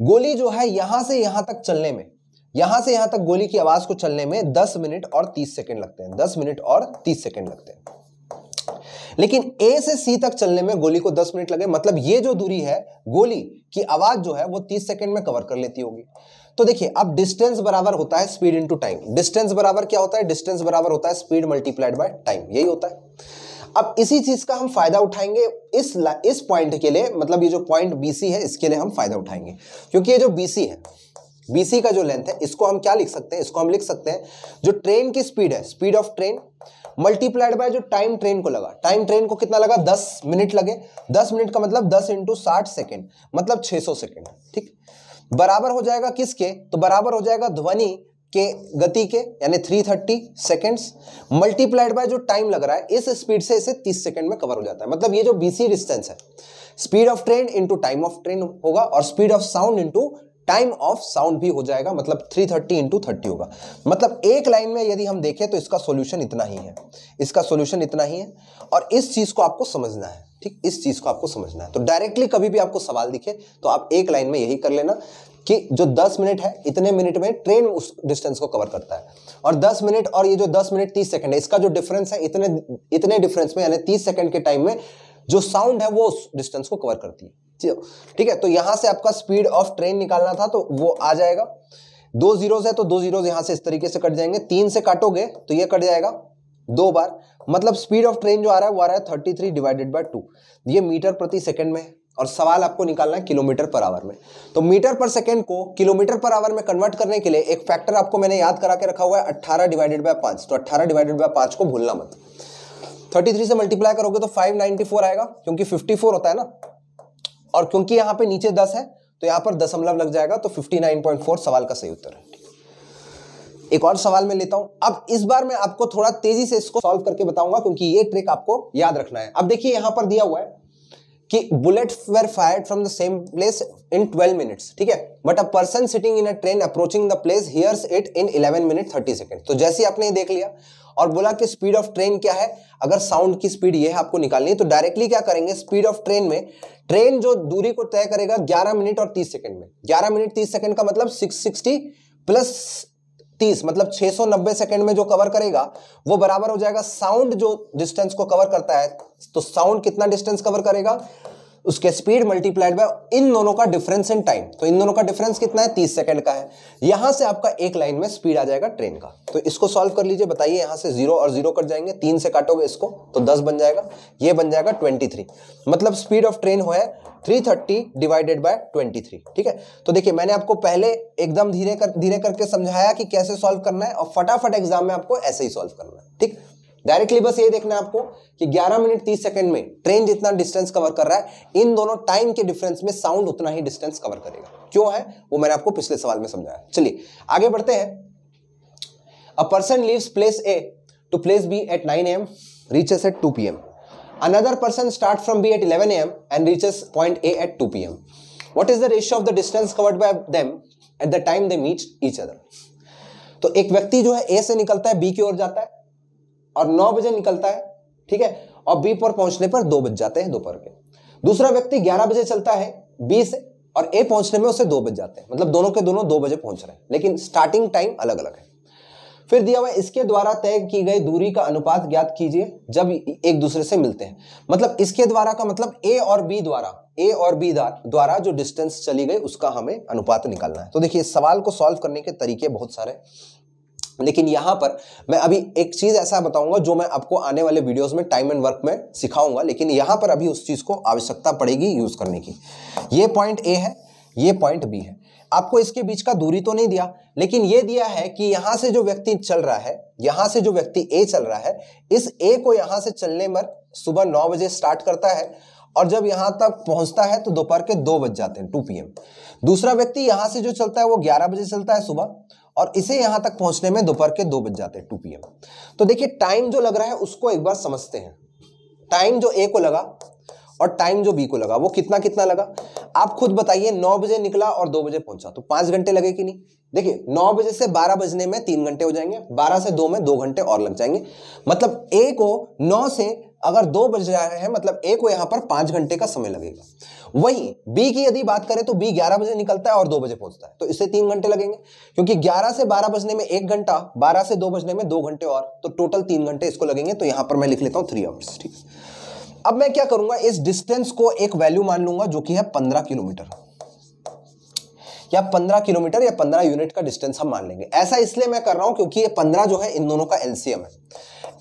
गोली जो है यहां से यहां तक चलने में यहां से यहां तक गोली की आवाज को चलने में 10 मिनट और 30 सेकंड लगते हैं 10 मिनट और 30 सेकंड लगते हैं लेकिन ए से सी तक चलने में गोली को 10 मिनट लगे मतलब ये जो दूरी है गोली की आवाज जो है वो 30 सेकंड में कवर कर लेती होगी तो देखिए अब डिस्टेंस बराबर होता है स्पीड इंटू टाइम डिस्टेंस बराबर क्या होता है डिस्टेंस बराबर होता है स्पीड मल्टीप्लाइड बाय टाइम यही होता है अब इसी चीज का हम फायदा उठाएंगे इस इस पॉइंट के लिए मतलब ये जो पॉइंट बीसी है इसके लिए हम फायदा उठाएंगे क्योंकि ये जो बीसी है बीसी का जो लेंथ है इसको हम क्या लिख सकते हैं इसको हम लिख सकते हैं जो ट्रेन की स्पीड है speed of train multiplied by जो टाइम ट्रेन को लगा टाइम ट्रेन को कितना लगा दस मिनट लगे दस मिनट का मतलब दस इंटू साठ सेकेंड मतलब छह सौ सेकेंड ठीक बराबर हो जाएगा किसके तो बराबर हो जाएगा ध्वनि के गति के यानी three thirty second multiplied by जो टाइम लग रहा है इस स्पीड से इसे तीस सेकेंड में कवर हो जाता है मतलब ये जो बीसी डिस्टेंस है speed of train into time of train होगा और speed of sound into time of sound भी हो जाएगा मतलब 330 थर्टी इंटू थर्टी होगा मतलब एक लाइन में यदि हम देखें तो इसका सॉल्यूशन इतना ही है इसका सॉल्यूशन इतना ही है और इस चीज़ को आपको समझना है ठीक इस चीज़ को आपको समझना है तो डायरेक्टली कभी भी आपको सवाल दिखे तो आप एक लाइन में यही कर लेना कि जो 10 मिनट है इतने मिनट में ट्रेन उस डिस्टेंस को कवर करता है और 10 मिनट और ये जो 10 मिनट 30 सेकंड है इसका जो डिफरेंस है इतने इतने डिफरेंस में यानी 30 सेकंड के टाइम में जो साउंड है वो उस डिस्टेंस को कवर करती है ठीक है तो यहां से आपका स्पीड ऑफ ट्रेन निकालना था तो वो आ जाएगा दो जीरोज है तो दो जीरोस यहां से इस तरीके से कट जाएंगे तीन से काटोगे तो ये कट जाएगा दो बार मतलब स्पीड ऑफ ट्रेन जो आ रहा है वो आ रहा है thirty three divided by two ये मीटर प्रति सेकंड में और सवाल आपको निकालना है किलोमीटर पर आवर में तो मीटर पर सेकंड को किलोमीटर पर आवर में कन्वर्ट करने के लिए एक फैक्टर आपको मैंने याद करा के रखा हुआ है अट्ठारह डिवाइडेड बाय पांच तो अट्ठारह डिवाइडेड बाय पांच को भूलना मत 33 से मल्टीप्लाई करोगे तो 594 आएगा क्योंकि 54 होता है ना और क्योंकि यहां पे नीचे दस है तो यहां पर दशमलव लग जाएगा तो 59.4 सवाल का सही उत्तर है एक और सवाल मैं लेता हूं अब इस बार मैं आपको थोड़ा तेजी से इसको सॉल्व करके बताऊंगा क्योंकि ये ट्रिक आपको याद रखना है अब देखिए यहां पर दिया हुआ है कि bullet were fire from the same place in 12 minutes ठीक है but a person sitting in a train approaching the place hears it in 11 minute 30 second तो जैसे आपने देख लिया और बोला कि स्पीड ऑफ ट्रेन क्या है अगर साउंड की स्पीड ये है आपको निकालनी है तो डायरेक्टली क्या करेंगे स्पीड ऑफ ट्रेन में ट्रेन जो दूरी को तय करेगा ग्यारह मिनट और तीस सेकंड में ग्यारह मिनट तीस सेकंड का मतलब सिक्स सिक्सटी प्लस तीस मतलब 690 सेकंड में जो कवर करेगा वो बराबर हो जाएगा साउंड जो डिस्टेंस को कवर करता है तो साउंड कितना डिस्टेंस कवर करेगा उसके स्पीड मल्टीप्लाइड बाय इन दोनों का डिफरेंस इन टाइम तो इन दोनों का डिफरेंस कितना है तीस सेकंड का है यहां से आपका एक लाइन में स्पीड आ जाएगा ट्रेन का तो इसको सॉल्व कर लीजिए बताइए यहां से जीरो और जीरो कट जाएंगे तीन से काटोगे इसको तो दस बन जाएगा ये बन जाएगा ट्वेंटी थ्री मतलब स्पीड ऑफ ट्रेन हो three thirty divided by twenty three ठीक है तो देखिए मैंने आपको पहले एकदम धीरे कर धीरे करके समझाया कि कैसे सॉल्व करना है और फटाफट एग्जाम में आपको ऐसे ही सॉल्व करना है ठीक डायरेक्टली बस ये देखना है आपको कि 11 मिनट 30 सेकंड में ट्रेन जितना डिस्टेंस कवर कर रहा है इन दोनों टाइम के डिफरेंस में साउंड उतना ही डिस्टेंस कवर करेगा क्यों है वो मैंने आपको पिछले सवाल में समझाया चलिए आगे बढ़ते हैं a person leaves place A to place B at nine M reaches at two P another person starts from b at 11 am and reaches point a at 2 M what is the ratio of the distance covered by them at the time they meet each other तो एक व्यक्ति जो है ए से निकलता है बी की ओर जाता है और नौ बजे निकलता है ठीक है और बी पर पहुंचने पर दो बज जाते हैं दोपहर के दूसरा व्यक्ति ग्यारह बजे चलता है बी से और ए पहुंचने में उसे दो बज जाते हैं मतलब दोनों के दोनों दो बजे पहुंच रहे हैं लेकिन स्टार्टिंग टाइम अलग अलग है फिर दिया हुआ इसके द्वारा तय की गई दूरी का अनुपात ज्ञात कीजिए जब एक दूसरे से मिलते हैं मतलब इसके द्वारा का मतलब ए और बी द्वारा ए और बी द्वारा जो डिस्टेंस चली गई उसका हमें अनुपात निकालना है तो देखिए सवाल को सॉल्व करने के तरीके बहुत सारे लेकिन यहाँ पर मैं अभी एक चीज़ ऐसा बताऊंगा जो मैं आपको आने वाले वीडियोस में टाइम एंड वर्क में सिखाऊंगा लेकिन यहाँ पर अभी उस चीज़ को आवश्यकता पड़ेगी यूज़ करने की ये पॉइंट ए है ये पॉइंट बी है आपको इसके बीच का दूरी तो नहीं दिया लेकिन ये दिया है कि यहाँ से जो व्यक्ति चल रहा है यहाँ से जो व्यक्ति ए चल रहा है इस ए को यहाँ से चलने पर सुबह नौ बजे स्टार्ट करता है और जब यहाँ तक पहुँचता है तो दोपहर के दो बज जाते हैं टू पी दूसरा व्यक्ति यहाँ से जो चलता है वो ग्यारह बजे चलता है सुबह और इसे यहां तक पहुंचने में दोपहर के दो बज जाते हैं टू पी तो देखिए टाइम जो लग रहा है उसको एक बार समझते हैं टाइम जो ए को लगा और टाइम जो बी को लगा वो कितना कितना लगा आप खुद बताइए नौ बजे निकला और दो बजे पहुंचा तो पांच घंटे लगे कि नहीं देखिए नौ बजे से बारह बजने में तीन घंटे हो जाएंगे बारह से दो में दो घंटे और लग जाएंगे मतलब ए को नौ से अगर दो बज रहे हैं मतलब ए को यहां पर पांच घंटे का समय लगेगा वहीं बी की यदि बात करें तो बी ग्यारह बजे निकलता है और दो बजे पहुंचता है तो इससे तीन घंटे लगेंगे क्योंकि ग्यारह से बारह बजने में एक घंटा बारह से दो बजने में दो घंटे और तो टोटल तीन घंटे इसको लगेंगे तो यहां पर मैं लिख लेता हूं थ्री आवर्स ठीक अब मैं क्या करूंगा इस डिस्टेंस को एक वैल्यू मान लूंगा जो कि है पंद्रह किलोमीटर या 15 किलोमीटर या 15 यूनिट का डिस्टेंस हम मान लेंगे ऐसा इसलिए मैं कर रहा हूं क्योंकि ये 15 जो है इन दोनों का एलसीएम है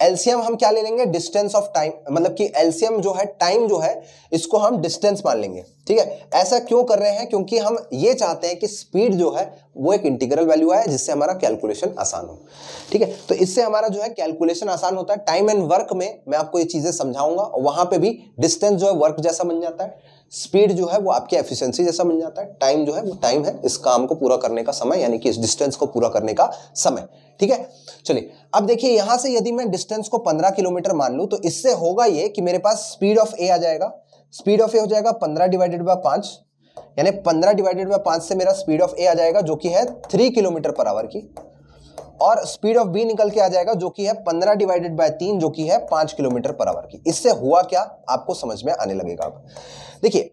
एलसीएम हम क्या ले लेंगे डिस्टेंस ऑफ टाइम मतलब कि एलसीएम जो है टाइम जो है इसको हम डिस्टेंस मान लेंगे ठीक है ऐसा क्यों कर रहे हैं क्योंकि हम ये चाहते हैं कि स्पीड जो है वो एक इंटीग्रल वैल्यू आए जिससे हमारा कैलकुलेशन आसान हो ठीक है तो इससे हमारा जो है कैलकुलेशन आसान होता है टाइम एंड वर्क में मैं आपको ये चीज़ें समझाऊंगा वहां पर भी डिस्टेंस जो है वर्क जैसा बन जाता है स्पीड जो है वो आपकी एफिशिएंसी जैसा बन जाता है टाइम जो है वो टाइम है इस काम को पूरा करने का समय यानी कि इस डिस्टेंस को पूरा करने का समय ठीक है चलिए अब देखिए यहां से यदि मैं डिस्टेंस को 15 किलोमीटर मान लू तो इससे होगा ये कि मेरे पास स्पीड ऑफ ए आ जाएगा स्पीड ऑफ ए हो जाएगा पंद्रह डिवाइडेड बाय पांच यानी पंद्रह डिवाइडेड बाय पांच से मेरा स्पीड ऑफ ए आ जाएगा जो कि है थ्री किलोमीटर पर आवर की और स्पीड ऑफ बी निकल के आ जाएगा जो कि है पंद्रह डिवाइडेड बाय तीन जो कि है पांच किलोमीटर पर आवर की इससे हुआ क्या आपको समझ में आने लगेगा देखिए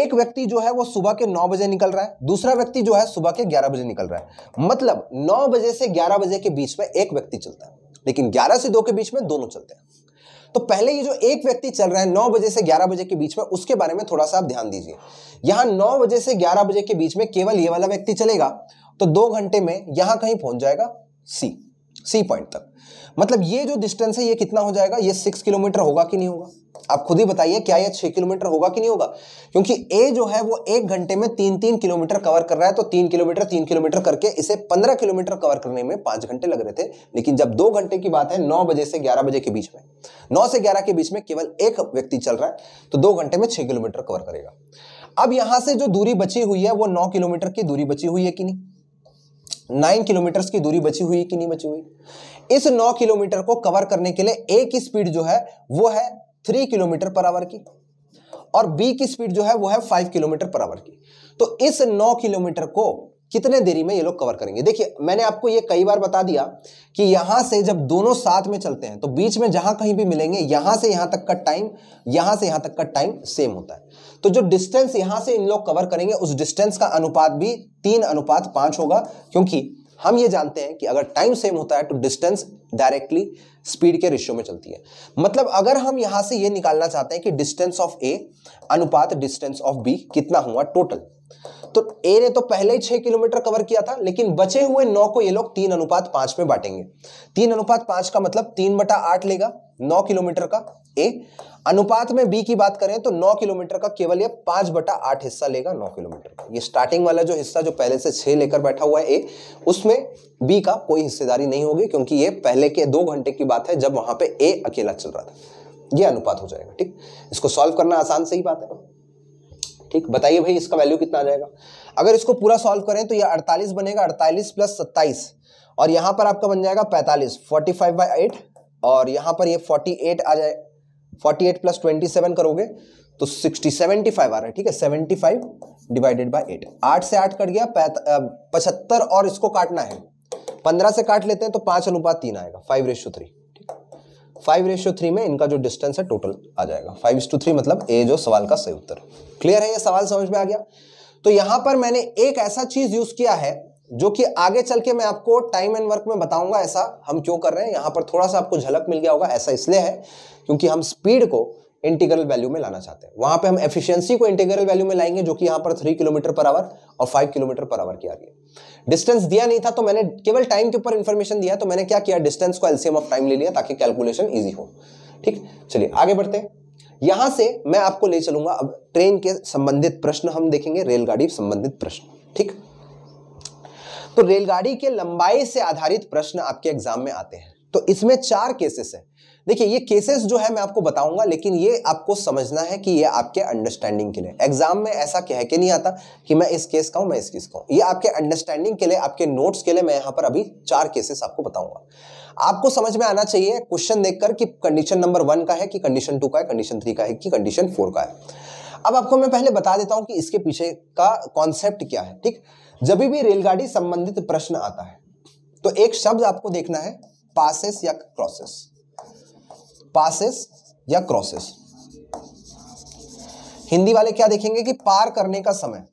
एक व्यक्ति जो है वो सुबह के नौ बजे निकल रहा है दूसरा व्यक्ति जो है सुबह के ग्यारह बजे निकल रहा है मतलब नौ बजे से ग्यारह बजे के बीच में एक व्यक्ति चलता है लेकिन ग्यारह से दो के बीच में दोनों चलते हैं तो पहले ये जो एक व्यक्ति चल रहा है नौ बजे से ग्यारह बजे के बीच में उसके बारे में थोड़ा सा आप ध्यान दीजिए यहां नौ बजे से ग्यारह बजे के बीच में केवल ये वाला व्यक्ति चलेगा तो दो घंटे में यहां कहीं पहुंच जाएगा सी सी पॉइंट तक मतलब ये जो डिस्टेंस है ये कितना हो जाएगा ये सिक्स किलोमीटर होगा कि नहीं होगा आप खुद ही बताइए क्या ये छह किलोमीटर होगा कि नहीं होगा क्योंकि ए जो है वो एक घंटे में तीन तीन किलोमीटर कवर कर रहा है तो तीन किलोमीटर तीन किलोमीटर करके इसे पंद्रह किलोमीटर कवर करने में पांच घंटे लग रहे थे लेकिन जब दो घंटे की बात है नौ बजे से ग्यारह बजे के बीच में नौ से ग्यारह के बीच में केवल एक व्यक्ति चल रहा है तो दो घंटे में छह किलोमीटर कवर करेगा अब यहां से जो दूरी बची हुई है वो नौ किलोमीटर की दूरी बची हुई है कि नहीं नाइन किलोमीटर की दूरी बची हुई कि नहीं बची हुई इस नौ किलोमीटर को कवर करने के लिए ए की स्पीड जो है वो है थ्री किलोमीटर पर आवर की और बी की स्पीड जो है वो है फाइव किलोमीटर पर आवर की तो इस नौ किलोमीटर को कितने देरी में ये लोग कवर करेंगे देखिए मैंने आपको ये कई बार बता दिया कि यहां से जब दोनों साथ में चलते हैं तो बीच में जहां कहीं भी मिलेंगे यहां से यहां तक का टाइम यहां से यहां तक का टाइम सेम होता है तो जो डिस्टेंस यहां से इन लोग कवर करेंगे उस डिस्टेंस का अनुपात भी तीन अनुपात पांच होगा क्योंकि हम ये जानते हैं कि अगर टाइम सेम होता है तो डिस्टेंस डायरेक्टली स्पीड के रिश्यो में चलती है मतलब अगर हम यहां से ये निकालना चाहते हैं कि डिस्टेंस ऑफ ए अनुपात डिस्टेंस ऑफ बी कितना हुआ टोटल तो ए ने तो पहले ही छह किलोमीटर कवर किया था लेकिन बचे हुए नौ को ये लोग तीन अनुपात पांच में बांटेंगे तीन अनुपात पांच का मतलब तीन बटा आठ लेगा नौ किलोमीटर का ए अनुपात में बी की बात करें तो 9 किलोमीटर का केवल ये पांच बटा आठ हिस्सा लेगा 9 किलोमीटर का ये स्टार्टिंग वाला जो हिस्सा जो पहले से छह लेकर बैठा हुआ है ए उसमें बी का कोई हिस्सेदारी नहीं होगी क्योंकि ये पहले के दो घंटे की बात है जब वहां पे ए अकेला चल रहा था ये अनुपात हो जाएगा ठीक इसको सॉल्व करना आसान सही बात है ठीक बताइए भाई इसका वैल्यू कितना आ जाएगा अगर इसको पूरा सॉल्व करें तो यह अड़तालीस बनेगा अड़तालीस प्लस सत्ताईस और यहां पर आपका बन जाएगा पैंतालीस फोर्टी फाइव बाई एट और यहां पर ये फोर्टी एट आ जाए forty eight plus twenty seven करोगे तो सिक्सटी सेवेंटी फाइव आ रहा है ठीक है seventy five divided by eight आठ से आठ कट गया पचहत्तर और इसको काटना है पंद्रह से काट लेते हैं तो पांच अनुपात तीन आएगा five ratio three five ratio three में इनका जो डिस्टेंस है टोटल आ जाएगा फाइव टू थ्री मतलब ए जो सवाल का सही उत्तर क्लियर है ये सवाल समझ में आ गया तो यहां पर मैंने एक ऐसा चीज यूज किया है जो कि आगे चल के मैं आपको टाइम एंड वर्क में बताऊंगा ऐसा हम क्यों कर रहे हैं यहां पर थोड़ा सा आपको झलक मिल गया होगा ऐसा इसलिए है क्योंकि हम स्पीड को इंटीग्रल वैल्यू में लाना चाहते हैं वहां पे हम एफिशिएंसी को इंटीग्रल वैल्यू में लाएंगे जो कि यहां पर थ्री किलोमीटर पर आवर और फाइव किलोमीटर पर आवर की आ रही है डिस्टेंस दिया नहीं था तो मैंने केवल टाइम के ऊपर इन्फॉर्मेशन दिया तो मैंने क्या किया डिस्टेंस को एलसीएम ऑफ टाइम ले लिया ताकि कैलकुलेशन ईजी हो ठीक चलिए आगे बढ़ते हैं यहां से मैं आपको ले चलूंगा अब ट्रेन के संबंधित प्रश्न हम देखेंगे रेलगाड़ी संबंधित प्रश्न ठीक तो रेलगाड़ी के लंबाई से आधारित प्रश्न आपके एग्जाम में आते हैं तो इसमें चार केसेस हैं देखिए ये केसेस जो है मैं आपको बताऊंगा लेकिन ये आपको समझना है कि ये आपके अंडरस्टैंडिंग के लिए एग्जाम में ऐसा कह के नहीं आता कि मैं इस केस का हूं मैं इस केस का हूं ये आपके अंडरस्टैंडिंग के लिए आपके नोट्स के लिए मैं यहाँ पर अभी चार केसेस आपको बताऊंगा आपको समझ में आना चाहिए क्वेश्चन देखकर कि कंडीशन नंबर वन का है कि कंडीशन टू का है कंडीशन थ्री का है कि कंडीशन फोर का है अब आपको मैं पहले बता देता हूं कि इसके पीछे का कॉन्सेप्ट क्या है ठीक जब भी रेलगाड़ी संबंधित प्रश्न आता है तो एक शब्द आपको देखना है पासेस या क्रॉसेस पासेस या क्रॉसेस हिंदी वाले क्या देखेंगे कि पार करने का समय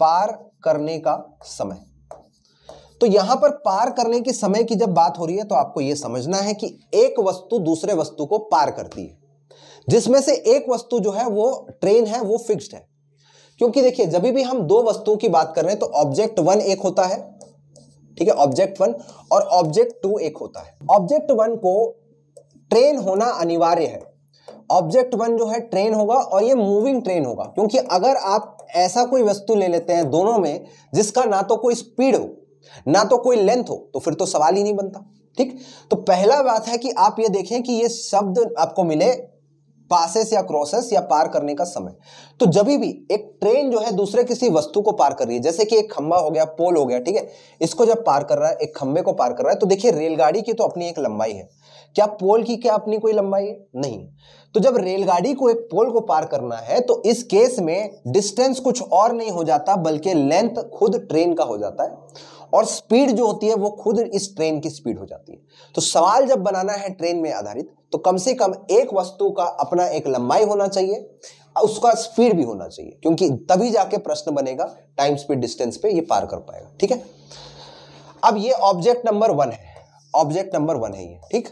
पार करने का समय तो यहां पर पार करने के समय की जब बात हो रही है तो आपको यह समझना है कि एक वस्तु दूसरे वस्तु को पार करती है जिसमें से एक वस्तु जो है वो ट्रेन है वो फिक्स्ड है क्योंकि देखिए जब भी हम दो वस्तुओं की बात कर रहे हैं तो ऑब्जेक्ट वन एक होता है ठीक है ऑब्जेक्ट वन और ऑब्जेक्ट टू एक होता है ऑब्जेक्ट वन को ट्रेन होना अनिवार्य है ऑब्जेक्ट वन जो है ट्रेन होगा और ये मूविंग ट्रेन होगा क्योंकि अगर आप ऐसा कोई वस्तु ले लेते हैं दोनों में जिसका ना तो कोई स्पीड हो ना तो कोई लेंथ हो तो फिर तो सवाल ही नहीं बनता ठीक तो पहला बात है कि आप ये देखें कि ये शब्द आपको मिले पासेस या क्रॉसेस या पार करने का समय तो जब भी एक ट्रेन जो है दूसरे किसी वस्तु को पार कर रही है जैसे कि एक खंबा हो गया पोल हो गया ठीक है इसको जब पार कर रहा है एक खंबे को पार कर रहा है तो देखिए रेलगाड़ी की तो अपनी एक लंबाई है क्या पोल की क्या अपनी कोई लंबाई है नहीं तो जब रेलगाड़ी को एक पोल को पार करना है तो इस केस में डिस्टेंस कुछ और नहीं हो जाता बल्कि लेंथ खुद ट्रेन का हो जाता है और स्पीड जो होती है वो खुद इस ट्रेन की स्पीड हो जाती है तो सवाल जब बनाना है ट्रेन में आधारित तो कम से कम एक वस्तु का अपना एक लंबाई होना चाहिए उसका स्पीड भी होना चाहिए क्योंकि तभी जाके प्रश्न बनेगा टाइम स्पीड डिस्टेंस पे ये पार कर पाएगा ठीक है अब ये ऑब्जेक्ट नंबर वन है ऑब्जेक्ट नंबर वन है ये ठीक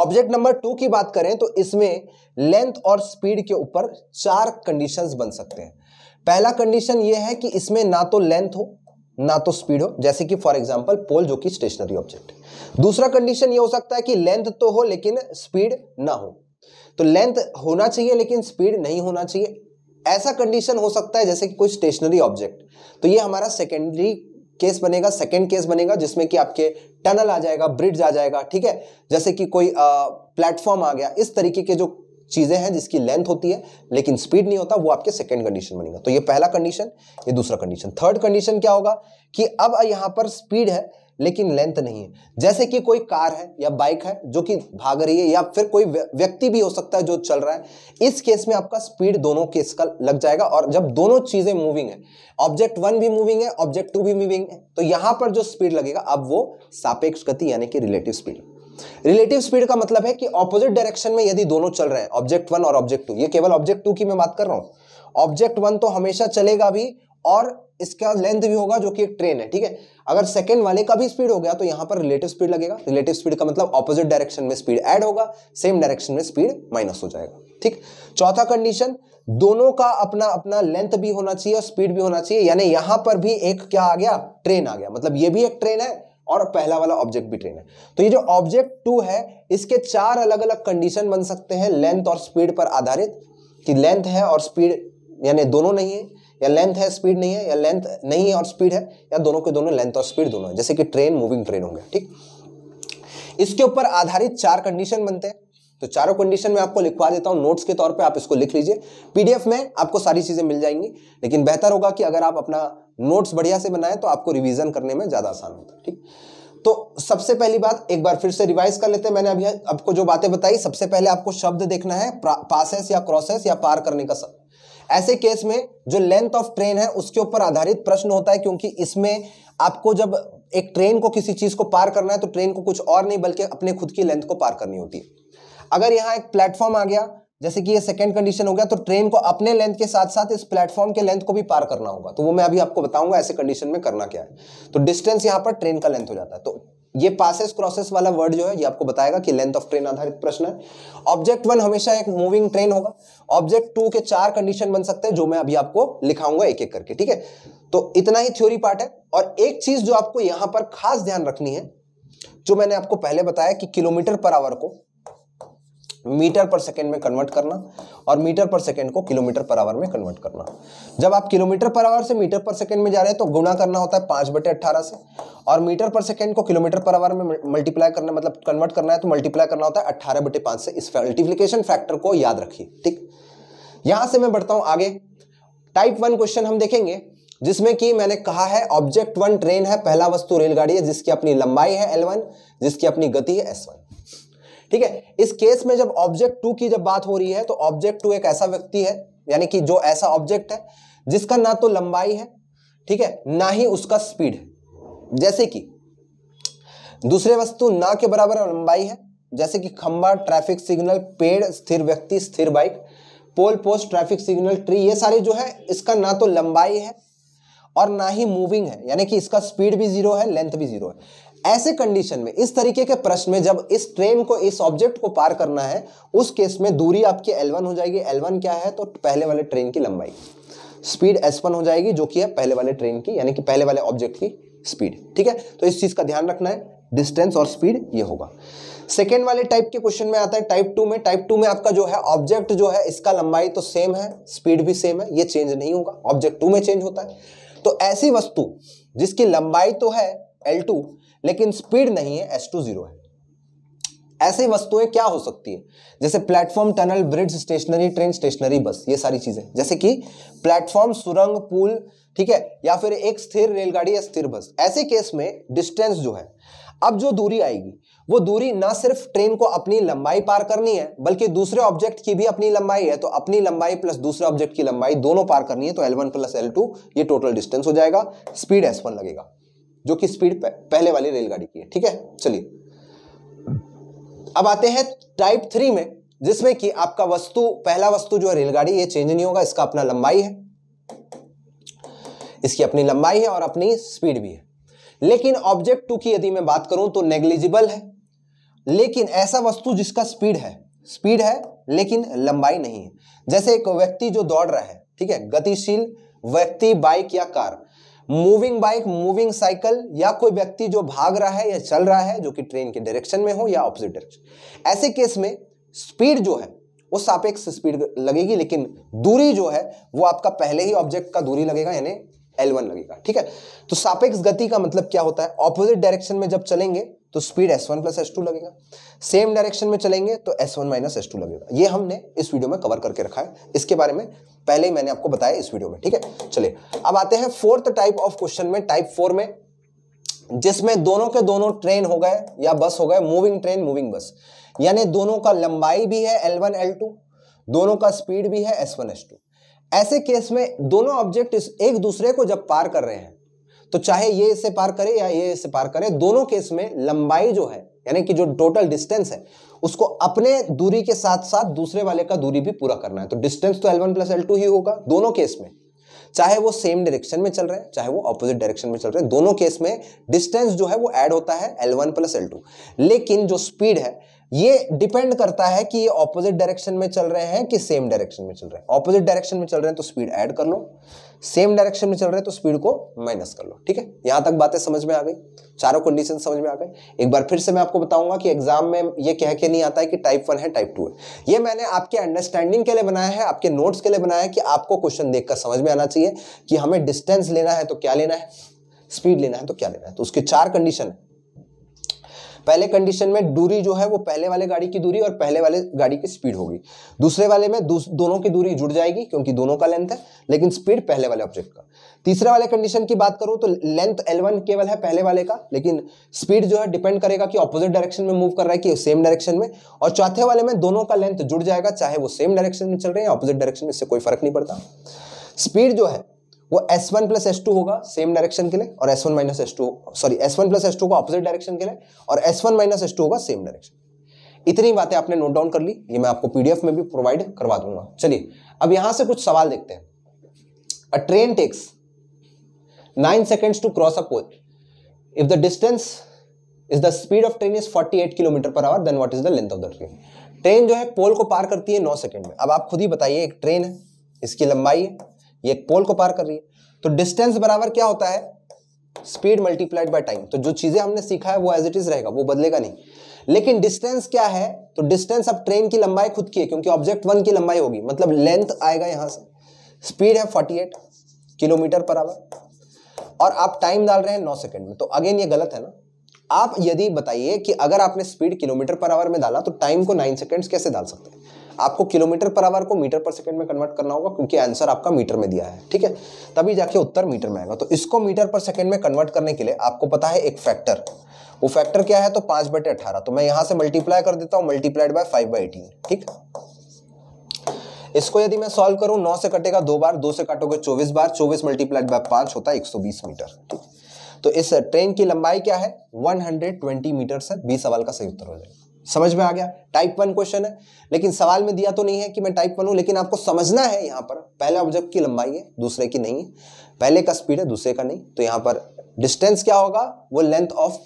ऑब्जेक्ट नंबर टू की बात करें तो इसमें लेंथ और स्पीड के ऊपर चार कंडीशंस बन सकते हैं पहला कंडीशन ये है कि इसमें ना तो लेंथ हो ना तो स्पीड हो जैसे कि फॉर एग्जांपल पोल जो कि स्टेशनरी ऑब्जेक्ट दूसरा कंडीशन ये हो सकता है कि लेंथ तो हो लेकिन स्पीड ना हो तो लेंथ होना चाहिए लेकिन स्पीड नहीं होना चाहिए ऐसा कंडीशन हो सकता है जैसे कि कोई स्टेशनरी ऑब्जेक्ट तो ये हमारा सेकेंडरी केस बनेगा सेकेंड केस बनेगा जिसमें कि आपके टनल आ जाएगा ब्रिज आ जाएगा ठीक है जैसे कि कोई प्लेटफॉर्म आ गया इस तरीके के जो चीज़ें हैं जिसकी लेंथ होती है लेकिन स्पीड नहीं होता वो आपके सेकेंड कंडीशन बनेगा तो ये पहला कंडीशन ये दूसरा कंडीशन थर्ड कंडीशन क्या होगा कि अब यहाँ पर स्पीड है लेकिन लेंथ नहीं है जैसे कि कोई कार है या बाइक है जो कि भाग रही है या फिर कोई व्यक्ति भी हो सकता है जो चल रहा है इस केस में आपका स्पीड दोनों केस का लग जाएगा और जब दोनों चीजें मूविंग है ऑब्जेक्ट वन भी मूविंग है ऑब्जेक्ट टू भी मूविंग है तो यहां पर जो स्पीड लगेगा अब वो सापेक्ष गति यानी कि रिलेटिव स्पीड रिलेटिव स्पीड का मतलब है कि ऑपोजिट डायरेक्शन में यदि दोनों चल रहे हैं ऑब्जेक्ट वन और ऑब्जेक्ट टू ये केवल ऑब्जेक्ट टू की मैं बात कर रहा हूं ऑब्जेक्ट वन तो हमेशा चलेगा भी और इसका लेंथ भी होगा जो कि एक ट्रेन है ठीक है अगर सेकेंड वाले का भी स्पीड हो गया तो यहां पर रिलेटिव स्पीड लगेगा रिलेटिव स्पीड का मतलब ऑपोजिट डायरेक्शन में स्पीड ऐड होगा सेम डायरेक्शन में स्पीड माइनस हो जाएगा ठीक चौथा कंडीशन दोनों का अपना अपना लेंथ भी होना चाहिए और स्पीड भी होना चाहिए यानी यहां पर भी एक क्या आ गया ट्रेन आ गया मतलब ये भी एक ट्रेन है और पहला वाला ऑब्जेक्ट भी ट्रेन है तो ये जो ऑब्जेक्ट टू है इसके चार अलग अलग कंडीशन बन सकते हैं लेंथ और स्पीड पर आधारित कि लेंथ है और स्पीड यानी दोनों नहीं है या लेंथ है स्पीड नहीं है या लेंथ नहीं है और स्पीड है या दोनों के दोनों लेंथ और स्पीड दोनों है जैसे कि ट्रेन मूविंग ट्रेन होंगे ठीक इसके ऊपर आधारित चार कंडीशन बनते हैं तो चारों कंडीशन में आपको लिखवा देता हूँ नोट्स के तौर पे आप इसको लिख लीजिए पीडीएफ में आपको सारी चीज़ें मिल जाएंगी लेकिन बेहतर होगा कि अगर आप अपना नोट्स बढ़िया से बनाएं तो आपको रिवीजन करने में ज़्यादा आसान होता है ठीक तो सबसे पहली बात एक बार फिर से रिवाइज कर लेते हैं मैंने अभी आपको जो बातें बताई सबसे पहले आपको शब्द देखना है पासेस या क्रॉसेस या पार करने का ऐसे केस में जो लेंथ ऑफ ट्रेन है उसके ऊपर आधारित प्रश्न होता है क्योंकि इसमें आपको जब एक ट्रेन को किसी चीज़ को पार करना है तो ट्रेन को कुछ और नहीं बल्कि अपने खुद की लेंथ को पार करनी होती है अगर यहाँ एक प्लेटफॉर्म आ गया जैसे कि ये सेकंड कंडीशन हो गया तो ट्रेन को अपने लेंथ के साथ साथ इस प्लेटफॉर्म के लेंथ को भी पार करना होगा तो वो मैं अभी आपको बताऊंगा ऐसे कंडीशन में करना क्या है तो डिस्टेंस यहाँ पर ट्रेन का लेंथ हो जाता है तो ये पासेस क्रॉसेस वाला वर्ड जो है ये आपको बताएगा कि लेंथ ऑफ ट्रेन आधारित प्रश्न है ऑब्जेक्ट वन हमेशा एक मूविंग ट्रेन होगा ऑब्जेक्ट टू के चार कंडीशन बन सकते हैं जो मैं अभी आपको लिखाऊंगा एक एक करके ठीक है तो इतना ही थ्योरी पार्ट है और एक चीज जो आपको यहां पर खास ध्यान रखनी है जो मैंने आपको पहले बताया कि किलोमीटर पर आवर को मीटर पर सेकेंड में कन्वर्ट करना और मीटर पर सेकेंड को किलोमीटर पर आवर में कन्वर्ट करना जब आप किलोमीटर पर आवर से मीटर पर सेकेंड में जा रहे हैं तो गुणा करना होता है पाँच बटे अट्ठारह से और मीटर पर सेकेंड को किलोमीटर पर आवर में मल्टीप्लाई करना मतलब कन्वर्ट करना है तो मल्टीप्लाई करना होता है अट्ठारह बटे पाँच से इस मल्टीप्लीकेशन फैक्टर को याद रखिए ठीक यहाँ से मैं बढ़ता हूँ आगे टाइप वन क्वेश्चन हम देखेंगे जिसमें कि मैंने कहा है ऑब्जेक्ट वन ट्रेन है पहला वस्तु रेलगाड़ी है जिसकी अपनी लंबाई है एल जिसकी अपनी गति है एस वन ठीक है इस केस में जब ऑब्जेक्ट टू की जब बात हो रही है तो ऑब्जेक्ट टू एक ऐसा व्यक्ति है यानी कि जो ऐसा ऑब्जेक्ट है जिसका ना तो लंबाई है ठीक है ना ही उसका स्पीड है जैसे कि दूसरे वस्तु ना के बराबर लंबाई है जैसे कि खंबा ट्रैफिक सिग्नल पेड़ स्थिर व्यक्ति स्थिर bike pole post traffic signal tree ये सारे जो है इसका ना तो लंबाई है और ना ही मूविंग है यानी कि इसका स्पीड भी जीरो है लेंथ भी जीरो है ऐसे कंडीशन में इस तरीके के प्रश्न में जब इस ट्रेन को इस ऑब्जेक्ट को पार करना है उस केस में दूरी आपकी L1 हो जाएगी L1 क्या है तो पहले वाले ट्रेन की लंबाई स्पीड S1 हो जाएगी जो कि है पहले वाले ट्रेन की यानी कि पहले वाले ऑब्जेक्ट की स्पीड ठीक है तो इस चीज़ का ध्यान रखना है डिस्टेंस और स्पीड ये होगा सेकेंड वाले टाइप के क्वेश्चन में आता है टाइप टू में टाइप टू में आपका जो है ऑब्जेक्ट जो है इसका लंबाई तो सेम है स्पीड भी सेम है ये चेंज नहीं होगा ऑब्जेक्ट टू में चेंज होता है तो ऐसी वस्तु जिसकी लंबाई तो है L2 लेकिन स्पीड नहीं है एस टू जीरो है ऐसी वस्तुएं क्या हो सकती है जैसे platform tunnel bridge stationary train stationary bus ये सारी चीजें जैसे कि प्लेटफॉर्म सुरंग पुल ठीक है या फिर एक स्थिर रेलगाड़ी या स्थिर बस ऐसे केस में डिस्टेंस जो है अब जो दूरी आएगी वो दूरी ना सिर्फ ट्रेन को अपनी लंबाई पार करनी है बल्कि दूसरे ऑब्जेक्ट की भी अपनी लंबाई है तो अपनी लंबाई प्लस दूसरे ऑब्जेक्ट की लंबाई दोनों पार करनी है तो L1 वन प्लस एल ये टोटल डिस्टेंस हो जाएगा स्पीड S1 लगेगा जो कि स्पीड पहले वाली रेलगाड़ी की है ठीक है चलिए अब आते हैं टाइप थ्री में जिसमें कि आपका वस्तु पहला वस्तु जो है रेलगाड़ी ये चेंज नहीं होगा इसका अपना लंबाई है इसकी अपनी लंबाई है और अपनी स्पीड भी है लेकिन ऑब्जेक्ट टू की यदि मैं बात करूं तो नेग्लिजिबल है लेकिन ऐसा वस्तु जिसका स्पीड है स्पीड है लेकिन लंबाई नहीं है जैसे एक व्यक्ति जो दौड़ रहा है ठीक है गतिशील व्यक्ति बाइक या car moving bike moving cycle या कोई व्यक्ति जो भाग रहा है या चल रहा है जो कि ट्रेन के डायरेक्शन में हो या ऑपोजिट डायरेक्शन ऐसे केस में स्पीड जो है वो सापेक्ष स्पीड लगेगी लेकिन दूरी जो है वो आपका पहले ही ऑब्जेक्ट का दूरी लगेगा यानी एल लगेगा ठीक है तो सापेक्ष गति का मतलब क्या होता है ऑपोजिट डायरेक्शन में जब चलेंगे तो speed S one plus S two लगेगा सेम डायरेक्शन में चलेंगे तो S one minus S two लगेगा ये हमने इस वीडियो में कवर करके रखा है इसके बारे में पहले ही मैंने आपको बताया इस वीडियो में ठीक है चलिए अब आते हैं फोर्थ टाइप ऑफ क्वेश्चन में टाइप फोर में जिसमें दोनों के दोनों ट्रेन हो गए या बस हो गए मूविंग ट्रेन मूविंग बस यानी दोनों का लंबाई भी है एल वन एल टू दोनों का स्पीड भी है एस वन एस टू ऐसे केस में दोनों ऑब्जेक्ट एक दूसरे को जब पार कर रहे हैं तो चाहे ये इसे पार करे या ये इसे पार करे दोनों केस में लंबाई जो है यानी कि जो टोटल डिस्टेंस है उसको अपने दूरी के साथ साथ दूसरे वाले का दूरी भी पूरा करना है तो डिस्टेंस तो L one plus L two ही होगा दोनों केस में चाहे वो सेम डायरेक्शन में चल रहे हैं चाहे वो ऑपोजिट डायरेक्शन में चल रहे हैं दोनों केस में डिस्टेंस जो है वो ऐड होता है L one plus L two लेकिन जो स्पीड है ये डिपेंड करता है कि ये ऑपोजिट डायरेक्शन में चल रहे हैं कि सेम डायरेक्शन में चल रहे हैं ऑपोजिट डायरेक्शन में चल रहे हैं तो स्पीड ऐड कर लो सेम डायरेक्शन में चल रहे हैं तो स्पीड को माइनस कर लो ठीक है यहां तक बातें समझ में आ गई चारों कंडीशन समझ में आ गई एक बार फिर से मैं आपको बताऊंगा कि एग्जाम में ये कह के नहीं आता है कि टाइप वन है टाइप टू है ये मैंने आपके अंडरस्टैंडिंग के लिए बनाया है आपके नोट्स के लिए बनाया है कि आपको क्वेश्चन देखकर समझ में आना चाहिए कि हमें डिस्टेंस लेना है तो क्या लेना है स्पीड लेना है तो क्या लेना है तो उसके चार कंडीशन है पहले कंडीशन में दूरी जो है वो पहले वाले गाड़ी की दूरी और पहले वाले गाड़ी की स्पीड होगी दूसरे वाले में दोनों की दूरी जुड़ जाएगी क्योंकि दोनों का लेंथ है लेकिन स्पीड पहले वाले ऑब्जेक्ट का तीसरे वाले कंडीशन की बात करूँ तो लेंथ एल केवल है पहले वाले का लेकिन स्पीड जो है डिपेंड करेगा कि ऑपोजिट डायरेक्शन में मूव कर रहा है कि सेम डायरेक्शन में और चौथे वाले में दोनों का लेंथ जुड़ जाएगा चाहे वो सेम डायरेक्शन में चल रहे हैं ऑपोजिट डायरेक्शन में इससे कोई फर्क नहीं पड़ता स्पीड जो है वो S1 वन प्लस एस होगा सेम डायरेक्शन के लिए और S1 one minus S sorry S1 one plus S होगा ऑपोजिट डायरेक्शन के लिए और S1 वन माइनस एस होगा सेम डायरेक्शन इतनी बातें आपने नोट डाउन कर ली ये मैं आपको पीडीएफ में भी प्रोवाइड करवा दूंगा चलिए अब यहां से कुछ सवाल देखते हैं a train takes nine seconds to cross a pole if the distance is the speed of train is eight kilometre per hour then what is the length of the train train जो है पोल को पार करती है नौ सेकेंड में अब आप खुद ही बताइए एक ट्रेन है इसकी लंबाई है ये एक पोल को पार कर रही है तो डिस्टेंस बराबर क्या होता है स्पीड मल्टीप्लाइड बाय टाइम तो जो चीजें हमने सीखा है वो एज इट इज रहेगा वो बदलेगा नहीं लेकिन डिस्टेंस क्या है तो डिस्टेंस अब ट्रेन की लंबाई खुद की है क्योंकि ऑब्जेक्ट वन की लंबाई होगी मतलब लेंथ आएगा यहां से स्पीड है 48 किलोमीटर पर आवर और आप टाइम डाल रहे हैं 9 सेकंड में तो अगेन ये गलत है ना आप यदि बताइए कि अगर आपने स्पीड किलोमीटर पर आवर में डाला तो टाइम को 9 सेकंड्स कैसे डाल सकते हैं आपको किलोमीटर पर आवर को मीटर पर सेकंड में कन्वर्ट करना होगा क्योंकि आंसर आपका मीटर में दिया है ठीक है तभी जाके उत्तर मीटर में आएगा तो इसको मीटर पर सेकंड में कन्वर्ट करने के लिए आपको पता है एक फैक्टर वो फैक्टर क्या है तो पांच बटे अठारह तो मैं यहां से मल्टीप्लाई कर देता हूँ multiplied by five by eighteen ठीक इसको यदि मैं सॉल्व करूं नौ से कटेगा दो बार दो से काटोगे चौबीस बार चौबीस मल्टीप्लाइड बाय पांच होता है एक सौ बीस मीटर ठीक तो इस ट्रेन की लंबाई क्या है 120 मीटर से बी सवाल का सही उत्तर हो जाएगा समझ में आ गया टाइप वन क्वेश्चन है लेकिन सवाल में दिया तो नहीं है कि मैं टाइप वन हूँ लेकिन आपको समझना है यहाँ पर पहले ऑब्जेक्ट की लंबाई है दूसरे की नहीं है पहले का स्पीड है दूसरे का नहीं तो यहाँ पर डिस्टेंस क्या होगा वो लेंथ ऑफ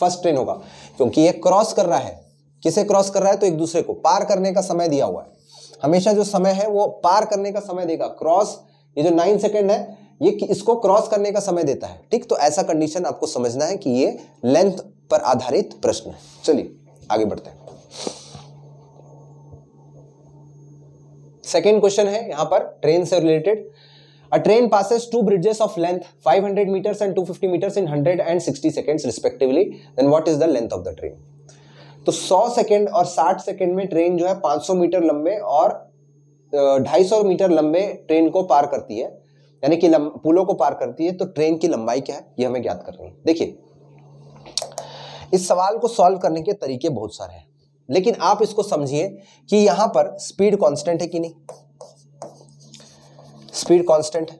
फर्स्ट ट्रेन होगा क्योंकि ये क्रॉस कर रहा है किसे क्रॉस कर रहा है तो एक दूसरे को पार करने का समय दिया हुआ है हमेशा जो समय है वो पार करने का समय देगा क्रॉस ये जो नाइन सेकेंड है ये इसको क्रॉस करने का समय देता है ठीक तो ऐसा कंडीशन आपको समझना है कि ये लेंथ पर आधारित प्रश्न है चलिए आगे बढ़ते हैं सेकेंड क्वेश्चन है यहां पर ट्रेन से related a train passes two bridges of length 500 metres and 250 metres in 100 and 60 seconds respectively then what is the length of the train तो 100 सेकेंड और 60 सेकेंड में ट्रेन जो है 500 मीटर लंबे और 250 मीटर लंबे ट्रेन को पार करती है यानी कि पुलों को पार करती है तो ट्रेन की लंबाई क्या है ये हमें ज्ञात करनी है देखिए इस सवाल को सॉल्व करने के तरीके बहुत सारे हैं लेकिन आप इसको समझिए कि यहां पर स्पीड कांस्टेंट है कि नहीं स्पीड कांस्टेंट है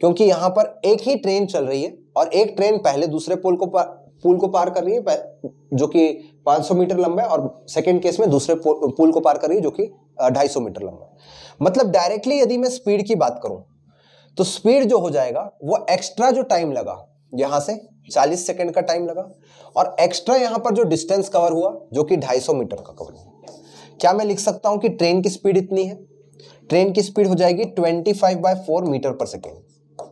क्योंकि यहां पर एक ही ट्रेन चल रही है और एक ट्रेन पहले दूसरे पुल को पुल को पार कर रही है जो कि 500 मीटर लंबा है और सेकंड केस में दूसरे पुल को पार कर रही है जो कि ढाई मीटर लंबा है मतलब डायरेक्टली यदि मैं स्पीड की बात करूं तो स्पीड जो हो जाएगा वो एक्स्ट्रा जो टाइम लगा यहां से 40 सेकंड का टाइम लगा और एक्स्ट्रा यहां पर जो डिस्टेंस कवर हुआ जो कि 250 मीटर का कवर हुआ क्या मैं लिख सकता हूं कि ट्रेन की स्पीड इतनी है ट्रेन की स्पीड हो जाएगी 25 five by four metre per second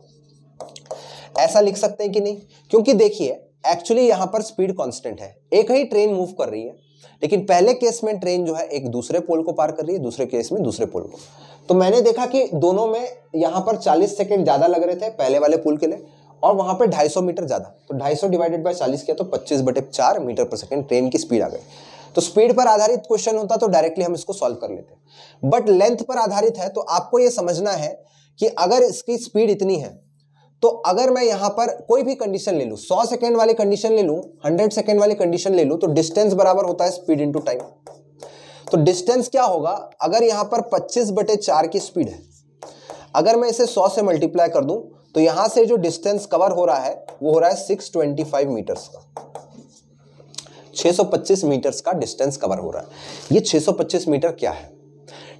ऐसा लिख सकते हैं कि नहीं क्योंकि देखिए एक्चुअली यहां पर स्पीड कॉन्स्टेंट है एक ही ट्रेन मूव कर रही है लेकिन पहले केस में ट्रेन जो है एक दूसरे पोल को पार कर रही है दूसरे केस में दूसरे पोल को तो मैंने देखा कि दोनों में यहां पर 40 सेकंड ज़्यादा लग रहे थे पहले वाले पुल के लिए और वहां पर सौ मीटर ज़्यादा तो सौ डिवाइडेड बाई चालीस किया तो पच्चीस बटे चार मीटर पर सेकेंड ट्रेन की स्पीड आ गई तो स्पीड पर आधारित क्वेश्चन होता तो डायरेक्टली हम इसको सॉल्व कर लेते बट लेंथ पर आधारित है तो आपको यह समझना है कि अगर इसकी स्पीड इतनी है तो अगर मैं यहां पर कोई भी कंडीशन ले लू सौ सेकेंड वाली कंडीशन ले लू हंड्रेड सेकेंड वाली कंडीशन ले लू तो डिस्टेंस बराबर होता है स्पीड इनटू टाइम तो डिस्टेंस क्या होगा अगर यहां पर पच्चीस बटे चार की स्पीड है अगर मैं इसे सौ से मल्टीप्लाई कर दूं तो यहां से जो डिस्टेंस कवर हो रहा है वो हो रहा है सिक्स ट्वेंटी फाइव मीटर्स का 625 मीटर्स का डिस्टेंस कवर हो रहा है ये 625 मीटर क्या है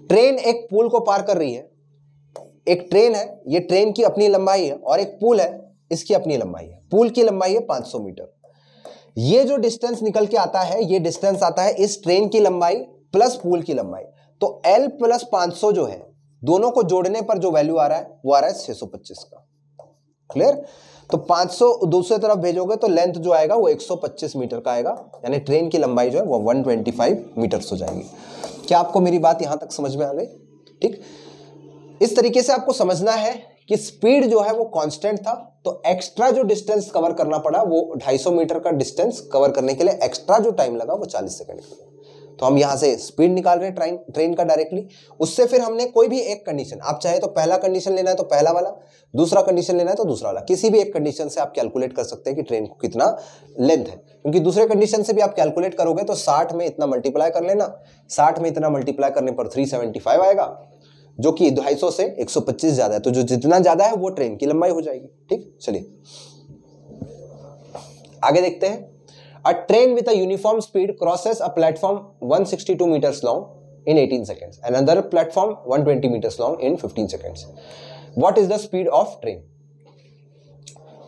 ट्रेन एक पुल को पार कर रही है एक ट्रेन है ये ट्रेन की अपनी लंबाई है और एक पुल है इसकी अपनी लंबाई है पुल की लंबाई है 500 मीटर ये जो डिस्टेंस निकल के आता है ये डिस्टेंस आता है इस ट्रेन की लंबाई प्लस पुल की लंबाई तो एल प्लस 500 जो है दोनों को जोड़ने पर जो वैल्यू आ रहा है वो आ रहा है 625 का क्लियर तो 500 दूसरे तरफ भेजोगे तो लेंथ जो आएगा वो 125 मीटर का आएगा यानी ट्रेन की लंबाई जो है वो 125 मीटर्स हो जाएगी क्या आपको मेरी बात यहां तक समझ में आ गई ठीक इस तरीके से आपको समझना है कि स्पीड जो है वो कांस्टेंट था तो एक्स्ट्रा जो डिस्टेंस कवर करना पड़ा वो 250 मीटर का डिस्टेंस कवर करने के लिए एक्स्ट्रा जो टाइम लगा वो 40 सेकंड के लिए तो हम यहाँ से स्पीड निकाल रहे हैं ट्रेन ट्रेन का डायरेक्टली उससे फिर हमने कोई भी एक कंडीशन आप चाहे तो पहला कंडीशन लेना है तो पहला वाला दूसरा कंडीशन लेना है तो दूसरा वाला किसी भी एक कंडीशन से आप कैलकुलेट कर सकते हैं कि ट्रेन को कितना लेंथ है क्योंकि दूसरे कंडीशन से भी आप कैलकुलेट करोगे तो साठ में इतना मल्टीप्लाई कर लेना साठ में इतना मल्टीप्लाई करने पर थ्री आएगा जो कि ढाई सौ से 125 ज्यादा है तो जो जितना ज्यादा है वो ट्रेन की लंबाई हो जाएगी ठीक चलिए आगे देखते हैं A train with a uniform speed crosses a platform 162 meters long in 18 seconds. Another platform 120 meters long in 15 seconds. What is the speed of train?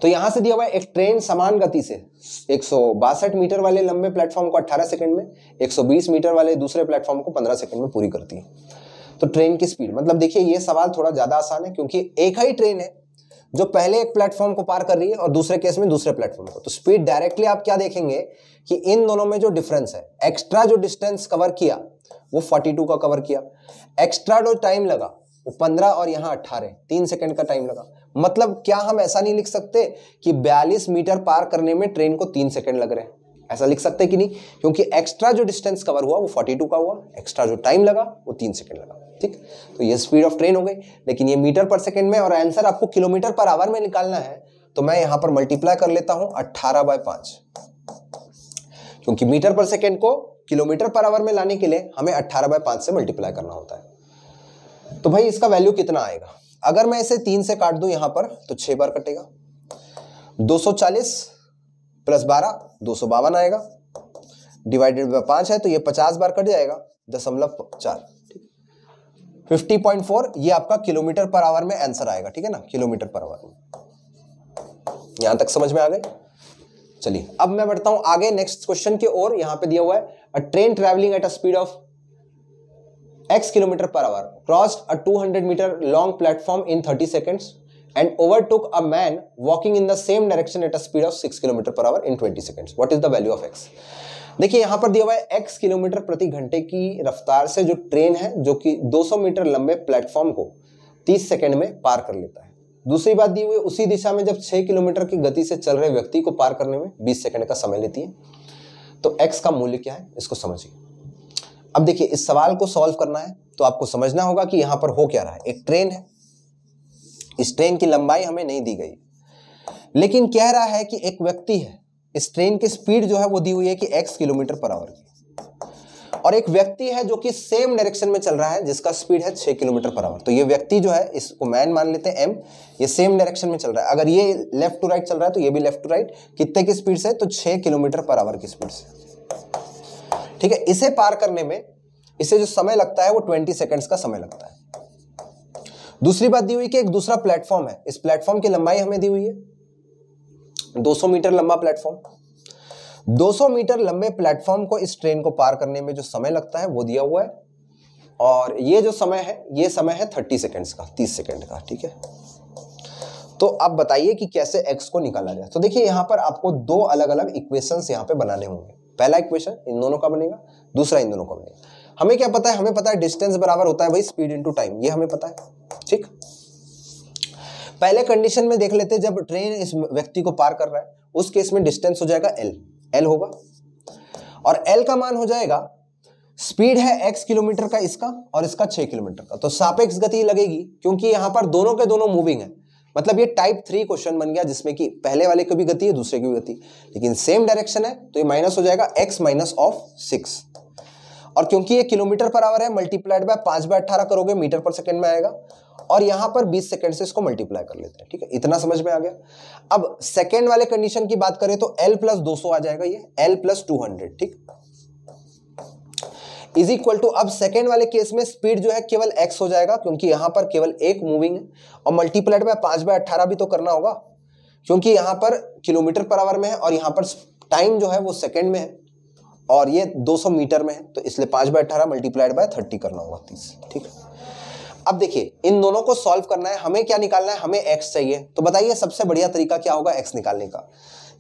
तो यहां से दिया हुआ है एक ट्रेन समान गति से एक मीटर वाले लंबे प्लेटफॉर्म को 18 सेकंड में 120 मीटर वाले दूसरे प्लेटफॉर्म को 15 सेकंड में पूरी करती है तो ट्रेन की स्पीड मतलब देखिए ये सवाल थोड़ा ज़्यादा आसान है क्योंकि एक ही ट्रेन है जो पहले एक प्लेटफॉर्म को पार कर रही है और दूसरे केस में दूसरे प्लेटफॉर्म को तो स्पीड डायरेक्टली आप क्या देखेंगे कि इन दोनों में जो डिफरेंस है एक्स्ट्रा जो डिस्टेंस कवर किया वो 42 का कवर किया एक्स्ट्रा जो टाइम लगा वो 15 और यहाँ 18 तीन सेकंड का टाइम लगा मतलब क्या हम ऐसा नहीं लिख सकते कि 42 मीटर पार करने में ट्रेन को तीन सेकंड लग रहे हैं ऐसा लिख सकते कि नहीं क्योंकि एक्स्ट्रा जो डिस्टेंस कवर हुआ वो 42 का हुआ एक्स्ट्रा जो टाइम लगा वो तीन सेकंड लगा ठीक तो ये स्पीड ऑफ ट्रेन हो गई लेकिन ये मीटर पर सेकंड में और आंसर आपको किलोमीटर पर आवर में निकालना है तो मैं यहां पर मल्टीप्लाई कर लेता हूं अट्ठारह बाय पांच क्योंकि मीटर पर सेकेंड को किलोमीटर पर आवर में लाने के लिए हमें अट्ठारह बाय पाँच से मल्टीप्लाई करना होता है तो भाई इसका वैल्यू कितना आएगा अगर मैं इसे तीन से काट दू यहां पर तो छह बार कटेगा 240 प्लस बारह दो सौ बावन आएगा डिवाइडेड बाय पाँच है तो ये पचास बार कट जाएगा दशमलव चार फिफ्टी पॉइंट फोर ये आपका किलोमीटर पर आवर में आंसर आएगा ठीक है ना किलोमीटर पर आवर में यहां तक समझ में आ गए चलिए अब मैं बढ़ता हूं आगे नेक्स्ट क्वेश्चन के ओर यहां पे दिया हुआ है a train travelling at a speed of X kilometre per hour cross a hundred metre long platform in thirty seconds and overtook a man walking in the same direction at a speed of 6 km per hour in 20 seconds. What is the value of x? देखिए यहाँ पर दिया हुआ है x किलोमीटर प्रति घंटे की रफ्तार से जो ट्रेन है जो कि 200 मीटर लंबे प्लेटफॉर्म को 30 सेकंड में पार कर लेता है दूसरी बात दी हुई उसी दिशा में जब 6 किलोमीटर की गति से चल रहे व्यक्ति को पार करने में 20 सेकंड का समय लेती है तो x का मूल्य क्या है इसको समझिए अब देखिए इस सवाल को सॉल्व करना है तो आपको समझना होगा कि यहां पर हो क्या रहा है एक ट्रेन है इस ट्रेन की लंबाई हमें नहीं दी गई लेकिन कह रहा है कि एक व्यक्ति है इस ट्रेन की स्पीड जो है वो दी हुई है कि एक्स किलोमीटर पर आवर की और एक व्यक्ति है जो कि सेम डायरेक्शन में चल रहा है जिसका स्पीड है छः किलोमीटर पर आवर तो ये व्यक्ति जो है इसको मैन मान लेते हैं एम ये सेम डायरेक्शन में चल रहा है अगर ये लेफ्ट टू राइट चल रहा है तो ये भी लेफ्ट टू राइट कितने की स्पीड से तो छः किलोमीटर पर आवर की स्पीड से ठीक है इसे पार करने में इसे जो समय लगता है वो ट्वेंटी सेकेंड्स का समय लगता है दूसरी बात दी हुई कि एक दूसरा प्लेटफॉर्म है इस प्लेटफॉर्म की लंबाई हमें दी हुई है 200 मीटर लंबा प्लेटफॉर्म 200 मीटर लंबे प्लेटफॉर्म को इस ट्रेन को पार करने में जो समय लगता है वो दिया हुआ है और ये जो समय है ये समय है थर्टी सेकेंड्स का तीस सेकेंड का ठीक है तो अब बताइए कि कैसे एक्स को निकाला जाए तो देखिए यहां पर आपको दो अलग अलग इक्वेशन यहां पे बनाने होंगे पहला इक्वेशन इन दोनों का बनेगा दूसरा इन दोनों का बनेगा हमें क्या पता है हमें पता है डिस्टेंस बराबर होता है भाई स्पीड इंटू टाइम ये हमें पता है ठीक पहले कंडीशन में देख लेते जब ट्रेन इस व्यक्ति को पार कर रहा है उस केस में डिस्टेंस हो जाएगा एल एल होगा और एल का मान हो जाएगा स्पीड है एक्स किलोमीटर का इसका और इसका छह किलोमीटर का तो सापेक्ष गति लगेगी क्योंकि यहाँ पर दोनों के दोनों मूविंग है मतलब ये टाइप थ्री क्वेश्चन बन गया जिसमें कि पहले वाले की भी गति है दूसरे की भी गति लेकिन सेम डायरेक्शन है तो ये माइनस हो जाएगा एक्स माइनस ऑफ सिक्स और क्योंकि ये किलोमीटर पर आवर है मल्टीप्लाइड बाय पाँच बाय अट्ठारह करोगे मीटर पर सेकंड में आएगा और यहाँ पर 20 सेकंड से इसको मल्टीप्लाई कर लेते हैं ठीक है इतना समझ में आ गया अब सेकेंड वाले कंडीशन की बात करें तो एल प्लस दो आ जाएगा ये एल प्लस टू ठीक इज इक्वल टू अब सेकेंड वाले केस में स्पीड जो है केवल एक्स हो जाएगा क्योंकि यहाँ पर केवल एक मूविंग है और मल्टीप्लाइड बाय पाँच बाय अट्ठारह भी तो करना होगा क्योंकि यहाँ पर किलोमीटर पर आवर में है और यहाँ पर टाइम जो है वो सेकेंड में है और ये 200 मीटर में है तो इसलिए पाँच बाय अठारह मल्टीप्लाइड बाय थर्टी करना होगा तीस ठीक है अब देखिए इन दोनों को सॉल्व करना है हमें क्या निकालना है हमें एक्स चाहिए तो बताइए सबसे बढ़िया तरीका क्या होगा एक्स निकालने का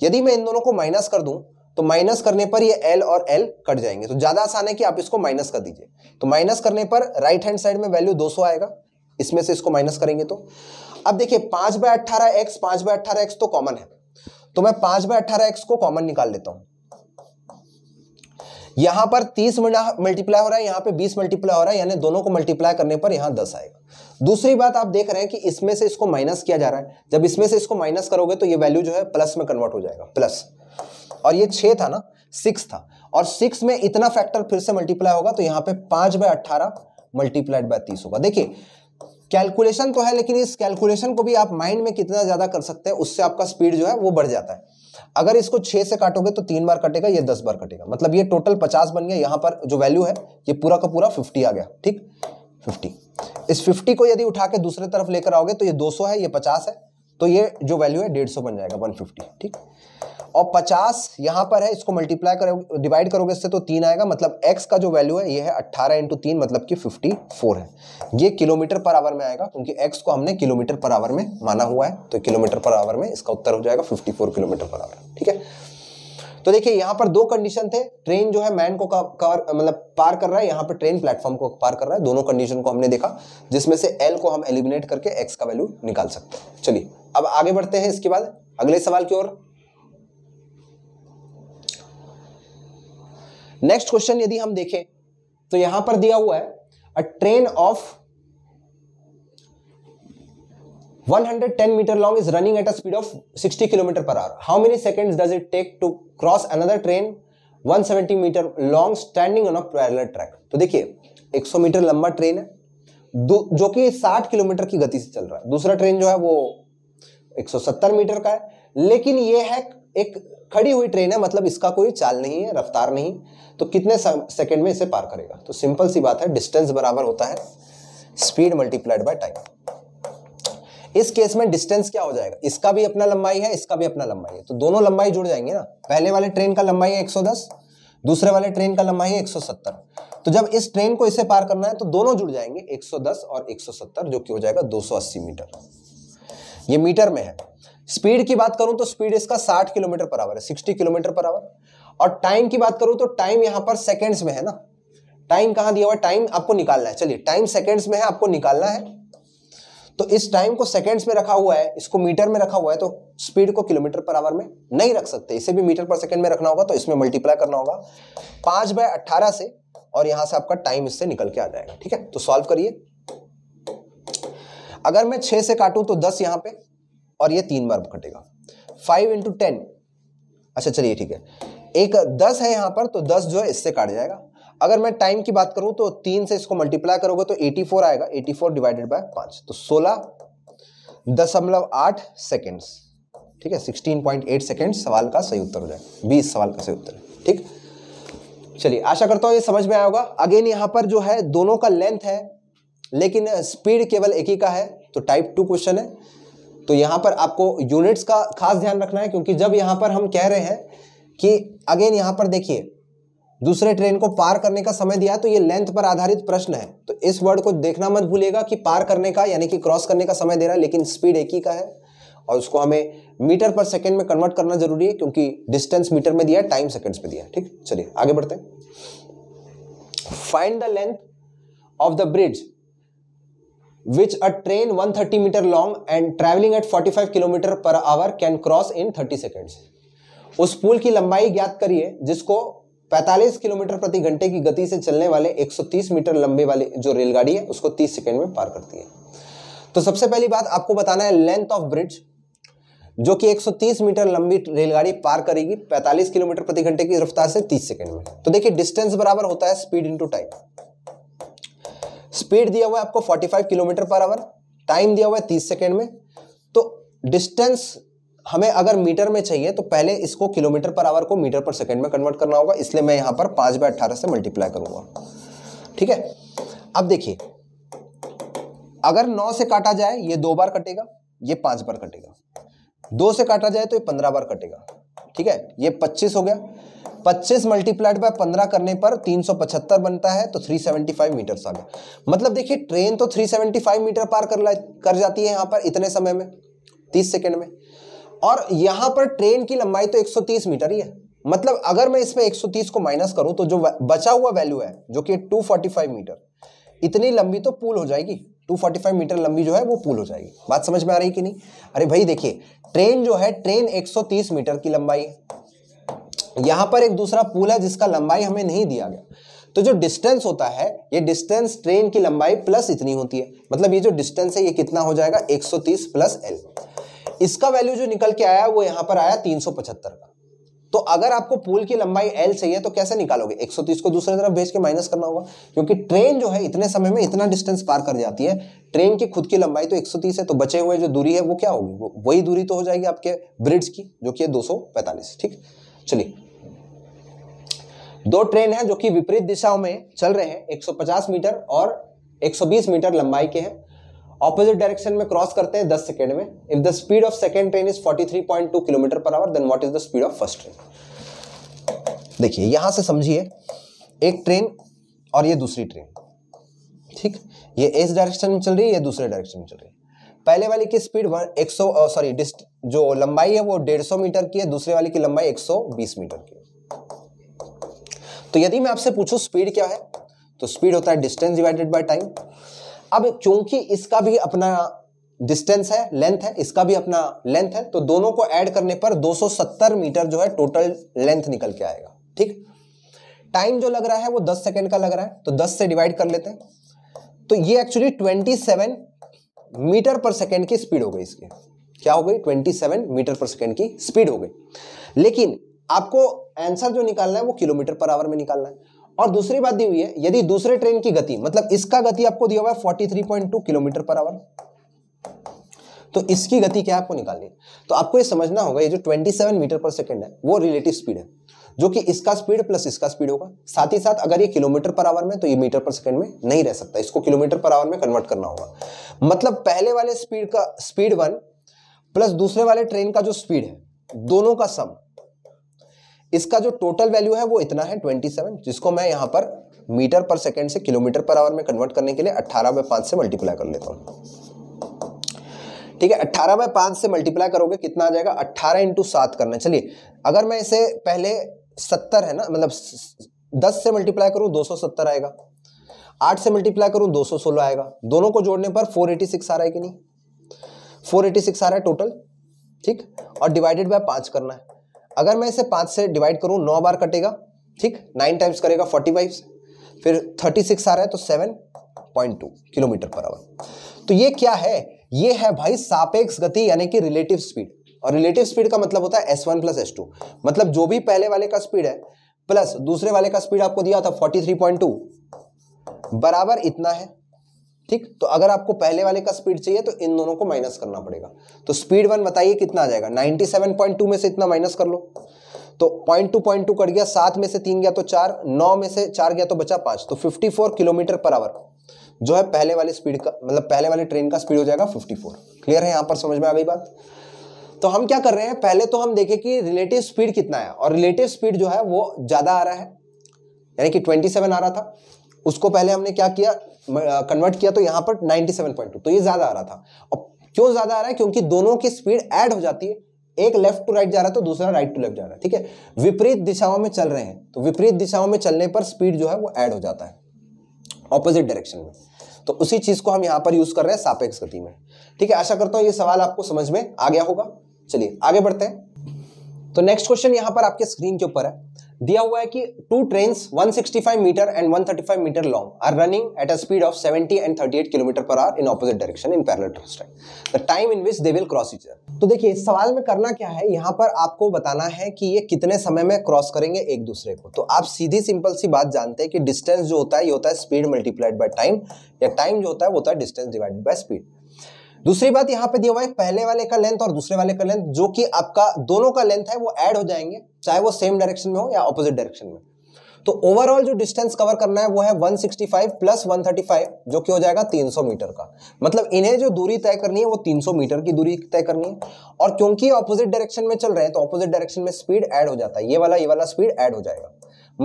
यदि मैं इन दोनों को माइनस कर दूं तो माइनस करने पर ये एल और एल कट जाएंगे तो ज्यादा आसान है कि आप इसको माइनस कर दीजिए तो माइनस करने पर राइट हैंड साइड में वैल्यू दो आएगा इसमें से इसको माइनस करेंगे तो अब देखिए पांच बाय अट्ठारह एक्स पांच बाय अट्ठारह एक्स तो कॉमन है तो मैं पांच बाय अट्ठारह एक्स को कॉमन निकाल लेता हूँ यहां पर 30 मल्टीप्लाई हो रहा है यहां पे 20 मल्टीप्लाई हो रहा है यानी दोनों को मल्टीप्लाई करने पर यहां 10 आएगा दूसरी बात आप देख रहे हैं कि इसमें से इसको माइनस किया जा रहा है जब इसमें से इसको माइनस करोगे तो ये वैल्यू जो है प्लस में कन्वर्ट हो जाएगा प्लस और ये छे था ना सिक्स था और सिक्स में इतना फैक्टर फिर से मल्टीप्लाई होगा तो यहाँ पे पांच बाय अट्ठारह मल्टीप्लाइड बाय तीस होगा देखिए कैलकुलेशन तो है लेकिन इस कैलकुलेशन को भी आप माइंड में कितना ज़्यादा कर सकते हैं उससे आपका स्पीड जो है वो बढ़ जाता है अगर इसको छह से काटोगे तो तीन बार कटेगा ये दस बार कटेगा मतलब ये टोटल पचास बन गया यहां पर जो वैल्यू है ये पूरा का पूरा फिफ्टी आ गया ठीक फिफ्टी इस फिफ्टी को यदि उठा के दूसरे तरफ लेकर आओगे तो ये दो सौ है ये पचास है तो ये जो वैल्यू है डेढ़ सौ बन जाएगा वन फिफ्टी ठीक और 50 यहाँ पर है इसको मल्टीप्लाई करो डिवाइड करोगे इससे तो तीन आएगा मतलब x का जो वैल्यू है ये है 18 इंटू तीन मतलब कि 54 है ये किलोमीटर पर आवर में आएगा क्योंकि x को हमने किलोमीटर पर आवर में माना हुआ है तो किलोमीटर पर आवर में इसका उत्तर हो जाएगा 54 किलोमीटर पर आवर ठीक है तो देखिए यहाँ पर दो कंडीशन थे ट्रेन जो है मैन को कवर मतलब पार कर रहा है यहाँ पर ट्रेन प्लेटफॉर्म को पार कर रहा है दोनों कंडीशन को हमने देखा जिसमें से एल को हम एलिमिनेट करके एक्स का वैल्यू निकाल सकते हैं चलिए अब आगे बढ़ते हैं इसके बाद अगले सवाल की ओर नेक्स्ट क्वेश्चन यदि हम देखें तो यहां पर दिया हुआ है a train of 110 metre long is running at a speed of 60 kilometre per hour how many seconds does it take to cross another train 170 metre long standing on a parallel track तो देखिए 100 मीटर लंबा ट्रेन है जो कि 60 किलोमीटर की गति से चल रहा है दूसरा ट्रेन जो है वो 170 मीटर का है लेकिन ये है एक खड़ी हुई ट्रेन है मतलब इसका कोई चाल नहीं है रफ्तार नहीं तो कितने सेकंड में इसे पार करेगा तो सिंपल सी बात है डिस्टेंस बराबर होता है स्पीड मल्टीप्लाइड बाय टाइम इस केस में डिस्टेंस क्या हो जाएगा इसका भी अपना लंबाई है इसका भी अपना लंबाई है तो दोनों लंबाई जुड़ जाएंगे ना पहले वाले ट्रेन का लंबाई है एक दूसरे वाले ट्रेन का लंबाई है एक तो जब इस ट्रेन को इसे पार करना है तो दोनों जुड़ जाएंगे एक और एक जो कि हो जाएगा दो मीटर ये मीटर में है स्पीड की बात करूं तो स्पीड इसका 60 किलोमीटर पर आवर है 60 किलोमीटर पर आवर और टाइम की बात करूं तो टाइम यहां पर सेकेंड्स में है ना टाइम कहां दिया हुआ टाइम आपको निकालना है चलिए टाइम सेकेंड्स में है आपको निकालना है तो इस टाइम को सेकेंड्स में रखा हुआ है इसको मीटर में रखा हुआ है तो स्पीड को किलोमीटर पर आवर में नहीं रख सकते इसे भी मीटर पर सेकेंड में रखना होगा तो इसमें मल्टीप्लाई करना होगा पांच बाय अट्ठारह से और यहां से आपका टाइम इससे निकल के आ जाएगा ठीक है तो सॉल्व करिए अगर मैं छह से काटूं तो दस यहां पे और ये तीन बार कटेगा फाइव इंटू टेन अच्छा चलिए ठीक है एक दस है यहाँ पर तो दस जो है इससे काट जाएगा अगर मैं टाइम की बात करूँ तो तीन से इसको मल्टीप्लाई करोगे तो एटी फोर आएगा एटी फोर डिवाइडेड बाय पाँच तो सोलह दशमलव आठ सेकेंड्स ठीक है सिक्सटीन पॉइंट एट सेकेंड सवाल का सही उत्तर हो जाएगा बीस सवाल का सही उत्तर है ठीक चलिए आशा करता हूँ ये समझ में आया होगा अगेन यहाँ पर जो है दोनों का लेंथ है लेकिन स्पीड केवल एक ही का है तो टाइप टू क्वेश्चन है तो यहां पर आपको यूनिट्स का खास ध्यान रखना है क्योंकि जब यहां पर हम कह रहे हैं कि अगेन यहां पर देखिए दूसरे ट्रेन को पार करने का समय दिया तो ये लेंथ पर आधारित प्रश्न है तो इस वर्ड को देखना मत भूलेगा कि पार करने का यानी कि क्रॉस करने का समय दे रहा है लेकिन स्पीड एक ही का है और उसको हमें मीटर पर सेकेंड में कन्वर्ट करना जरूरी है क्योंकि डिस्टेंस मीटर में दिया है टाइम सेकेंड्स में दिया है ठीक चलिए आगे बढ़ते हैं find the length of the bridge train one thirty 130 long and travelling at forty 45 kilometre per hour can cross in 30 seconds. उस पुल की लंबाई ज्ञात करिए जिसको 45 किलोमीटर प्रति घंटे की गति से चलने वाले 130 मीटर लंबे वाले जो रेलगाड़ी है उसको 30 सेकेंड में पार करती है तो सबसे पहली बात आपको बताना है लेंथ ऑफ ब्रिज जो कि 130 मीटर लंबी रेलगाड़ी पार करेगी 45 किलोमीटर प्रति घंटे की रफ्तार से 30 सेकंड में तो देखिए डिस्टेंस बराबर होता है स्पीड इंटू टाइम स्पीड दिया हुआ है आपको 45 किलोमीटर पर आवर टाइम दिया हुआ है 30 सेकेंड में तो डिस्टेंस हमें अगर मीटर में चाहिए तो पहले इसको किलोमीटर पर आवर को मीटर पर सेकेंड में कन्वर्ट करना होगा इसलिए मैं यहाँ पर पाँच बाय अट्ठारह से मल्टीप्लाई करूँगा ठीक है अब देखिए अगर नौ से काटा जाए ये दो बार कटेगा ये पाँच बार कटेगा दो से काटा जाए तो ये पंद्रह बार कटेगा ठीक है ये पच्चीस हो गया पच्चीस मल्टीप्लाइड बाय पंद्रह करने पर तीन सौ पचहत्तर बनता है तो थ्री सेवेंटी फाइव मीटर आ गया मतलब देखिए ट्रेन तो थ्री फाइव मीटर पार कर कर जाती है यहाँ पर इतने समय में तीस सेकेंड में और यहां पर ट्रेन की लंबाई तो एक सौ तीस मीटर ही है मतलब अगर मैं इसमें एक सौ तीस को माइनस करूं तो जो बचा हुआ वैल्यू है जो कि टू फोर्टी फाइव मीटर इतनी लंबी तो पुल हो जाएगी 245 मीटर लंबी जो है वो पुल हो जाएगी बात समझ में आ रही कि नहीं अरे भाई देखिए ट्रेन जो है ट्रेन 130 मीटर की लंबाई है यहां पर एक दूसरा पुल है जिसका लंबाई हमें नहीं दिया गया तो जो डिस्टेंस होता है ये डिस्टेंस ट्रेन की लंबाई प्लस इतनी होती है मतलब ये जो डिस्टेंस है ये कितना हो जाएगा 130 प्लस एल इसका वैल्यू जो निकल के आया वो यहां पर आया 375 का तो अगर आपको पुल की लंबाई एल चाहिए तो कैसे निकालोगे 130 को दूसरी तरफ भेज के माइनस करना होगा क्योंकि ट्रेन जो है इतने समय में इतना डिस्टेंस पार कर जाती है ट्रेन की खुद की लंबाई तो एक है तो बचे हुए जो दूरी है वो क्या होगी वही दूरी तो हो जाएगी आपके ब्रिज की जो कि है 245 ठीक चलिए दो ट्रेन हैं जो कि विपरीत दिशाओं में चल रहे हैं 150 मीटर और 120 मीटर लंबाई के हैं ऑपोजिट डायरेक्शन में क्रॉस करते हैं 10 सेकेंड में if the speed of second train is 43.2 kilometre per hour then what is the speed of first train देखिए यहां से समझिए एक ट्रेन और ये दूसरी ट्रेन ठीक ये इस डायरेक्शन में चल रही है ये दूसरे डायरेक्शन में चल रही है पहले वाली की स्पीड एक सौ सॉरी जो लंबाई है वो डेढ़ मीटर की है दूसरे वाली की लंबाई एक मीटर की है तो यदि मैं आपसे पूछूं स्पीड क्या है तो स्पीड होता है डिस्टेंस डिवाइडेड बाय टाइम अब चूंकि इसका भी अपना डिस्टेंस है लेंथ है इसका भी अपना लेंथ है तो दोनों को ऐड करने पर 270 मीटर जो है टोटल लेंथ निकल के आएगा ठीक टाइम जो लग रहा है वो 10 सेकंड का लग रहा है तो 10 से डिवाइड कर लेते हैं तो ये एक्चुअली 27 मीटर पर सेकंड की स्पीड हो गई इसकी क्या हो गई 27 मीटर पर सेकंड की स्पीड हो गई लेकिन आपको आंसर जो निकालना है वो किलोमीटर पर आवर में निकालना है और दूसरी बात दी हुई है यदि दूसरे ट्रेन की गति मतलब इसका गति आपको दिया हुआ है 43.2 किलोमीटर पर आवर तो इसकी गति क्या आपको निकालनी है तो आपको ये समझना होगा ये जो 27 मीटर पर सेकंड है वो रिलेटिव स्पीड है जो कि इसका स्पीड प्लस इसका स्पीड होगा साथ ही साथ अगर ये किलोमीटर पर आवर में तो ये मीटर पर सेकंड में नहीं रह सकता इसको किलोमीटर पर आवर में कन्वर्ट करना होगा मतलब पहले वाले स्पीड का स्पीड वन प्लस दूसरे वाले ट्रेन का जो स्पीड है दोनों का सम इसका जो टोटल वैल्यू है वो इतना है 27 जिसको मैं यहाँ पर मीटर पर सेकेंड से किलोमीटर पर आवर में कन्वर्ट करने के लिए अट्ठारह बाय पाँच से मल्टीप्लाई कर लेता हूँ ठीक है अट्ठारह बाय पाँच से मल्टीप्लाई करोगे कितना आ जाएगा अट्ठारह इंटू सात करना चलिए अगर मैं इसे पहले सत्तर है ना मतलब दस से मल्टीप्लाई करूँ दो सौ सत्तर आएगा आठ से मल्टीप्लाई करूँ दो सौ सोलह आएगा दोनों को जोड़ने पर फोर एटी सिक्स आ रहा है कि नहीं फोर एटी सिक्स आ रहा है टोटल ठीक और डिवाइडेड बाय पाँच करना है अगर मैं इसे पाँच से डिवाइड करूँ नौ बार कटेगा ठीक नाइन टाइम्स करेगा फोर्टी फाइव फिर थर्टी सिक्स आ रहा है तो seven point two kilometre per hour तो ये क्या है ये है भाई सापेक्ष गति यानी कि रिलेटिव स्पीड और रिलेटिव स्पीड का मतलब होता है S one plus S two मतलब जो भी पहले वाले का स्पीड है प्लस दूसरे वाले का स्पीड आपको दिया था फोर्टी थ्री पॉइंट टू बराबर इतना है ठीक तो अगर आपको पहले वाले का स्पीड चाहिए तो इन दोनों को माइनस करना पड़ेगा तो स्पीड वन बताइए कितना आ जाएगा 97.2 में से इतना माइनस कर लो तो पॉइंट टू पॉइंट टू कट गया सात में से तीन गया तो चार नौ में से चार गया तो बचा पांच तो 54 किलोमीटर पर आवर जो है पहले वाले स्पीड का मतलब पहले वाले ट्रेन का स्पीड हो जाएगा फोर क्लियर है यहां पर समझ में आ गई बात तो हम क्या कर रहे हैं पहले तो हम देखें कि रिलेटिव स्पीड कितना है और रिलेटिव स्पीड जो है वो ज़्यादा आ रहा है यानी कि 27 आ रहा था उसको पहले हमने क्या किया कन्वर्ट किया तो यहाँ पर 97.2 तो ये ज़्यादा आ रहा था और क्यों ज़्यादा आ रहा है क्योंकि दोनों की स्पीड ऐड हो जाती है एक लेफ्ट टू राइट जा रहा है तो दूसरा राइट टू लेफ्ट जा रहा है ठीक है विपरीत दिशाओं में चल रहे हैं तो विपरीत दिशाओं में चलने पर स्पीड जो है वो ऐड हो जाता है ऑपोजिट डायरेक्शन में तो उसी चीज़ को हम यहां पर यूज़ कर रहे हैं सापेक्ष गति में ठीक है आशा करता हूं ये सवाल आपको समझ में आ गया होगा चलिए आगे बढ़ते हैं तो नेक्स्ट क्वेश्चन यहां पर आपके स्क्रीन के ऊपर है दिया हुआ है कि two train 165 metre and 135 metre long are running at a speed of 70 and 38 kilometre per hour in opposite direction in parallel tracks the time in which they will cross each तो देखिए इस सवाल में करना क्या है यहाँ पर आपको बताना है कि ये कितने समय में क्रॉस करेंगे एक दूसरे को तो आप सीधी सिंपल सी बात जानते हैं कि डिस्टेंस जो होता है ये होता है स्पीड मल्टीप्लाइड बाय टाइम या टाइम जो होता है वो होता है डिस्टेंस डिवाइडेड बाय स्पीड दूसरी बात यहाँ पे दिया हुआ है पहले वाले का लेंथ और दूसरे वाले का लेंथ जो कि आपका दोनों का लेंथ है वो ऐड हो जाएंगे चाहे वो सेम डायरेक्शन में हो या अपोजिट डायरेक्शन में तो ओवरऑल जो डिस्टेंस कवर करना है वो है 165 प्लस 135 जो कि हो जाएगा 300 मीटर का मतलब इन्हें जो दूरी तय करनी है वो 300 मीटर की दूरी तय करनी है और क्योंकि ऑपोजिट डायरेक्शन में चल रहे हैं तो ऑपोजिट डायरेक्शन में स्पीड ऐड हो जाता है ये वाला ये वाला स्पीड ऐड हो जाएगा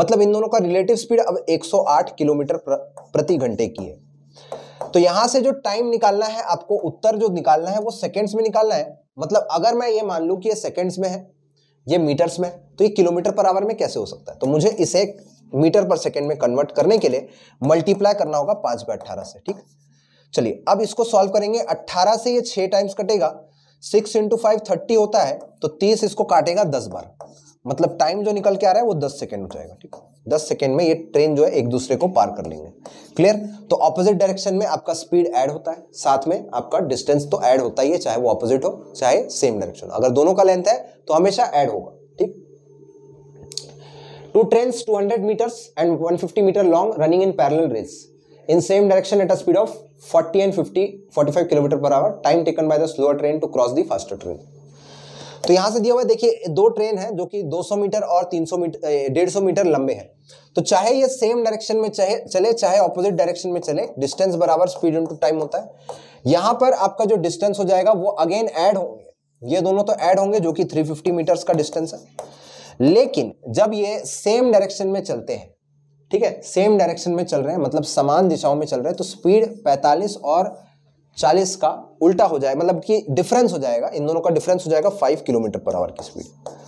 मतलब इन दोनों का रिलेटिव स्पीड अब एक किलोमीटर प्रति घंटे की है तो यहां से जो टाइम निकालना है आपको उत्तर जो निकालना है वो सेकेंड्स में निकालना है मतलब अगर मैं ये मान लू कि ये सेकेंड्स में है ये मीटर्स में तो ये किलोमीटर पर आवर में कैसे हो सकता है तो मुझे इसे मीटर पर सेकेंड में कन्वर्ट करने के लिए मल्टीप्लाई करना होगा पांच बाय अट्ठारह से ठीक चलिए अब इसको सॉल्व करेंगे अट्ठारह से ये छह टाइम्स कटेगा सिक्स इंटू फाइव थर्टी होता है तो तीस इसको काटेगा दस बार मतलब टाइम जो निकल के आ रहा है वो दस सेकेंड हो जाएगा ठीक है दस सेकेंड में ये ट्रेन जो है एक दूसरे को पार कर लेंगे क्लियर तो ऑपोजिट डायरेक्शन में आपका स्पीड ऐड होता है साथ में आपका डिस्टेंस तो ऐड होता ही है चाहे वो ऑपोजिट हो चाहे सेम डायरेक्शन हो अगर दोनों का लेंथ है तो हमेशा ऐड होगा ठीक two train two hundred metres and one fifty metre long running in parallel race in same direction at a of forty and fifty forty five kilometre per hour time taken by the slower train to cross the faster train तो यहां से दिया हुआ है देखिए दो ट्रेन है जो कि 200 मीटर और 300 मीटर डेढ़ सौ मीटर लंबे हैं तो चाहे ये सेम डायरेक्शन में चाहे चले चाहे ऑपोजिट डायरेक्शन में चले डिस्टेंस बराबर स्पीड इंटू टाइम होता है यहां पर आपका जो डिस्टेंस हो जाएगा वो अगेन एड होंगे ये दोनों तो एड होंगे जो कि थ्री मीटर्स का डिस्टेंस है लेकिन जब ये सेम डायरेक्शन में चलते हैं ठीक है सेम डायरेक्शन में चल रहे हैं मतलब समान दिशाओं में चल रहे हैं तो स्पीड 45 और चालीस का उल्टा हो जाएगा मतलब कि डिफरेंस हो जाएगा इन दोनों का डिफरेंस हो जाएगा फाइव किलोमीटर पर आवर की स्पीड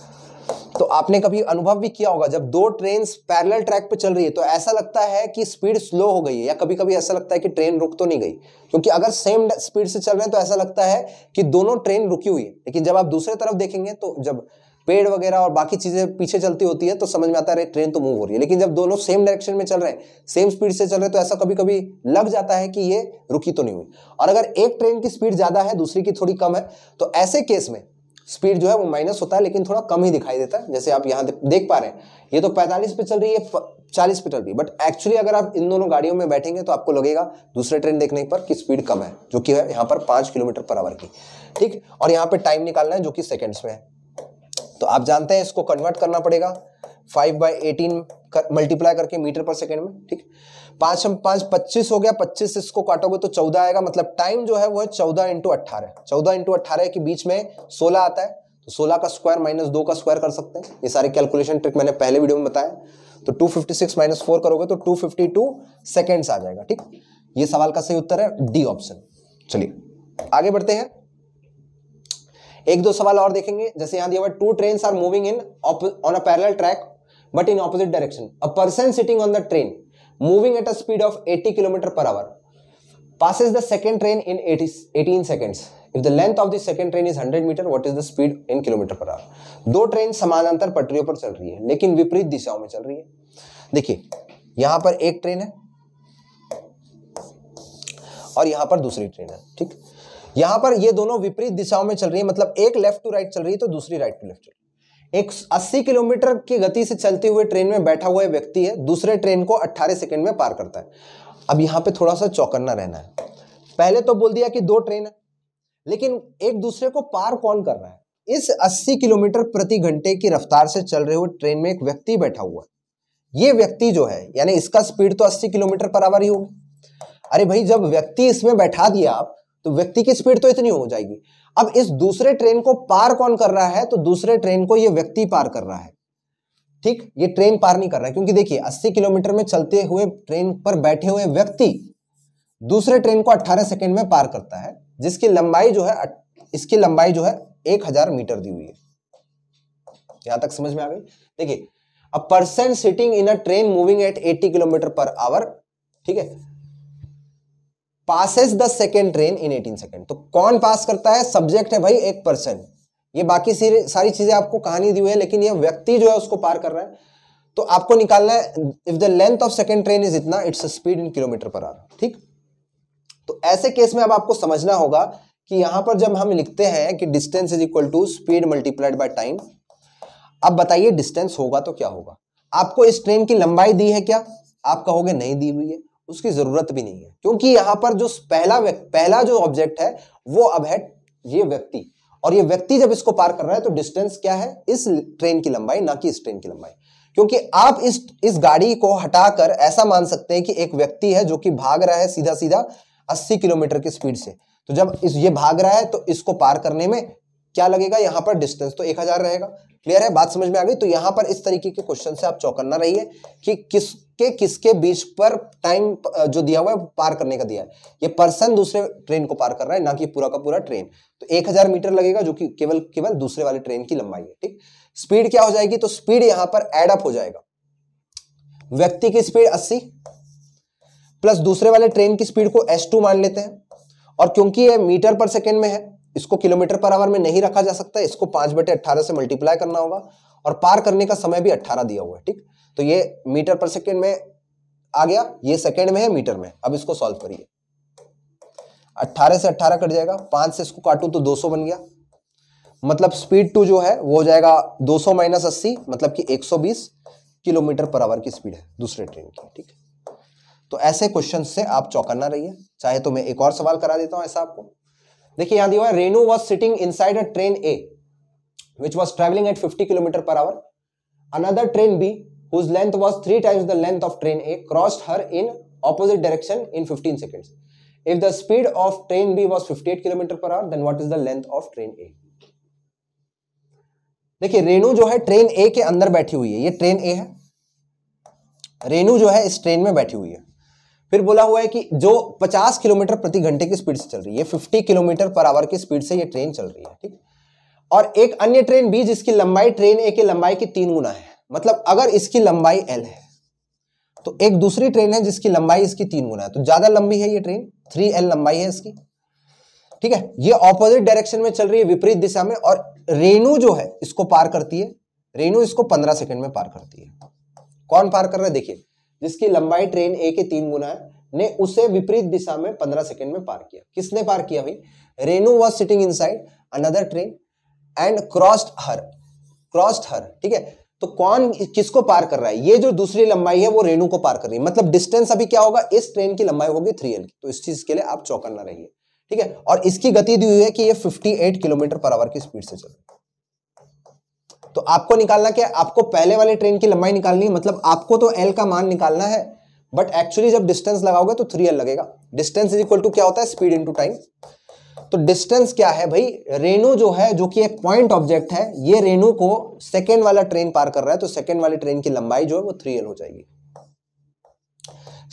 तो आपने कभी अनुभव भी किया होगा जब दो ट्रेन पैरेलल ट्रैक पर चल रही है तो ऐसा लगता है कि स्पीड स्लो हो गई है या कभी कभी ऐसा लगता है कि ट्रेन रुक तो नहीं गई क्योंकि अगर सेम स्पीड से चल रहे हैं तो ऐसा लगता है कि दोनों ट्रेन रुकी हुई है लेकिन जब आप दूसरे तरफ देखेंगे तो जब पेड़ वगैरह और बाकी चीज़ें पीछे चलती होती है तो समझ में आता है ट्रेन तो मूव हो रही है लेकिन जब दोनों सेम डायरेक्शन में चल रहे हैं सेम स्पीड से चल रहे हैं तो ऐसा कभी कभी लग जाता है कि ये रुकी तो नहीं हुई और अगर एक ट्रेन की स्पीड ज़्यादा है दूसरी की थोड़ी कम है तो ऐसे केस में स्पीड जो है वो माइनस होता है लेकिन थोड़ा कम ही दिखाई देता है जैसे आप यहाँ देख पा रहे हैं ये तो पैंतालीस पे चल रही है चालीस पे चल रही है बट एक्चुअली अगर आप इन दोनों गाड़ियों में बैठेंगे तो आपको लगेगा दूसरे ट्रेन देखने पर कि स्पीड कम है जो कि है यहाँ पर पाँच किलोमीटर पर आवर की ठीक और यहाँ पर टाइम निकालना है जो कि सेकेंड्स में है तो आप जानते हैं इसको कन्वर्ट करना पड़ेगा फाइव बाई एटीन कर, मल्टीप्लाई करके मीटर पर सेकेंड में ठीक पाँच हम पाँच पच्चीस हो गया पच्चीस इसको काटोगे तो चौदह आएगा मतलब टाइम जो है वो है चौदह इंटू अट्ठारह चौदह इंटू अट्ठारह के बीच में सोलह आता है तो सोलह का स्क्वायर माइनस दो का स्क्वायर कर सकते हैं ये सारे कैलकुलेशन ट्रिक मैंने पहले वीडियो में बताया तो two fifty six minus four करोगे तो टू फिफ्टी टू सेकेंड्स आ जाएगा ठीक ये सवाल का सही उत्तर है डी ऑप्शन चलिए आगे बढ़ते हैं एक दो सवाल और देखेंगे जैसे यहां दिया हुआ two train are moving in on a parallel track but in opposite direction a person sitting on the train moving at a speed of 80 kilometre per hour passes the second train in 80, 18 seconds if the length of the second train is 100 meter what is the speed in kilometer per hour दो ट्रेन समानांतर पटरियों पर चल रही है लेकिन विपरीत दिशाओं में चल रही है देखिए यहां पर एक ट्रेन है और यहां पर दूसरी ट्रेन है ठीक यहाँ पर ये दोनों विपरीत दिशाओं में चल रही है मतलब एक लेफ्ट टू राइट चल रही है तो दूसरी राइट टू लेफ्ट चल रही है एक अस्सी किलोमीटर की गति से चलते हुए ट्रेन में बैठा हुआ व्यक्ति है दूसरे ट्रेन को अट्ठारह सेकेंड में पार करता है अब यहां पर थोड़ा सा चौकन्ना रहना है पहले तो बोल दिया कि दो ट्रेन है लेकिन एक दूसरे को पार कौन कर रहा है इस 80 किलोमीटर प्रति घंटे की रफ्तार से चल रहे हुए ट्रेन में एक व्यक्ति बैठा हुआ है ये व्यक्ति जो है यानी इसका स्पीड तो 80 किलोमीटर पर आवर ही होगी अरे भाई जब व्यक्ति इसमें बैठा दिया आप तो व्यक्ति की स्पीड तो इतनी हो जाएगी अब इस दूसरे ट्रेन को पार कौन कर रहा है तो दूसरे ट्रेन को यह व्यक्ति पार कर रहा है ठीक ये ट्रेन पार नहीं कर रहा है क्योंकि देखिए 80 किलोमीटर में चलते हुए ट्रेन पर बैठे हुए व्यक्ति दूसरे ट्रेन को 18 सेकंड में पार करता है जिसकी लंबाई जो है इसकी लंबाई जो है 1000 मीटर दी हुई है यहां तक समझ में आ गई देखिए a person sitting in a train moving at 80 kilometre per hour ठीक है passes the second train in eighteen second तो कौन पास करता है सब्जेक्ट है भाई एक पर्सन ये बाकी सारी चीजें आपको कहानी दी हुई है लेकिन ये व्यक्ति जो है उसको पार कर रहा है तो आपको निकालना है if the length of second train is इतना its speed in kilometre per hour ठीक तो ऐसे केस में अब आपको समझना होगा कि यहां पर जब हम लिखते हैं कि distance is equal to speed multiplied by time अब बताइए डिस्टेंस होगा तो क्या होगा आपको इस ट्रेन की लंबाई दी है क्या आप कहोगे नहीं दी हुई है उसकी जरूरत भी नहीं है क्योंकि यहां पर जो पहला पहला जो ऑब्जेक्ट है वो अब है ये व्यक्ति और ये व्यक्ति जब इसको पार कर रहा है तो डिस्टेंस क्या है इस ट्रेन की लंबाई ना कि इस ट्रेन की लंबाई क्योंकि आप इस इस गाड़ी को हटाकर ऐसा मान सकते हैं कि एक व्यक्ति है जो कि भाग रहा है सीधा सीधा 80 किलोमीटर की स्पीड से तो जब इस ये भाग रहा है तो इसको पार करने में क्या लगेगा यहां पर डिस्टेंस तो 1000 रहेगा क्लियर है बात समझ में आ गई तो यहां पर इस तरीके के क्वेश्चन से आप चौकन्ना रहिए कि किसके किसके बीच पर टाइम जो दिया हुआ है पार करने का दिया है ये पर्सन दूसरे ट्रेन को पार कर रहा है ना कि पूरा का पूरा ट्रेन तो 1000 मीटर लगेगा जो कि केवल केवल दूसरे वाले ट्रेन की लंबाई है ठीक स्पीड क्या हो जाएगी तो स्पीड यहां पर एड अप हो जाएगा व्यक्ति की स्पीड 80 प्लस दूसरे वाले ट्रेन की स्पीड को एस मान लेते हैं और क्योंकि ये मीटर पर सेकेंड में है इसको किलोमीटर पर आवर में नहीं रखा जा सकता इसको पांच बटे अट्ठारह से मल्टीप्लाई करना होगा और पार करने का समय भी अट्ठारह दिया हुआ है ठीक तो ये मीटर पर सेकेंड में आ गया ये सेकेंड में है मीटर में अब इसको सॉल्व करिए अट्ठारह से अट्ठारह कट जाएगा पांच से इसको काटू तो दो सौ बन गया मतलब स्पीड टू जो है वो हो जाएगा दो सौ माइनस अस्सी मतलब कि एक सौ बीस किलोमीटर पर आवर की स्पीड है दूसरे ट्रेन की ठीक है तो ऐसे क्वेश्चन से आप चौकना रहिए चाहे तो मैं एक और सवाल करा देता हूं ऐसा आपको देखिए यहां दिया हुआ Renu was sitting inside a train A which was travelling at fifty kilometre per hour another train B whose length was three times the length of train A cross her in opposite direction in fifteen seconds If the speed of train B was 58 km per hour, then what is the length of train A? देखिए रेणु जो है ट्रेन ए के अंदर बैठी हुई है ये ट्रेन ए है रेणु जो है इस ट्रेन में बैठी हुई है फिर बोला हुआ है कि जो 50 किलोमीटर प्रति घंटे की स्पीड से चल रही है 50 किलोमीटर पर आवर की स्पीड से ये ट्रेन चल रही है ठीक और एक अन्य ट्रेन भी जिसकी लंबाई ट्रेन ए की लंबाई की तीन गुना है मतलब अगर इसकी लंबाई एल है तो एक दूसरी ट्रेन है जिसकी लंबाई इसकी तीन गुना है तो ज्यादा लंबी है ये ट्रेन थ्री एल लंबाई है इसकी ठीक है ये ऑपोजिट डायरेक्शन में चल रही है विपरीत दिशा में और रेणु जो है इसको पार करती है रेणु इसको पंद्रह सेकेंड में पार करती है कौन पार कर रहा है देखिए जिसकी लंबाई ट्रेन ए के तीन गुना है ने उसे विपरीत दिशा में पंद्रह सेकेंड में पार किया किसने पार किया भाई Renu was sitting inside another train and crossed her crossed her ठीक है तो कौन किसको पार कर रहा है ये जो दूसरी लंबाई है वो रेणु को पार कर रही है मतलब डिस्टेंस अभी क्या होगा इस ट्रेन की लंबाई होगी थ्री एल की तो इस चीज के लिए आप चौकन्ना रहिए ठीक है और इसकी गति दी हुई है कि ये 58 किलोमीटर पर आवर की स्पीड से चल रही है तो आपको निकालना क्या आपको पहले वाले ट्रेन की लंबाई निकालनी है मतलब आपको तो एल का मान निकालना है बट एक्चुअली जब डिस्टेंस लगाओगे तो थ्री एल लगेगा डिस्टेंस इज इक्वल टू क्या होता है स्पीड इन टाइम तो डिस्टेंस क्या है भाई रेणु जो है जो कि एक पॉइंट ऑब्जेक्ट है ये रेणु को सेकेंड वाला ट्रेन पार कर रहा है तो सेकेंड वाली ट्रेन की लंबाई जो है वो थ्री एल हो जाएगी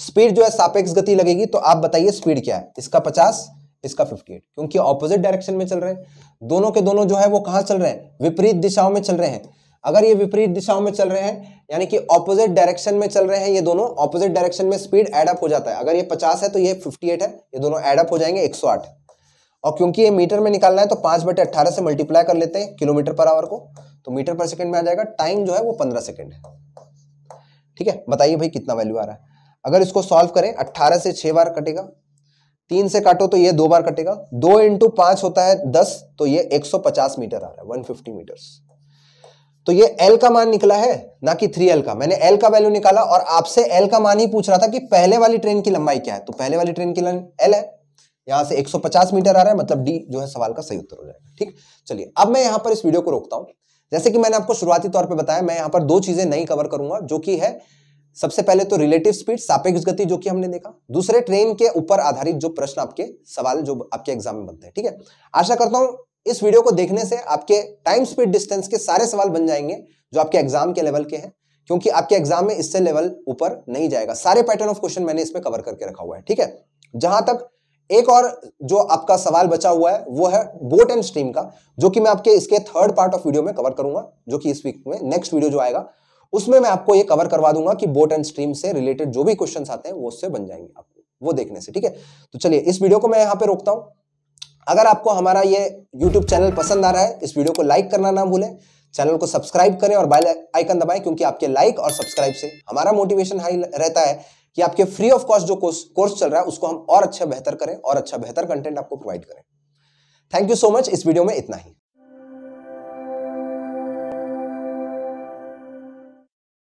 स्पीड जो है सापेक्ष गति लगेगी तो आप बताइए स्पीड क्या है इसका पचास इसका 58 क्योंकि ऑपोजिट डायरेक्शन में चल रहे हैं दोनों के दोनों जो है वो कहां चल रहे हैं विपरीत दिशाओं में चल रहे हैं अगर ये विपरीत दिशाओं में चल रहे हैं यानी कि ऑपोजिट डायरेक्शन में चल रहे हैं ये दोनों ऑपोजिट डायरेक्शन में स्पीड एडअप हो जाता है अगर ये 50 है तो ये 58 है ये दोनों एडअप हो जाएंगे 108 और क्योंकि ये मीटर में निकालना है तो पांच बटे अट्ठारह से मल्टीप्लाई कर लेते हैं किलोमीटर पर आवर को तो मीटर पर सेकेंड में आ जाएगा टाइम जो है वो पंद्रह सेकेंड है ठीक है बताइए भाई कितना वैल्यू आ रहा है अगर इसको सॉल्व करें अट्ठारह से छह बार कटेगा तीन से काटो तो ये दो बार कटेगा दो इंटू पांच होता है दस तो ये 150 मीटर आ रहा है 150 मीटर्स तो ये एल का मान निकला है ना कि थ्री एल का मैंने एल का वैल्यू निकाला और आपसे एल का मान ही पूछ रहा था कि पहले वाली ट्रेन की लंबाई क्या है तो पहले वाली ट्रेन की एल है यहां से 150 मीटर आ रहा है मतलब डी जो है सवाल का सही उत्तर हो जाएगा ठीक चलिए अब मैं यहां पर इस वीडियो को रोकता हूं जैसे कि मैंने आपको शुरुआती तौर पर बताया मैं यहां पर दो चीजें नहीं कवर करूंगा जो कि है सबसे पहले तो रिलेटिव स्पीड सापेक्ष गति जो कि हमने देखा दूसरे ट्रेन के ऊपर आधारित जो प्रश्न आपके सवाल जो आपके एग्जाम में बनते हैं ठीक है आशा करता हूं इस वीडियो को देखने से आपके टाइम स्पीड डिस्टेंस के सारे सवाल बन जाएंगे जो आपके एग्जाम के लेवल के हैं क्योंकि आपके एग्जाम में इससे लेवल ऊपर नहीं जाएगा सारे पैटर्न ऑफ क्वेश्चन मैंने इसमें कवर करके रखा हुआ है ठीक है जहां तक एक और जो आपका सवाल बचा हुआ है वो है बोट एंड स्ट्रीम का जो कि मैं आपके इसके थर्ड पार्ट ऑफ वीडियो में कवर करूंगा जो कि इस वीक में नेक्स्ट वीडियो जो आएगा उसमें मैं आपको ये कवर करवा दूंगा कि बोट एंड स्ट्रीम से रिलेटेड जो भी क्वेश्चन आते हैं वो उससे बन जाएंगे आपको वो देखने से ठीक है तो चलिए इस वीडियो को मैं यहाँ पे रोकता हूँ अगर आपको हमारा ये YouTube चैनल पसंद आ रहा है इस वीडियो को लाइक करना ना भूलें चैनल को सब्सक्राइब करें और बेल आइकन दबाएं क्योंकि आपके लाइक और सब्सक्राइब से हमारा मोटिवेशन हाई रहता है कि आपके फ्री ऑफ कॉस्ट जो कोर्स कोर्स चल रहा है उसको हम और अच्छा बेहतर करें और अच्छा बेहतर कंटेंट आपको प्रोवाइड करें थैंक यू सो मच इस वीडियो में इतना ही